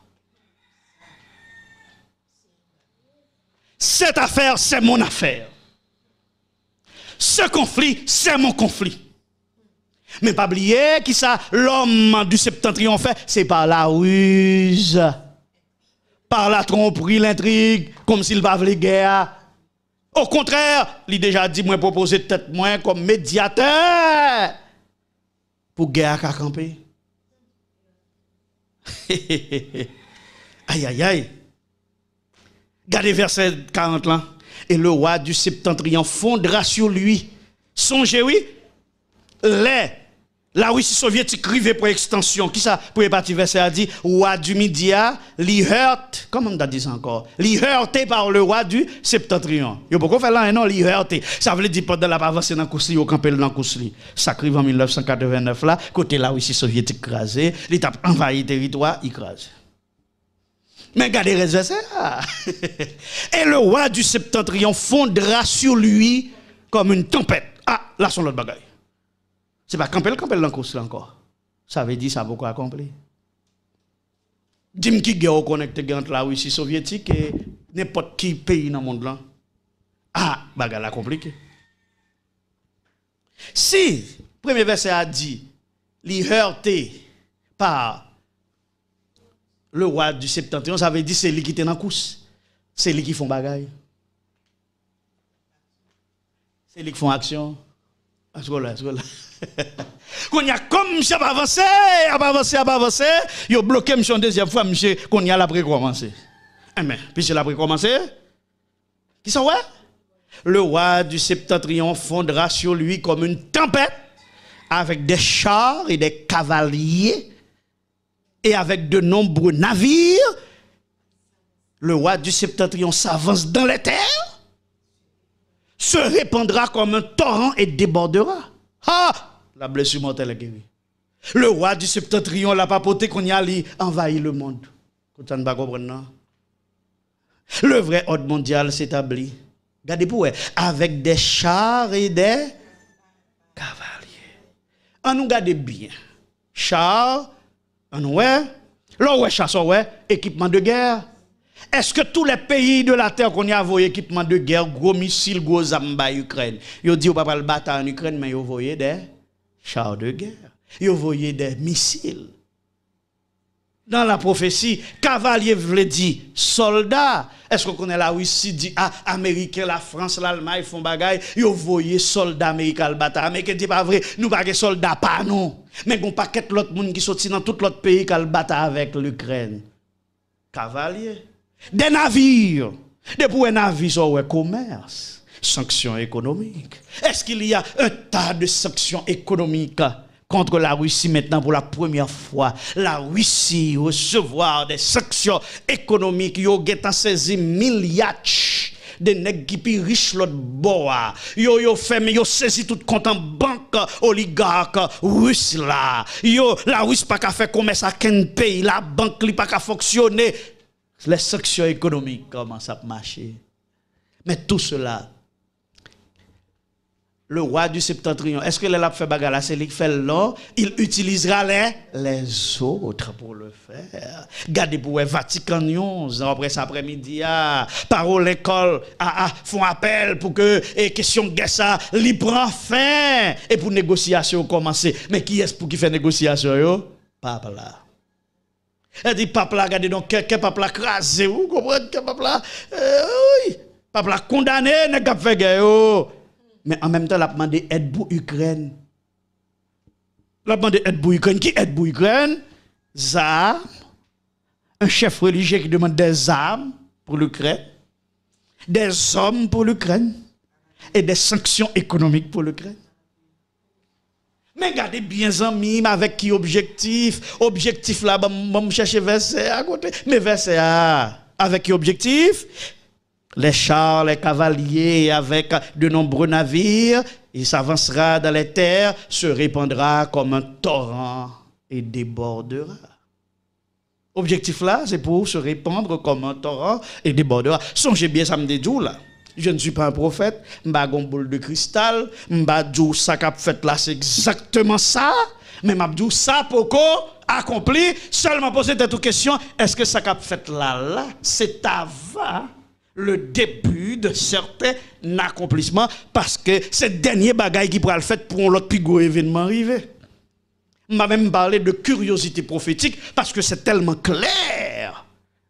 Cette affaire, c'est mon affaire. Ce conflit, c'est mon conflit. Mais pas oublier qui ça, l'homme du septentrion fait, c'est par la ruse, par la tromperie, l'intrigue, comme s'il va les guerres. Au contraire, il déjà dit, moi proposer tête moins comme médiateur pour guerre à camper. [laughs] aïe, aïe, aïe. Gardez verset 40 là. Et le roi du septentrion fondra sur lui. Songez, oui, les la Russie soviétique rivée pour extension. Qui ça pour partie verset a dit roi du Midi, li hurt, comment on dit encore Li hurté par le roi du septentrion. Yo beaucoup faire là hein? non li hurté Ça veut dire pendant la avancée dans kousli, au campé dans kousli. Ça arrive en 1989 là, côté la Russie soviétique écrasée, l'étape envahi territoire, il crase. Mais gardez les versets. Ah. [laughs] Et le roi du septentrion fondra sur lui comme une tempête. Ah, là sont l'autre bagaille. C'est n'est pas camper, camper dans course encore. Ça veut dire ça beaucoup accompli. Dis-moi qui est connecté entre la Russie soviétique et n'importe qui pays dans le monde là. Ah, la compliqué. Si, premier verset a dit, les heurté par le roi du septentrion, ça veut dire c'est lui qui était dans course. C'est lui qui font bagaille. C'est lui qui font action. Ah, ce là, ce là. [laughs] Qu'on y a comme n'ai pas avancé, à pas avancé, a pas avancé, a bloqué monsieur deuxième fois monsieur qu'on y a laprès recommencer. Eh, Amen. Puis l'après recommencer? Qui sont ouais? Le roi du septentrion fondra sur lui comme une tempête avec des chars et des cavaliers et avec de nombreux navires. Le roi du septentrion s'avance dans les terres, se répandra comme un torrent et débordera. Ah! la blessure mortelle est guérie. Le roi du septentrion, la papauté qu'on y a envahit le monde. Vous ne pas Le vrai ordre mondial s'établit. Regardez pour avec des chars et des cavaliers. On nous garde bien. Chars, on ouais, est chasseur, ouais, équipement de guerre. Est-ce que tous les pays de la terre qu'on y a voyé équipement de guerre, gros missiles, gros armes Ukraine, ils disent on ne pas le battre en Ukraine, mais ils voyez des chars de guerre, ils voyez des missiles. Dans la prophétie, cavalier veut dit, soldat. Est-ce qu'on connaît la Russie dit ah, américain, la France, l'Allemagne font bagaille, vous voyez soldat américain le bataille. Américain ah, dit pas vrai, nous pas soldats pas non. Mais qu'on paquette l'autre monde qui sorti dans tout l'autre pays qui bata avec l'Ukraine. Cavalier, des navires, des pour un navire commerce sanctions économiques Est-ce qu'il y a un tas de sanctions économiques contre la Russie maintenant pour la première fois La Russie recevoir des sanctions économiques. Yo get saisi milliards de nègres qui pi riche l'autre boa. Yo yo fait mais yo saisi tout compte en banque oligarque russe là. Yo la Russie pas qu'à faire commerce à quel pays, la banque li pas qu'à fonctionner. Les sanctions économiques commencent à marcher. Mais tout cela le roi du septentrion, est-ce que l'élève fait bagarre C'est lui qui fait l'or. Il utilisera les, les autres pour le faire. Gardez pour le Vatican XI, après cet après-midi, ah, parole l'école, à, ah, ah, font appel pour que et eh, question de ça, il prend fin. Et pour négociation commencer. Mais qui est-ce pour qui fait négociation yo? Pape là. Elle dit, pape là, regardez donc, quel pape là crasé, vous comprenez, quel pape là, euh, oui, pape là condamné, n'est guerre yo. Mais en même temps, il a demandé aide pour l'Ukraine. Il a demandé aide pour l'Ukraine. Qui aide pour l'Ukraine Zam. Un chef religieux qui demande des armes pour l'Ukraine, des hommes pour l'Ukraine et des sanctions économiques pour l'Ukraine. Mais regardez bien, amis, avec qui objectif Objectif là, je vais chercher verset à côté. Mais verset à, avec qui objectif les chars, les cavaliers avec de nombreux navires. Il s'avancera dans les terres, se répandra comme un torrent et débordera. Objectif là, c'est pour se répandre comme un torrent et débordera. Songez bien ça me dédou là. Je ne suis pas un prophète, m'a boule de cristal, m'a ça qu'a fait là, c'est exactement ça. Mais m'a ça accompli, seulement poser cette questions, est-ce que ça qu'a fait là là, c'est ta le début de certains accomplissements parce que c'est dernier bagaille qui pourra le faire pour l'autre plus gros événement arrivé. On m'a même parlé de curiosité prophétique parce que c'est tellement clair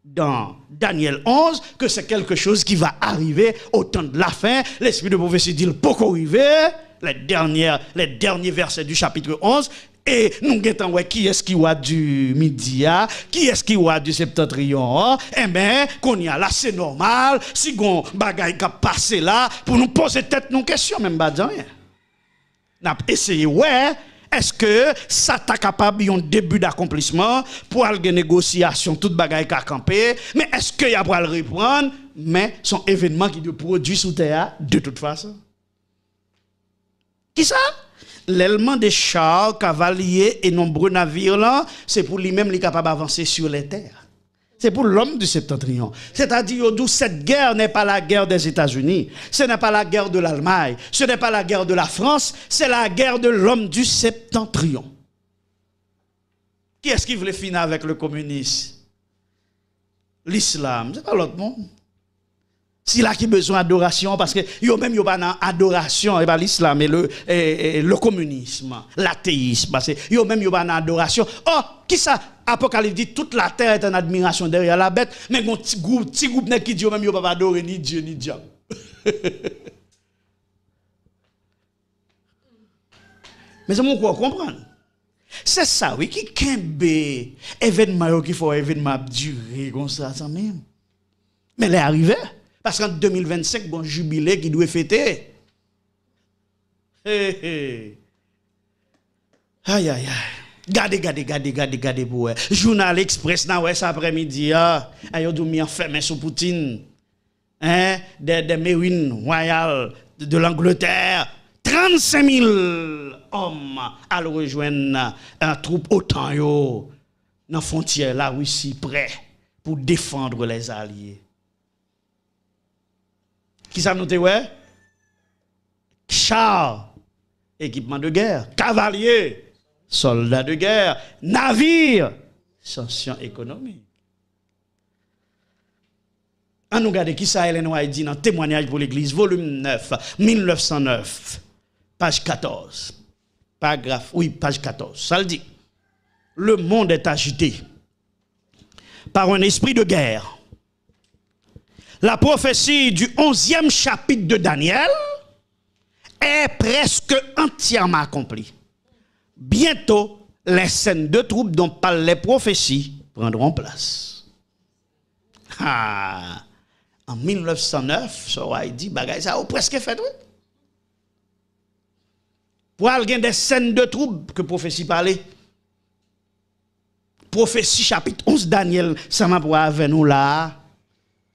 dans Daniel 11 que c'est quelque chose qui va arriver au temps de la fin. L'esprit de prophétie dit le beaucoup arriver. Les, dernières, les derniers versets du chapitre 11 et nous avons qui est-ce qui a du midi, ah? qui est-ce qui a du septentrion. Ah? Eh bien, qu'on y a là, c'est normal. Si on bagaille qui passé là, pour nous poser tête nos questions, même pas bah, de rien. N'a essayé, ouais. Est-ce que ça t'a capable un début d'accomplissement pour aller négociation, toute bagaille qui a campé, mais est-ce qu'il y a pour le reprendre, mais son événement qui doit produit sous terre de toute façon? Qui ça? l'élément des chars, cavaliers et nombreux navires là, c'est pour lui-même qui est capable d'avancer sur les terres. C'est pour l'homme du septentrion. C'est-à-dire oh, d'où cette guerre n'est pas la guerre des États-Unis, ce n'est pas la guerre de l'Allemagne, ce n'est pas la guerre de la France, c'est la guerre de l'homme du septentrion. Qui est-ce qui voulait finir avec le communisme L'islam, c'est pas l'autre monde. C'est là qui besoin d'adoration, parce que yo même yo pas dans adoration, et eh, pas l'islam, mais le, eh, eh, le communisme, l'athéisme, parce que yo même yo pas dans adoration. Oh, qui ça? Apocalypse dit toute la terre est en admiration derrière la bête, mais un petit groupe, petit groupe qui dit yo même yo pas adorer ni Dieu ni diable. [laughs] mais on mon quoi comprendre. C'est ça, oui, qui un événement qui faut événement durer comme ça, ça même. Mais elle est arrivée. Parce qu'en 2025, bon jubilé qui doit fêter. Hey, hey. Aïe, aïe, aïe. Gardez, gardez, gardez, gardez, gardez Journal Express, na ouais, après-midi, ah. Aïe, en ferme sous Poutine. Hein? Des de royales de, l'Angleterre. 35 000 hommes à le rejoindre un troupe autant yo. Dans la frontière, la Russie, prêts pour défendre les alliés. Qui ça nous ouais? Char, équipement de guerre. Cavalier, soldats de guerre. Navire, sanctions économiques. On nous regarde qui ça Ellen White dit dans Témoignage pour l'Église, volume 9, 1909, page 14. Paragraphe, oui, page 14. Ça le dit. Le monde est agité par un esprit de guerre la prophétie du 11e chapitre de Daniel est presque entièrement accomplie. Bientôt, les scènes de troubles dont parlent les prophéties prendront place. Ah, en 1909, ça aurait dit, bagay, ça a presque fait, tout. Pour quelqu'un des scènes de troubles que prophétie parlait, prophétie chapitre 11 Daniel, ça m'a pour avec nous là,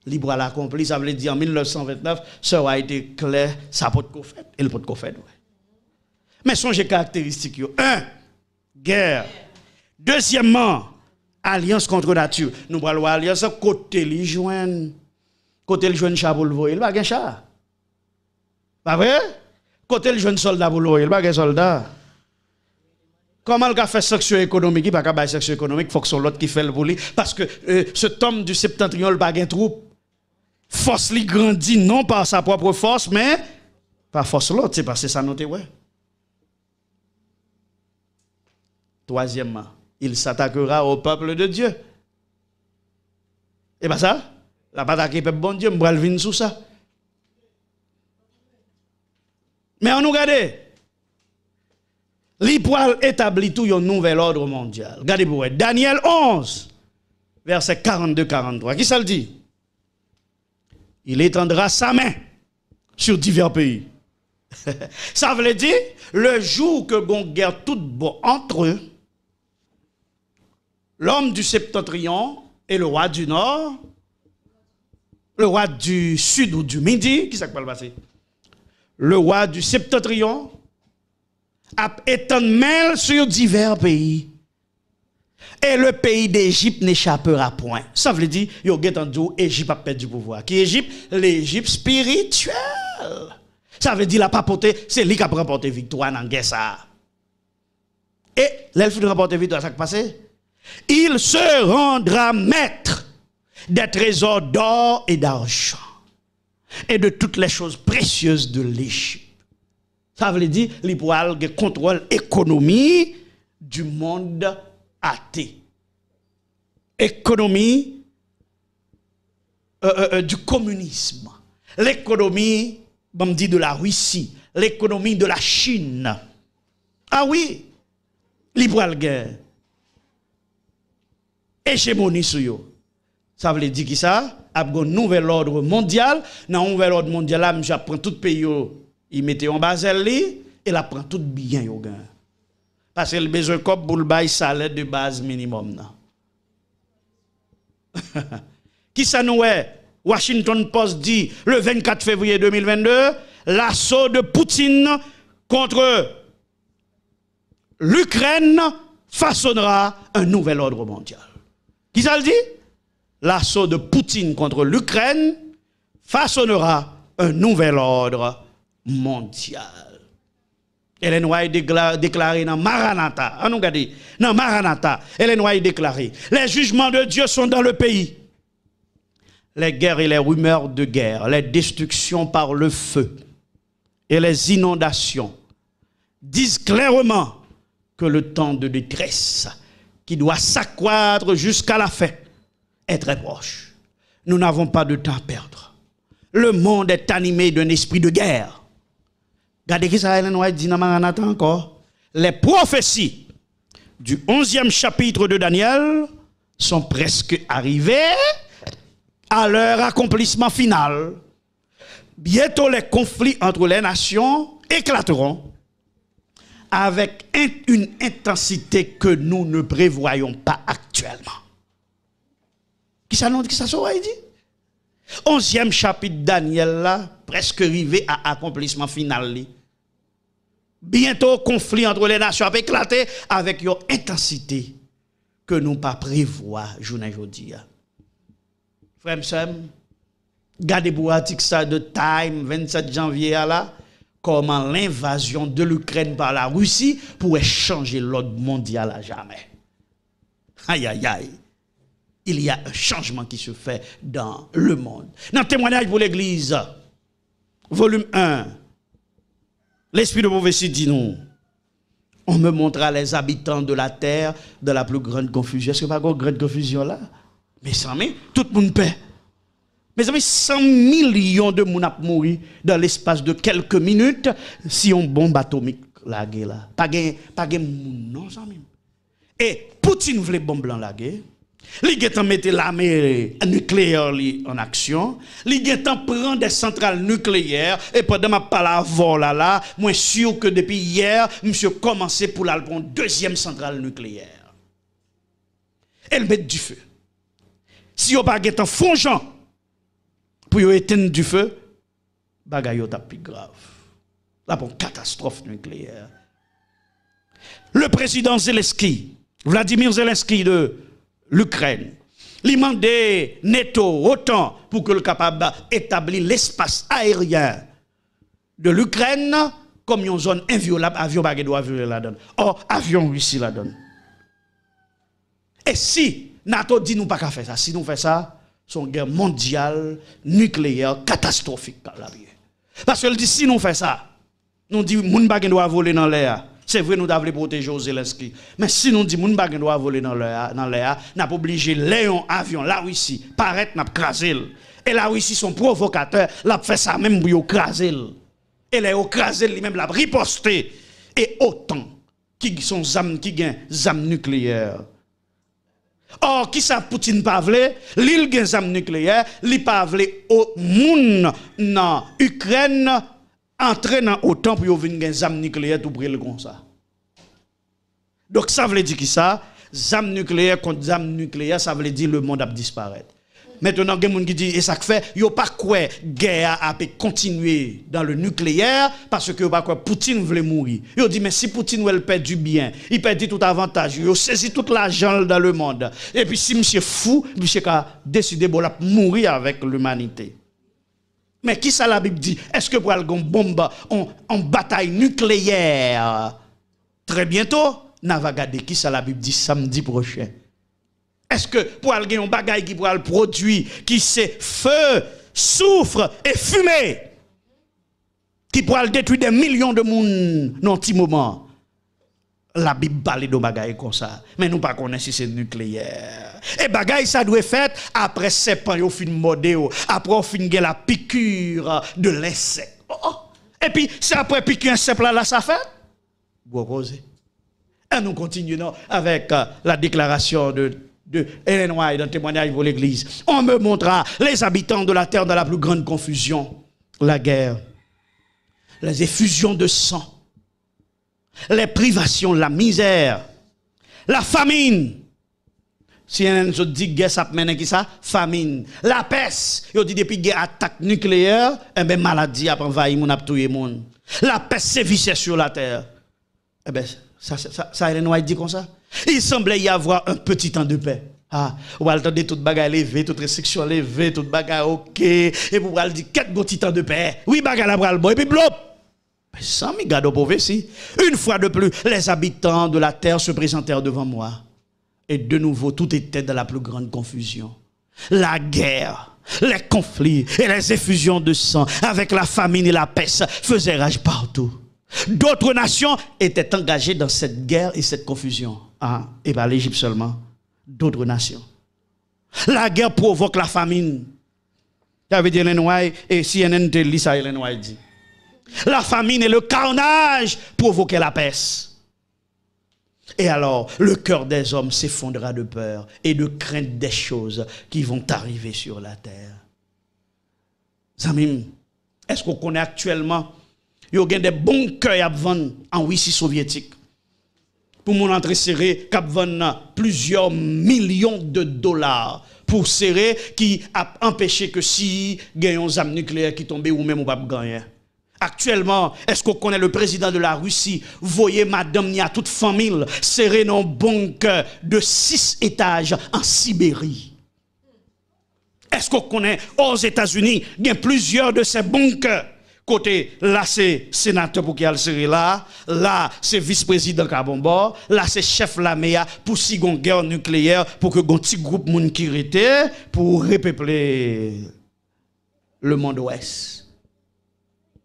libre à l'accompli. Ça veut dire en 1929, ça va été clair, ça peut être fait. Et le peut fait, oui. Mais songez caractéristiques. Un, guerre. Deuxièmement, alliance contre nature. Nous parlons l'alliance côté les Côté les jeune chat pour le il pas un chat. Pas vrai? Côté le jeune soldat pour le voir, il pas de soldat. Comment le fait sanction économique, il pas de section économique, Il faut que soit l'autre qui fait le voler parce que euh, ce tome du septentrion il pas de troupe force li grandit non par sa propre force, mais par force l'autre. C'est parce que ça noté, ouais. Troisièmement, il s'attaquera au peuple de Dieu. Et pas ben ça, la pas peuple bon Dieu, m'bral vin sous ça. Mais on nous regarde. L'Ipoil établit tout un nouvel ordre mondial. Regardez pour Daniel 11, verset 42-43. Qui ça le dit? il étendra sa main sur divers pays. [laughs] Ça veut dire, le jour que bon guerre toute bon entre eux, l'homme du septentrion et le roi du nord, le roi du sud ou du midi, qui pas le passer Le roi du septentrion a étendu main sur divers pays. Et le pays d'Égypte n'échappera point. Ça veut dire, yo get Égypte a perdu du pouvoir. Qui Égypte? L'Égypte spirituelle. Ça veut dire la papauté, c'est lui qui a remporté victoire dans la guerre. Et l'elfe de remporter victoire, ça qui passé? Il se rendra maître des trésors d'or et d'argent et de toutes les choses précieuses de l'Égypte. Ça veut dire, il pourra contrôle économique du monde AT, Économie euh, euh, euh, du communisme. L'économie, on dit, de la Russie. L'économie de la Chine. Ah oui, libre guerre. Hégémonie sur Ça veut dire qui ça? Abgon un nouvel ordre mondial. Dans un nouvel ordre mondial, là, j'apprends tout pays, il mettait en basel et l'apprend prend tout bien, yo, c'est le besoin cop pour salaire de base minimum. [laughs] Qui ça nous est Washington Post dit le 24 février 2022, l'assaut de Poutine contre l'Ukraine façonnera un nouvel ordre mondial. Qui ça le dit L'assaut de Poutine contre l'Ukraine façonnera un nouvel ordre mondial les White déclaré, déclaré dans Maranatha. Ah, nous dit Dans Maranatha, noix White déclaré. Les jugements de Dieu sont dans le pays. Les guerres et les rumeurs de guerre, les destructions par le feu et les inondations disent clairement que le temps de détresse qui doit s'accroître jusqu'à la fin est très proche. Nous n'avons pas de temps à perdre. Le monde est animé d'un esprit de guerre ça dit encore. Les prophéties du 11e chapitre de Daniel sont presque arrivées à leur accomplissement final. Bientôt les conflits entre les nations éclateront avec une intensité que nous ne prévoyons pas actuellement. Qui ça nous dit, qui ça dit? Onzième chapitre Daniel là, presque arrivé à accomplissement final. Bientôt, conflit entre les nations va éclater avec une intensité que nous pas prévoir jour dire. Frère Sam, gardez pour ça de Time 27 janvier là comment l'invasion de l'Ukraine par la Russie pourrait changer l'ordre mondial à jamais. Aïe aïe aïe. Il y a un changement qui se fait dans le monde. Dans le témoignage pour l'Église, volume 1, L'esprit de prophétie dit non. On me montra les habitants de la terre dans la plus grande confusion. Est-ce que pas une grande confusion là Mais sans mais, tout le monde paie. Mes amis, 100 millions de moun mourir dans l'espace de quelques minutes si on bombe atomique la guerre là. Pas de monde, non, sans même. Et Poutine voulait bombe blanc la guerre. Li getan mette l'armée euh, nucléaire en action, li getan prend des centrales nucléaires et pendant ma pala là là, moi sûr que depuis hier, monsieur commencé pour la deuxième centrale nucléaire. Elle met du feu. Si yo pas getan fonjan pour éteindre du feu, bagayot t'a plus grave. La bon catastrophe nucléaire. Le président Zelensky, Vladimir Zelensky de l'Ukraine. Il NATO autant pour que le capable établir l'espace aérien de l'Ukraine comme une zone inviolable, avion ne doit la donne. Or, avion ici la donne. Et si NATO dit nous pas qu'à faire ça, si nous faisons ça, c'est une guerre mondiale nucléaire catastrophique. Parce qu'elle dit si nous faisons ça, nous dit ne bagé doit voler dans l'air. C'est vrai, nous devons protéger Zelensky. Mais si nous disons que nous devons droit voler dans l'air, nous avons obligé Léon, avion, la Russie, paraître, nous craser. Et la Russie, son provocateur, l'a fait ça même pour craser. Et les craser lui-même, l'a riposté. Et autant qui sont zam qui gagnent armes nucléaire. Or, qui ça Poutine pas vle, l'île gen zam nucléaire, li pas vle au moun dans Ukraine entrer dans autant pour venir des armes nucléaires tout le comme ça. Donc ça veut dire qui ça Armes nucléaire contre armes nucléaire, ça veut dire le monde a disparaître. Maintenant, il y a des gens qui disent, et ça fait, il n'y a pas quoi guerre a continuer dans le nucléaire parce que pas quoi Poutine voulait mourir. Ils dit, mais si Poutine elle perd du bien, il perd tout avantage, il saisit tout l'argent dans le monde. Et puis si monsieur fou, monsieur a décidé de mourir avec l'humanité. Mais qui ça la Bible dit Est-ce que pour une bombe en, bataille nucléaire Très bientôt, nous va regarder qui ça la Bible dit samedi prochain. Est-ce que pour aller un bagaille qui pour le produit qui c'est feu, soufre et fumée qui pour détruire des millions de monde dans un petit moment la Bible parle de bagaille comme ça. Mais nous ne connaissons si c'est nucléaire. Et bagaille ça doit fait après pas au fin modéo, après au fin la piqûre de l'insecte. Oh, oh. Et puis c'est après piqûre un là, là ça fait. Et nous continuons avec euh, la déclaration de de Ellen White dans le témoignage pour l'église. On me montra les habitants de la terre dans la plus grande confusion, la guerre, les effusions de sang les privations, la misère, la famine. Si un dit guerre ça mène qui ça famine, la peste, il dit depuis guerre attaque nucléaire, eh ben maladie a envahi mon a tué monde. La peste sévissait sur la terre. Eh ben ça ça ça Ellen dit comme ça. Il semblait y avoir un petit temps de paix. Ah, ou va attendre toute bagarre levée, toute restriction levée, toute bagarre OK et vous, allez dire quatre petits temps de paix. Oui bagarre la bras le bon et puis blop. Sans Une fois de plus, les habitants de la terre se présentèrent devant moi. Et de nouveau, tout était dans la plus grande confusion. La guerre, les conflits et les effusions de sang avec la famine et la peste faisaient rage partout. D'autres nations étaient engagées dans cette guerre et cette confusion. Ah, et bien l'Égypte seulement. D'autres nations. La guerre provoque la famine. Ça dit dire, et CNN de l'ISA dit. La famine et le carnage provoquaient la peste. Et alors, le cœur des hommes s'effondra de peur et de crainte des choses qui vont arriver sur la terre. Zamim, est-ce qu'on connaît actuellement, il y a des bons cœurs à vendre en Russie soviétique pour mon entrée serré, a plusieurs millions de dollars pour serrer qui a empêché que si gagnons armes nucléaires qui tombaient ou même pas gagner. Actuellement, est-ce qu'on connaît le président de la Russie Voyez madame y a toute famille serrer dans bon de six étages en Sibérie. Est-ce qu'on connaît aux États-Unis, il y a plusieurs de ces banques côté là c'est sénateur pour qui elle serait là là c'est vice-président Kabombo là c'est chef l'AMEA pour si guerre nucléaire pour que un petit groupe monde qui pour repeupler le monde ouest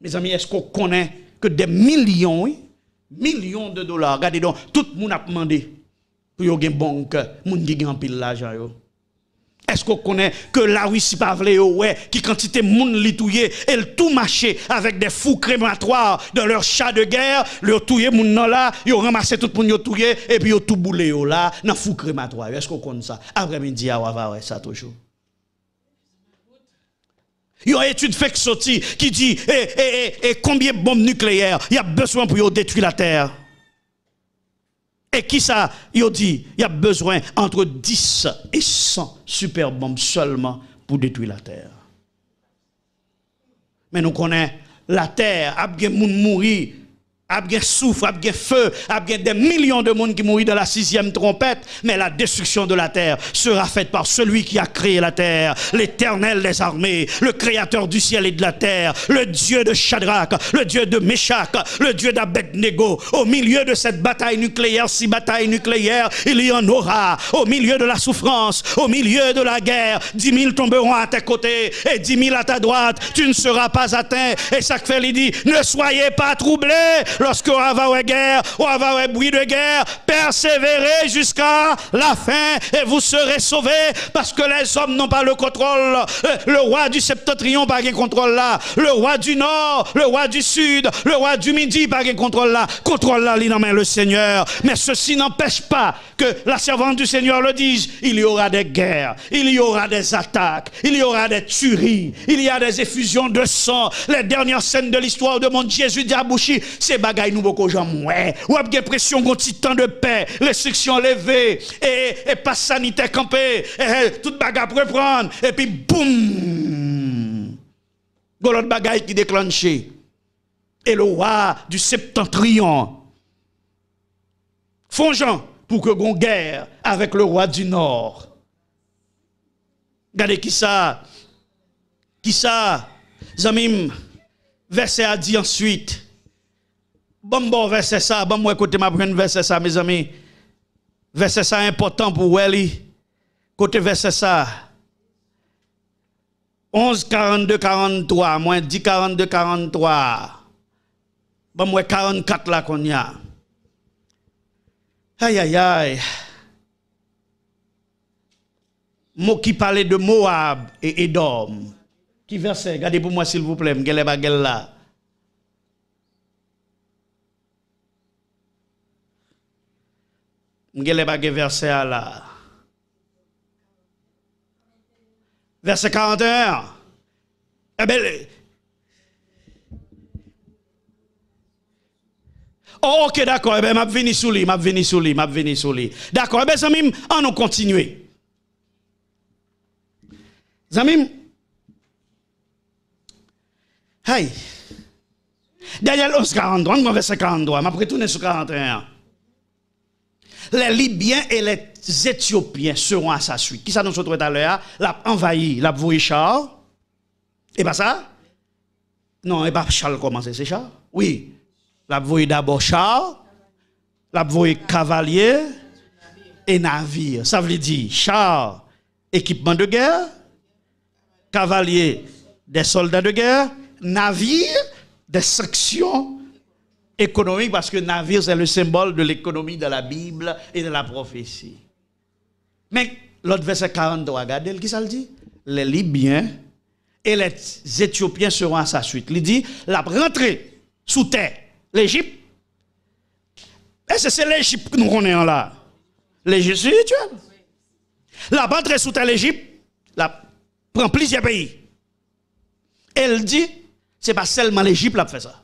mes amis, est-ce qu'on connaît que des millions, millions de dollars, regardez donc, tout le monde a demandé pour yon une banque, moun qui en pile l'argent Est-ce qu'on connaît que la Russie pavle ouais, qui quantité moun litouyer, elle tout marché avec des fous crématoires dans leur chat de guerre, le touye moun ils là, ont ramassé tout moun yon touye, et puis ont tout boulé là, dans crématoires. crématoire. Est-ce qu'on connaît ça? Après-midi, va ouais, ça toujours. Il y a une étude fake qui dit eh, eh, eh, combien de bombes nucléaires il y a besoin pour détruire la Terre. Et qui ça Il dit il y a besoin entre 10 et 100 super bombes seulement pour détruire la Terre. Mais nous connaissons la Terre, il y Abgué souffre, Abgué feu, Abgué des millions de monde qui mourent dans la sixième trompette, mais la destruction de la terre sera faite par celui qui a créé la terre, l'éternel des armées, le créateur du ciel et de la terre, le Dieu de Shadrach, le Dieu de Meshach, le Dieu d'Abednego. Au milieu de cette bataille nucléaire, si bataille nucléaire, il y en aura. Au milieu de la souffrance, au milieu de la guerre, dix mille tomberont à tes côtés et dix mille à ta droite. Tu ne seras pas atteint. Et ça dit, ne soyez pas troublés lorsque Rava guerre, Rava bruit de guerre, persévérez jusqu'à la fin et vous serez sauvés parce que les hommes n'ont pas le contrôle. Euh, le roi du septentrion pas le contrôle là. Le roi du nord, le roi du sud, le roi du midi pas le contrôle là. Contrôle là, l'inamène le Seigneur. Mais ceci n'empêche pas que la servante du Seigneur le dise. Il y aura des guerres, il y aura des attaques, il y aura des tueries, il y a des effusions de sang. Les dernières scènes de l'histoire de mon Jésus diabouchi, c'est bagay nous boko jam Ou wap pression gon petit de paix restriction levée et et pas sanitaire campé e, e, toute bagay reprendre et puis boum gon l'autre bagay qui déclenche. et le roi du septentrion Fongeant pour que gon guerre avec le roi du nord Regardez qui ça qui ça Zamim verset a dit ensuite Bon, bon, verset ça, bon, moi, écoutez, ma verset ça, mes amis. Verset ça important pour Welly. Côté verset ça. 11, 42, 43, moins 10, 42, 43. Bon, moi, 44 là qu'on y a. Aïe, aïe, aïe. Mot qui parlait de Moab et Edom. Qui verset? Regardez pour moi, s'il vous plaît, m'gele bagel là. Je vais verset à là. Verset 41. Eh bien, Oh, ok, d'accord. Eh bien, je vais sous lui, sous lui, sous lui. D'accord. Eh bien, Zamim, on nous continue. Zamim. Hey. Daniel 11, 42. 43, verset Je vais retourner sur 41 les Libyens et les Éthiopiens seront à sa suite. Qui ça nous tout à l'heure hein? L'a envahi, l'a voué char. Et pas ça Non, et pas char, comment c'est char Oui. L'a voué d'abord char, l'a voué cavalier et navire. Ça veut dire char, équipement de guerre, cavalier, des soldats de guerre, navire, des sections économique parce que navire, c'est le symbole de l'économie de la Bible et de la prophétie. Mais l'autre verset 42, regardez, qui ça le dit Les Libyens et les Éthiopiens seront à sa suite. Il dit la rentrée sous terre, l'Égypte. Et eh, c'est l'Égypte que nous connaissons là. L'Égypte spirituelle. La rentrée sous terre, l'Égypte, la prend plusieurs pays. Elle dit, c'est pas seulement l'Égypte qui a fait ça.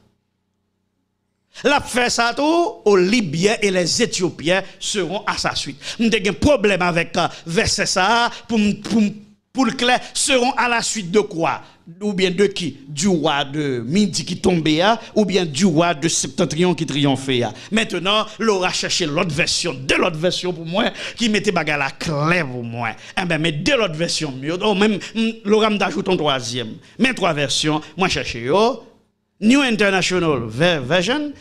La fait à tout, aux Libyens et les Éthiopiens seront à sa suite. avons un problème avec euh, verset ça pour, le clair, seront à la suite de quoi Ou bien de qui Du roi de Midi qui tombait, hein? ou bien du roi de Septentrion qui triomphait. Hein? Maintenant, l'aura cherché l'autre version, de l'autre version pour moi, qui mettait bagarre la clé pour moi. Eh ben, mais de l'autre version mieux. Oh, même, l'aura un troisième. Mais trois versions, moi cherché oh New International Version,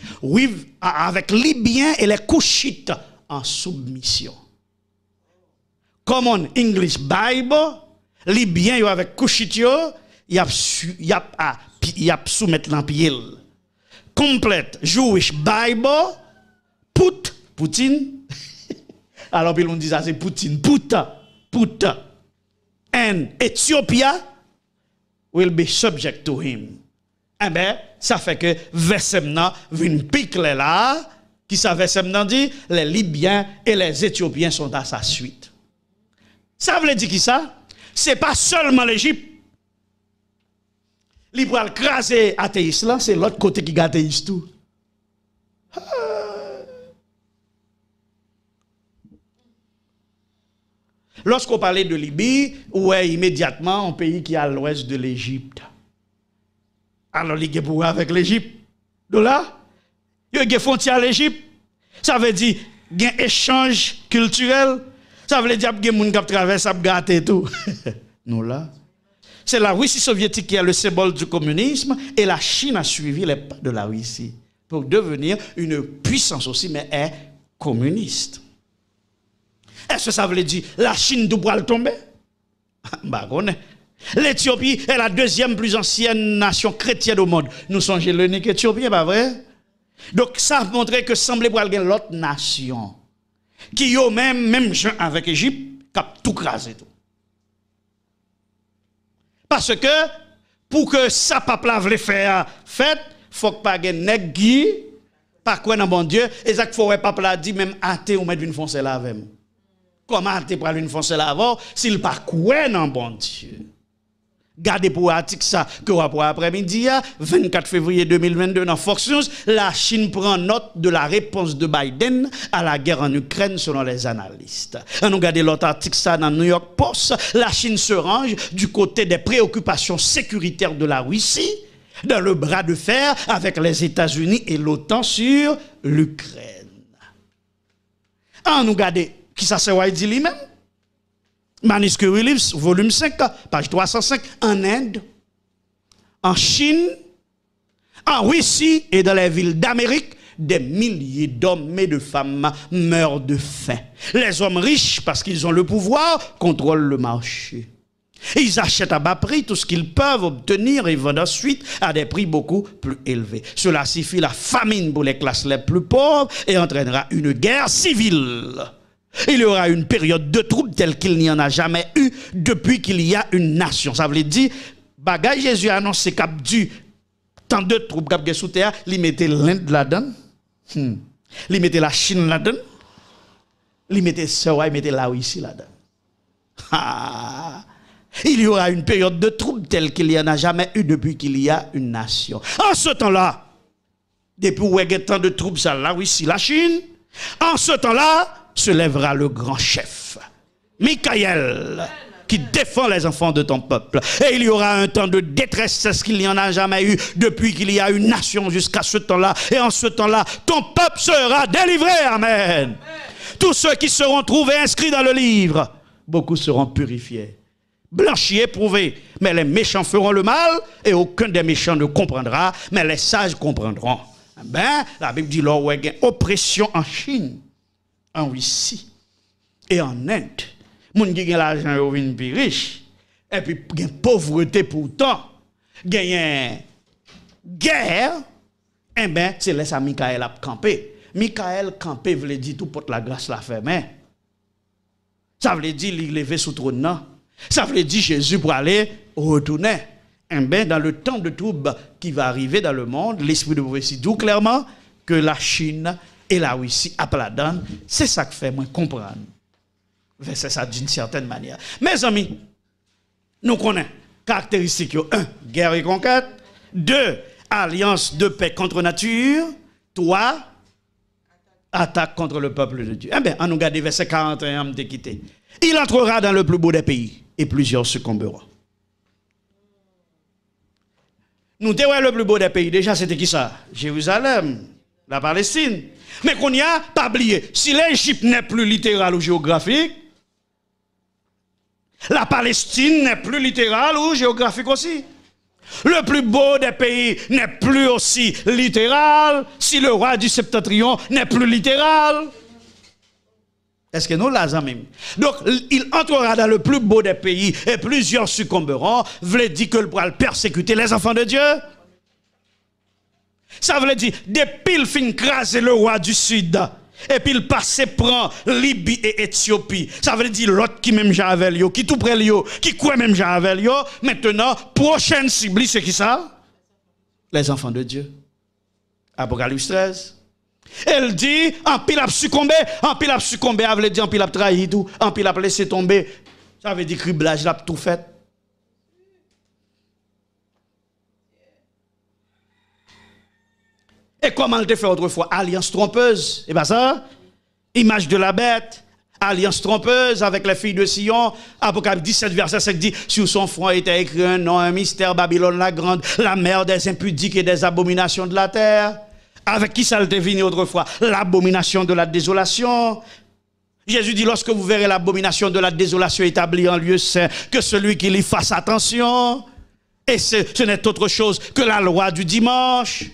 avec Libyen et les Couchites en soumission. Common English Bible, Libyen avec Couchitio, il a, a, soumettre Complete Jewish Bible, put, Poutine. [laughs] Alors, puis on dit ça, c'est Poutine. Put, put. And Ethiopia will be subject to him eh bien, ça fait que Vesemna une pique là. Qui ça Vesemna dit Les Libyens et les Éthiopiens sont à sa suite. Ça veut dire qui ça C'est pas seulement l'Égypte. Libéral craser athéiste là, c'est l'autre côté qui gâte tout. Lorsqu'on parlait de Libye, ouais, immédiatement, un pays qui est à l'ouest de l'Égypte. Alors, il y a avec l'Égypte. Là, Il y a des frontières à l'Égypte. Ça veut dire, qu'il y a un échange culturel. Ça veut dire, qu'il y a des gens qui traversent, qui gâtent tout. [laughs] Nous, là. C'est la Russie soviétique qui est le symbole du communisme et la Chine a suivi les pas de la Russie pour devenir une puissance aussi, mais est communiste. Est-ce que ça veut dire la Chine doit tomber? [laughs] Bah, on L'Éthiopie est la deuxième plus ancienne nation chrétienne au monde. Nous Éthiopiens, l'unique Éthiopie, pas vrai? Donc ça montre que semblait pour l'autre nation qui a même même gens avec Égypte a tout crasé tout. Parce que pour que ça pas voulait faire fête, faut que pas gagne nèg pas quoi dans bon Dieu et ça faut pas la dit même athée ou mettre une foncer là Comment athée pour une foncer là avant s'il pas quoi dans bon Dieu. Gardez pour article ça que rapport après-midi, 24 hein. février 2022, dans Fox la Chine prend note de la réponse de Biden à la guerre en Ukraine selon les analystes. Nous regardons l'autre article ça dans New York Post, la Chine se range du côté des préoccupations sécuritaires de la Russie dans le bras de fer avec les États-Unis et l'OTAN sur l'Ukraine. En nous qui ça c'est dit lui-même Manuscrit Reliefs, volume 5, page 305, en Inde, en Chine, en Russie et dans les villes d'Amérique, des milliers d'hommes et de femmes meurent de faim. Les hommes riches, parce qu'ils ont le pouvoir, contrôlent le marché. ils achètent à bas prix tout ce qu'ils peuvent obtenir et vendent ensuite à des prix beaucoup plus élevés. Cela signifie la famine pour les classes les plus pauvres et entraînera une guerre civile. Il y aura une période de troubles telle qu'il n'y en a jamais eu depuis qu'il y a une nation. Ça veut dire, bagage Jésus a annoncé du tant de troubles cap sous terre, il mettait l'Inde là-dedans, hmm. il mettait la Chine là-dedans, il mettait ça, il mettait la ici là-dedans. Il y aura une période de troubles telle qu'il n'y en a jamais eu depuis qu'il y a une nation. En ce temps-là, depuis où il y tant de troubles, ça, la ici la Chine, en ce temps-là, se lèvera le grand chef, Michael, qui défend les enfants de ton peuple. Et il y aura un temps de détresse, ce qu'il n'y en a jamais eu depuis qu'il y a une nation jusqu'à ce temps-là. Et en ce temps-là, ton peuple sera délivré. Amen. Tous ceux qui seront trouvés inscrits dans le livre, beaucoup seront purifiés, blanchis, éprouvés. Mais les méchants feront le mal et aucun des méchants ne comprendra, mais les sages comprendront. Ben, la Bible dit, oppression en Chine en Russie et en Inde. Les gens qui ont l'argent sont riches, plus riche et puis la pauvreté pourtant, a guerre eh ben c'est laisse à Michael a camper. Michael camper veut dire tout porte la grâce la ferme. Ça veut dire il sur sous trône Ça veut dire Jésus pour aller retourner. Eh ben dans le temps de trouble qui va arriver dans le monde, l'esprit de prophétie dit clairement que la Chine et la Russie à plat c'est ça qui fait moi comprendre. C'est ça d'une certaine manière. Mes amis, nous connaissons caractéristiques 1. Guerre et conquête. Deux, Alliance de paix contre nature. Trois, Attaque contre le peuple de Dieu. Eh bien, on nous garde verset 41, on quitté. Il entrera dans le plus beau des pays et plusieurs succomberont. Nous, le plus beau des pays, déjà, c'était qui ça Jérusalem, la Palestine. Mais qu'on n'y a pas oublié, si l'Égypte n'est plus littérale ou géographique, la Palestine n'est plus littérale ou géographique aussi. Le plus beau des pays n'est plus aussi littéral si le roi du septentrion n'est plus littéral. Est-ce que nous l'avons même Donc, il entrera dans le plus beau des pays et plusieurs succomberont. Voulez dire que le bras persécuter les enfants de Dieu ça veut dire, depuis le fin craser le roi du Sud, et puis le passé prend Libye et Éthiopie. Ça veut dire l'autre qui même j'avais yo, qui tout près lui, qui croit même j'avais Maintenant, prochaine cible, c'est qui ça? Les enfants de Dieu. Apocalypse 13. Elle dit, en pile a succombé, en pile a succombé, elle veut dire en pile a trahi tout, en pile a laissé tomber. Ça veut dire criblage, l'a tout fait. Et comment le fait autrefois Alliance trompeuse. Et eh bien ça, image de la bête, alliance trompeuse avec les filles de Sion. Apocalypse 17, verset 5 dit Sur son front était écrit un nom, un mystère, Babylone la grande, la mère des impudiques et des abominations de la terre. Avec qui ça le devinait autrefois L'abomination de la désolation. Jésus dit Lorsque vous verrez l'abomination de la désolation établie en lieu saint, que celui qui l'y fasse attention. Et ce, ce n'est autre chose que la loi du dimanche.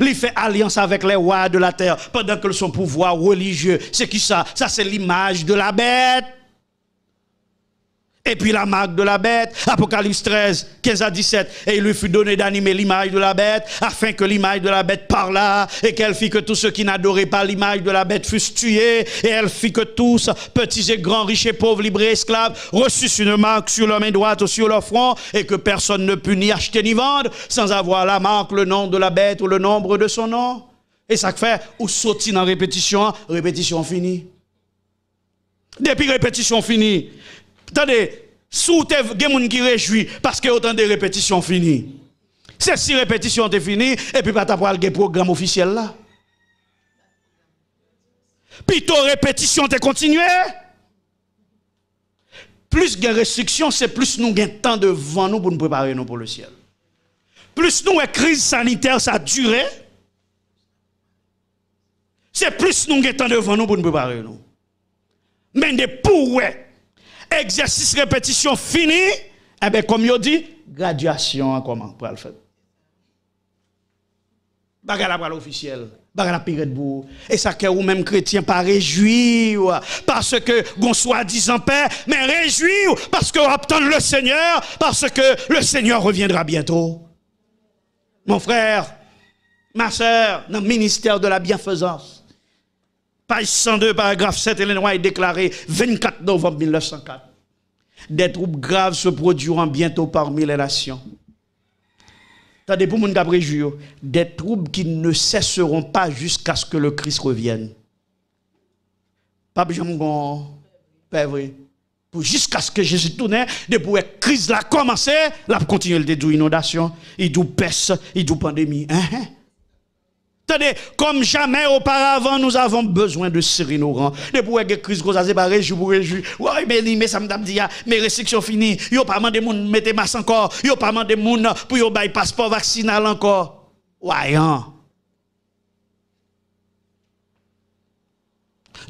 Il fait alliance avec les rois de la terre pendant que son pouvoir religieux, c'est qui ça Ça c'est l'image de la bête. Et puis la marque de la bête, Apocalypse 13, 15 à 17. Et il lui fut donné d'animer l'image de la bête, afin que l'image de la bête parlât, et qu'elle fit que tous ceux qui n'adoraient pas l'image de la bête fussent tués, et elle fit que tous, petits et grands, riches et pauvres, libres et esclaves, reçussent une marque sur leur main droite ou sur leur front, et que personne ne put ni acheter ni vendre, sans avoir la marque, le nom de la bête ou le nombre de son nom. Et ça fait, ou sautine en répétition, hein? répétition finie. Depuis répétition finie, Attendez, sous te gens qui parce que autant de répétitions finies. C'est si répétitions te finies et puis pas t'apprendre le programme officiel là. Plutôt répétition te continuer. Plus de restrictions, c'est plus nous avons temps devant nous pour nous préparer nous pour le ciel. Plus nous, une crise sanitaire, ça a duré. C'est plus nous avons temps devant nous pour nous préparer nous. Mais de pour Exercice répétition fini. Eh bien, comme il dit, graduation comment pour le faire. Bagala l'officiel. la Et ça que vous-même chrétien pas réjouir parce que gon soit disant paix, mais réjouir parce que attend le Seigneur, parce que le Seigneur reviendra bientôt. Mon frère, ma soeur, dans le ministère de la bienfaisance. Page 102, paragraphe 7, Hélène est déclaré 24 novembre 1904. Des troubles graves se produiront bientôt parmi les nations. Tandis pour mon des troubles qui ne cesseront pas jusqu'à ce que le Christ revienne. Pape Jean Jusqu'à ce que Jésus tourne, depuis la crise a commencé, la continue de inondation, il y peste, il y pandémie. pandémie. Hein? hein. Tenez, comme jamais auparavant, nous avons besoin de Cyrino De pour que crise qu'on a séparé, je pour réjouir. Ouais, mais mais ça me dit, ah, Mais restriction finies. Yo pas mandé moun mettre masque encore. Yo pas mandé moun pour yo bail passeport vaccinal encore. Voyant. Hein.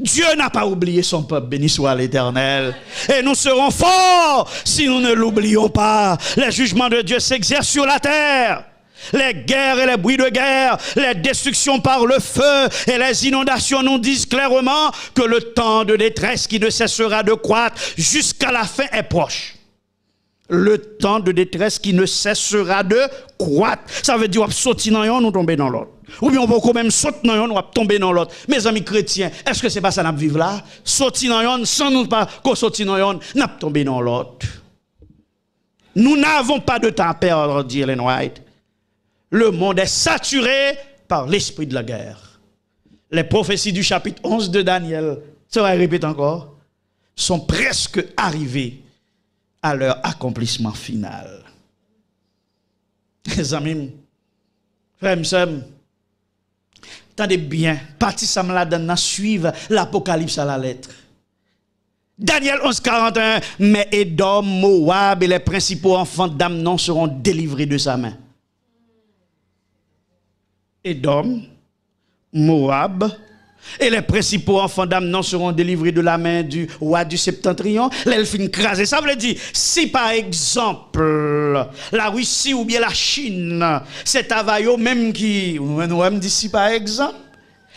Dieu n'a pas oublié son peuple, béni soit l'éternel. Et nous serons forts si nous ne l'oublions pas. Les jugements de Dieu s'exercent sur la terre. Les guerres et les bruits de guerre, les destructions par le feu et les inondations nous disent clairement que le temps de détresse qui ne cessera de croître jusqu'à la fin est proche. Le temps de détresse qui ne cessera de croître. Ça veut dire qu'on sauter dans nous tomber dans l'autre. Ou bien on va quand même sauter dans va tomber dans l'autre. Mes amis chrétiens, est-ce que c'est pas ça nous vivre là Sauter dans sans nous pas qu'on dans nous tomber dans l'autre. Nous n'avons pas de temps à perdre, dit Ellen White le monde est saturé par l'esprit de la guerre. Les prophéties du chapitre 11 de Daniel, ça va répéter encore, sont presque arrivées à leur accomplissement final. Les amis, frères et sœurs, bien, parti Sam à suivre l'Apocalypse à la lettre. Daniel 11, 41, mais Edom, Moab et les principaux enfants d'Amnon seront délivrés de sa main. Edom, Moab, et les principaux enfants d'Amnon seront délivrés de la main du roi du septentrion. L'elfine crasée. Ça veut dire, si par exemple, la Russie ou bien la Chine, c'est Avayo même qui, nous même dit si par exemple,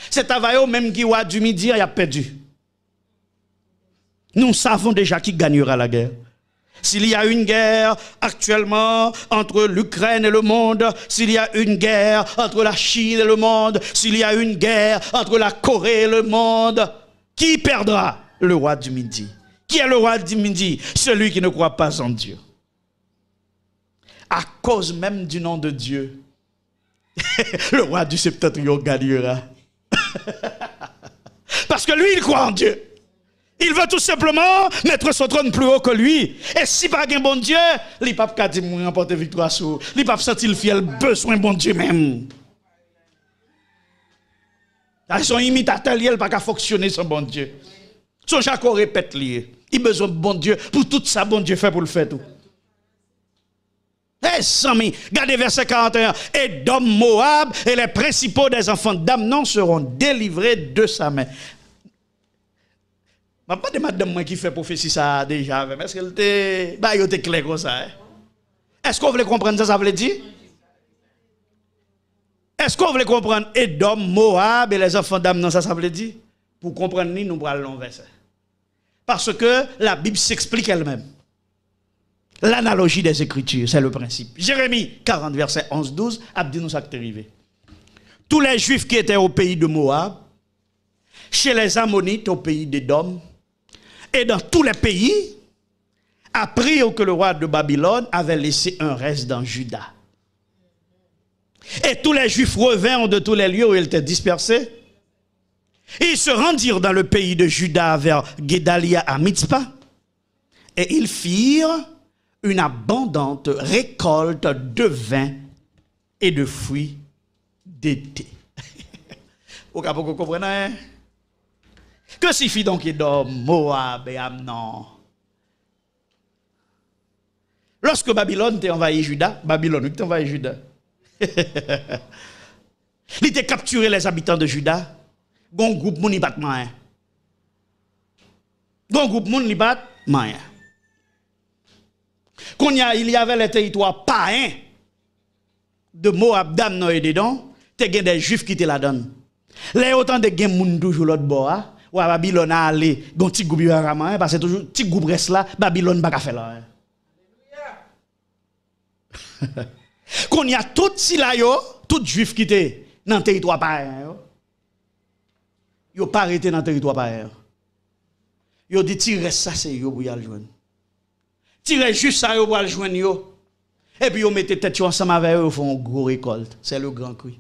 c'est Avayo même qui roi du midi, il a perdu. Nous savons déjà qui gagnera la guerre. S'il y a une guerre actuellement entre l'Ukraine et le monde, s'il y a une guerre entre la Chine et le monde, s'il y a une guerre entre la Corée et le monde, qui perdra le roi du Midi Qui est le roi du Midi Celui qui ne croit pas en Dieu. À cause même du nom de Dieu, [laughs] le roi du septentrion gagnera. [laughs] Parce que lui, il croit en Dieu. Il veut tout simplement mettre son trône plus haut que lui. Et si pas un bon Dieu, il pas qu'à dire remporter victoire sur. Il pas senti le fiel besoin bon Dieu même. Ils imitateurs, ils ne peuvent pas qu'à fonctionner sans bon Dieu. Son Jacques répète lié. Il besoin de bon Dieu pour tout ça bon Dieu fait pour le faire tout. Hé eh, Samy, regardez verset 41. Et d'homme Moab et les principaux des enfants d'Amnon seront délivrés de sa main. Je pas de madame qui fait prophétie ça déjà. Est-ce qu'elle était bah, claire comme ça? Hein. Est-ce qu'on voulait comprendre ça, ça veut dire? Est-ce qu'on voulait comprendre Edom, Moab et les enfants d'Amnon, ça, ça veut dire? Pour comprendre, nous allons vers Parce que la Bible s'explique elle-même. L'analogie des Écritures, c'est le principe. Jérémie 40, verset 11-12, Abdi nous arrivé. Tous les Juifs qui étaient au pays de Moab, chez les Ammonites au pays d'Édom, et dans tous les pays, apprirent que le roi de Babylone avait laissé un reste dans Juda. Et tous les Juifs revinrent de tous les lieux où ils étaient dispersés. ils se rendirent dans le pays de Juda vers Gedalia à Mitzpah. Et ils firent une abondante récolte de vin et de fruits d'été. [laughs] Vous comprenez? Hein? Que suffit donc Edom, Moab et Amnon Lorsque Babylone t'a envahi Juda, Babylone t'a envahi Juda. [laughs] Il t'a capturé les habitants de Juda. Gon groupe moun bat main. Gon groupe moun bat main. il y avait les territoires païens de Moab, d'Amnon et y t'es des juifs qui te la donnent. Les autant de gens moun toujours l'autre hein? Ou à Babylone a allé, gon petit groupe raman, hein, parce que toujours petit groupe reste là, Babylone pas faire là. Hein. [laughs] Qu'on y a tout si là yo, tout juif qui était dans territoire païen yo. Yo pas arrêté dans territoire Ils Yo dit reste ça c'est yo pour y aller joindre. Tirer juste ça yo pour aller joindre Et puis yo mettez tête ensemble avec eux, ils font une grosse récolte. C'est le grand cri.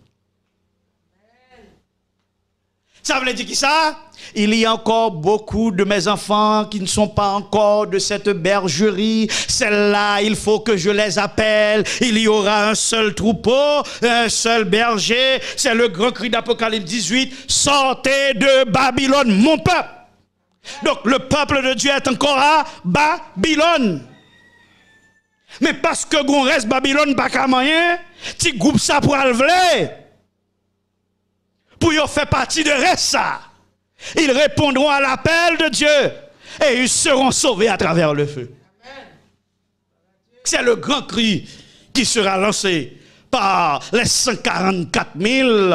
Ça veut dire qui ça Il y a encore beaucoup de mes enfants qui ne sont pas encore de cette bergerie. Celle-là, il faut que je les appelle. Il y aura un seul troupeau, un seul berger. C'est le grand cri d'Apocalypse 18. Sortez de Babylone, mon peuple. Donc le peuple de Dieu est encore à Babylone. Mais parce que qu'on reste Babylone, pas qu'à moyen, ça pour aller pour partie de reste Ils répondront à l'appel de Dieu et ils seront sauvés à travers le feu. C'est le grand cri qui sera lancé par les 144 000.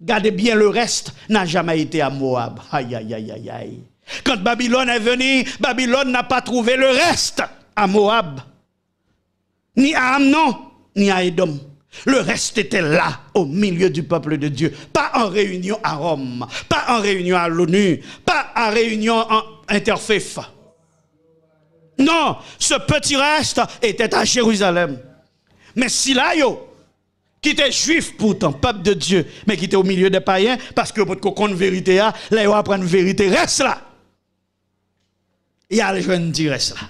Gardez bien le reste, n'a jamais été à Moab. Aïe, aïe, aïe, aïe, Quand Babylone est venue, Babylone n'a pas trouvé le reste à Moab, ni à Amnon, ni à Edom. Le reste était là, au milieu du peuple de Dieu. Pas en réunion à Rome, pas en réunion à l'ONU, pas en réunion en Non, ce petit reste était à Jérusalem. Mais Silayo, qui était juif pourtant, peuple de Dieu, mais qui était au milieu des païens, parce que pour qu'on vérité, là, ils la vérité, reste là. Il y a le jeune qui reste là.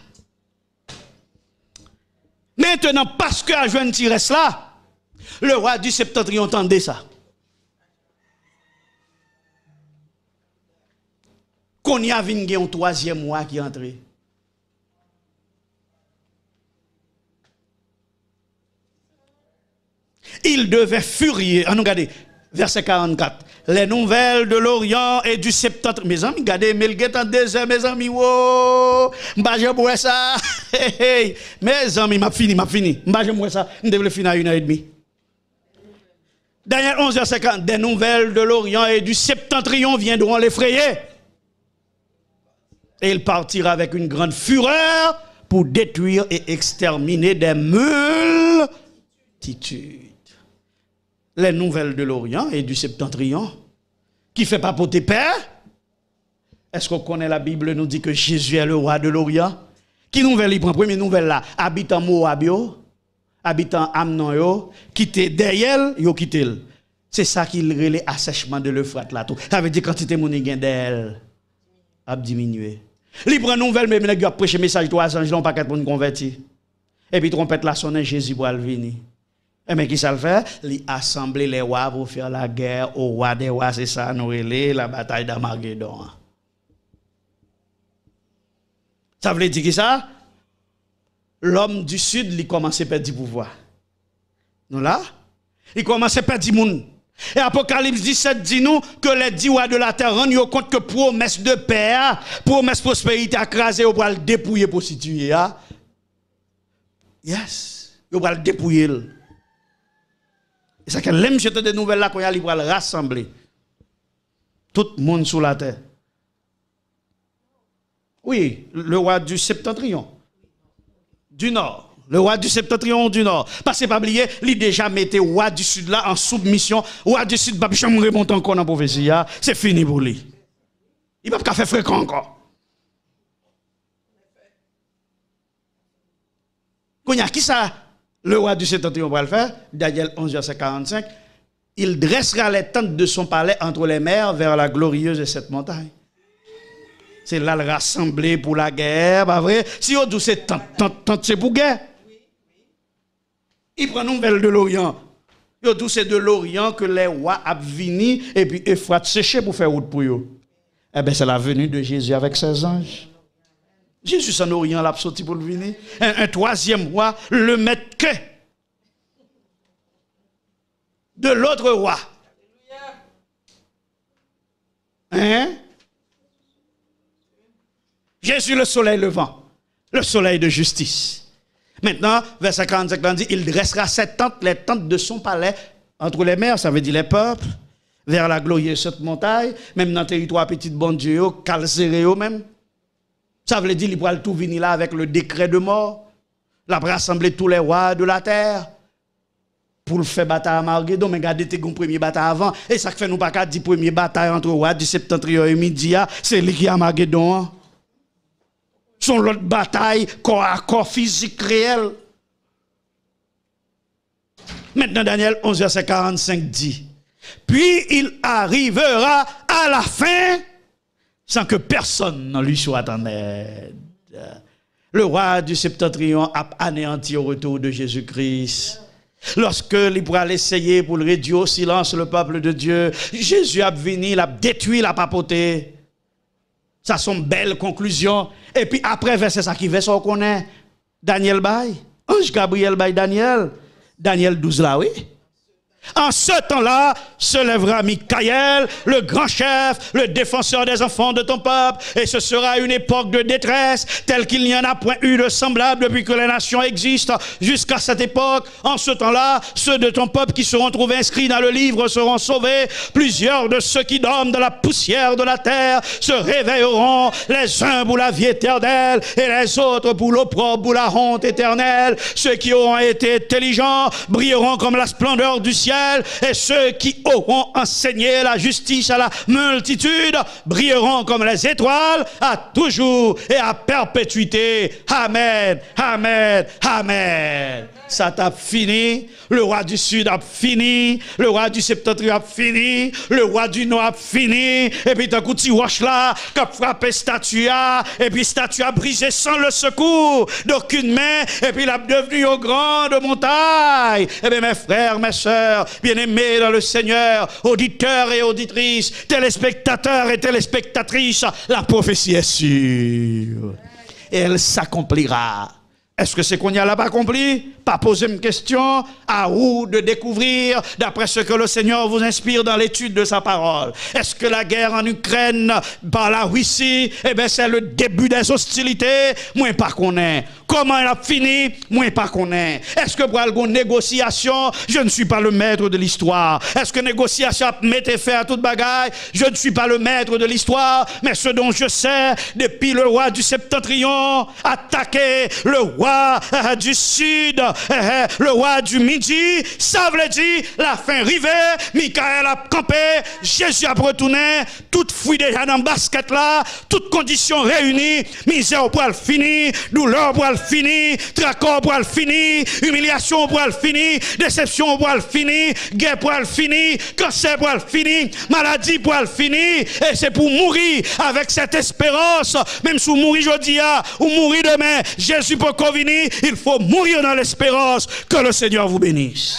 Maintenant, parce que la jeune qui reste là, le roi du septentrion entendait ça. Qu'on y a un troisième roi qui est entré. Il devait furier. Ah, regardez, verset 44. Les nouvelles de l'Orient et du Septentrion. Mes amis, regardez, Melguet en désert, mes amis, wow, m'ba pour ça. [laughs] Mes amis, m'a fini, m'a fini. M'ba j'aime ça. M'devle finir à une heure et demie. Daniel 11h50, des nouvelles de l'Orient et du septentrion viendront l'effrayer. Et il partira avec une grande fureur pour détruire et exterminer des multitudes. Les nouvelles de l'Orient et du septentrion qui fait papoter père. Est-ce qu'on connaît la Bible nous dit que Jésus est le roi de l'Orient? Qui nouvelle il prend? Première nouvelle là, habite en Moabio habitants amnon yo, quitter derrière, yo quitter. C'est ça qu'il relait assèchement de l'Euphrate là tout. Ça veut dire quantité moun gen d'elle a diminué. Libre prend nouvelle mais nèg a prêché message trois anges là pas quatre moun convertir. Et puis trompette la sonne Jésus pour venir. Et eh, mais qui ça le fait Il assemble les rois pour faire la guerre au roi des rois, c'est ça nous relait la bataille d'Armageddon. Ça veut dire qui ça l'homme du sud, il commence à perdre du pouvoir. Non là, il commence à perdre du monde. Et Apocalypse 17 dit nous que les dix rois de la terre rendent compte que promesse de paix, promesse de prospérité écrasée, on va le dépouiller pour situer. Yes, on va le dépouiller. Et ça quand même, j'ai des nouvelles là, qu'on va le rassembler. Tout le monde sur la terre. Oui, le roi du septentrion du Nord, le roi du septentrion du Nord. Parce que pas oublier, il déjà mettait roi du Sud là en soumission. Roi du Sud, pas jamais remonter encore dans la prophétie. Hein. C'est fini pour lui. Il ne pas faire fréquent encore. a qui ça Le roi du septentrion va le faire. Daniel 11, verset 45. Il dressera les tentes de son palais entre les mers vers la glorieuse et cette montagne c'est là le rassembler pour la guerre, pas vrai? Si on dit c'est tant, tant, tant, c'est pour guerre. Il prend nouvelle de l'Orient. Yo tout c'est de l'Orient que les rois a vini et puis Euphrate sécher pour faire route pour eux. Eh bien, c'est la venue de Jésus avec ses anges. Jésus en Orient l'a sorti pour le venir. Un, troisième roi, le maître de l'autre roi. Hein? Jésus, le soleil levant, le soleil de justice. Maintenant, verset 45 dit, il dressera ses tentes, les tentes de son palais, entre les mers, ça veut dire les peuples, vers la glorieuse cette montagne, même dans le territoire petite bon Dieu, calcéré même. Ça veut dire, il pourra tout venir là avec le décret de mort. La rassembler tous les rois de la terre pour le faire bataille à Marguedon, Mais regardez, tes premier bataille avant. Et ça fait nous pas qu'à premier bataille entre rois du septentrion et midi, c'est lui qui a son l'autre bataille, corps à corps physique réel. Maintenant, Daniel 11, verset 45 dit, puis il arrivera à la fin sans que personne ne lui soit en aide. Le roi du septentrion a anéanti au retour de Jésus-Christ. Lorsque il pourra pour le réduire au silence le peuple de Dieu, Jésus a venu, il a détruit la papauté. Ça sont belles conclusions. Et puis après, verset ça qui verset, on connaît Daniel Baye, Ange Gabriel Baye, Daniel. Daniel 12 là, oui. En ce temps-là, se lèvera Michael, le grand chef, le défenseur des enfants de ton peuple, et ce sera une époque de détresse telle qu'il n'y en a point eu de semblable depuis que les nations existent jusqu'à cette époque. En ce temps-là, ceux de ton peuple qui seront trouvés inscrits dans le livre seront sauvés. Plusieurs de ceux qui dorment dans la poussière de la terre se réveilleront, les uns pour la vie éternelle et les autres pour l'opprobre, ou la honte éternelle. Ceux qui auront été intelligents brilleront comme la splendeur du ciel et ceux qui auront enseigné la justice à la multitude brilleront comme les étoiles à toujours et à perpétuité. Amen, amen, amen ça t'a fini, le roi du sud a fini, le roi du septentrion a fini, le roi du nord a fini, et puis d'un coup tu là, qu'a frappé statue, et puis statue a brisé sans le secours d'aucune main, et puis il a devenu grand grand montagne. Eh bien mes frères, mes sœurs, bien-aimés dans le Seigneur, auditeurs et auditrices, téléspectateurs et téléspectatrices, la prophétie est sûre. elle s'accomplira. Est-ce que c'est qu'on y a là pas accompli Pas poser une question à où de découvrir d'après ce que le Seigneur vous inspire dans l'étude de sa parole. Est-ce que la guerre en Ukraine par la Russie, eh bien c'est le début des hostilités Moi pas qu'on est. Comment elle a fini Moi pas qu'on est. Est-ce que pour une négociation, je ne suis pas le maître de l'histoire. Est-ce que négociation mettez fait à toute bagaille Je ne suis pas le maître de l'histoire, mais ce dont je sais, depuis le roi du septentrion attaquer le roi euh, du sud, euh, le roi du midi. Ça veut dire la fin rivée. Michael a campé, Jésus a retourné. Tout fouille déjà dans le basket là, toutes conditions réunies. Misère pour le fini, douleur pour le fini, tracor pour le fini, humiliation pour le fini, déception pour le fini, guerre pour le fini, cancer pour le fini, maladie pour le fini. Et c'est pour mourir avec cette espérance, même si vous mourrez aujourd'hui hein, ou mourir demain, Jésus pour Covid, il faut mourir dans l'espérance. Que le Seigneur vous bénisse.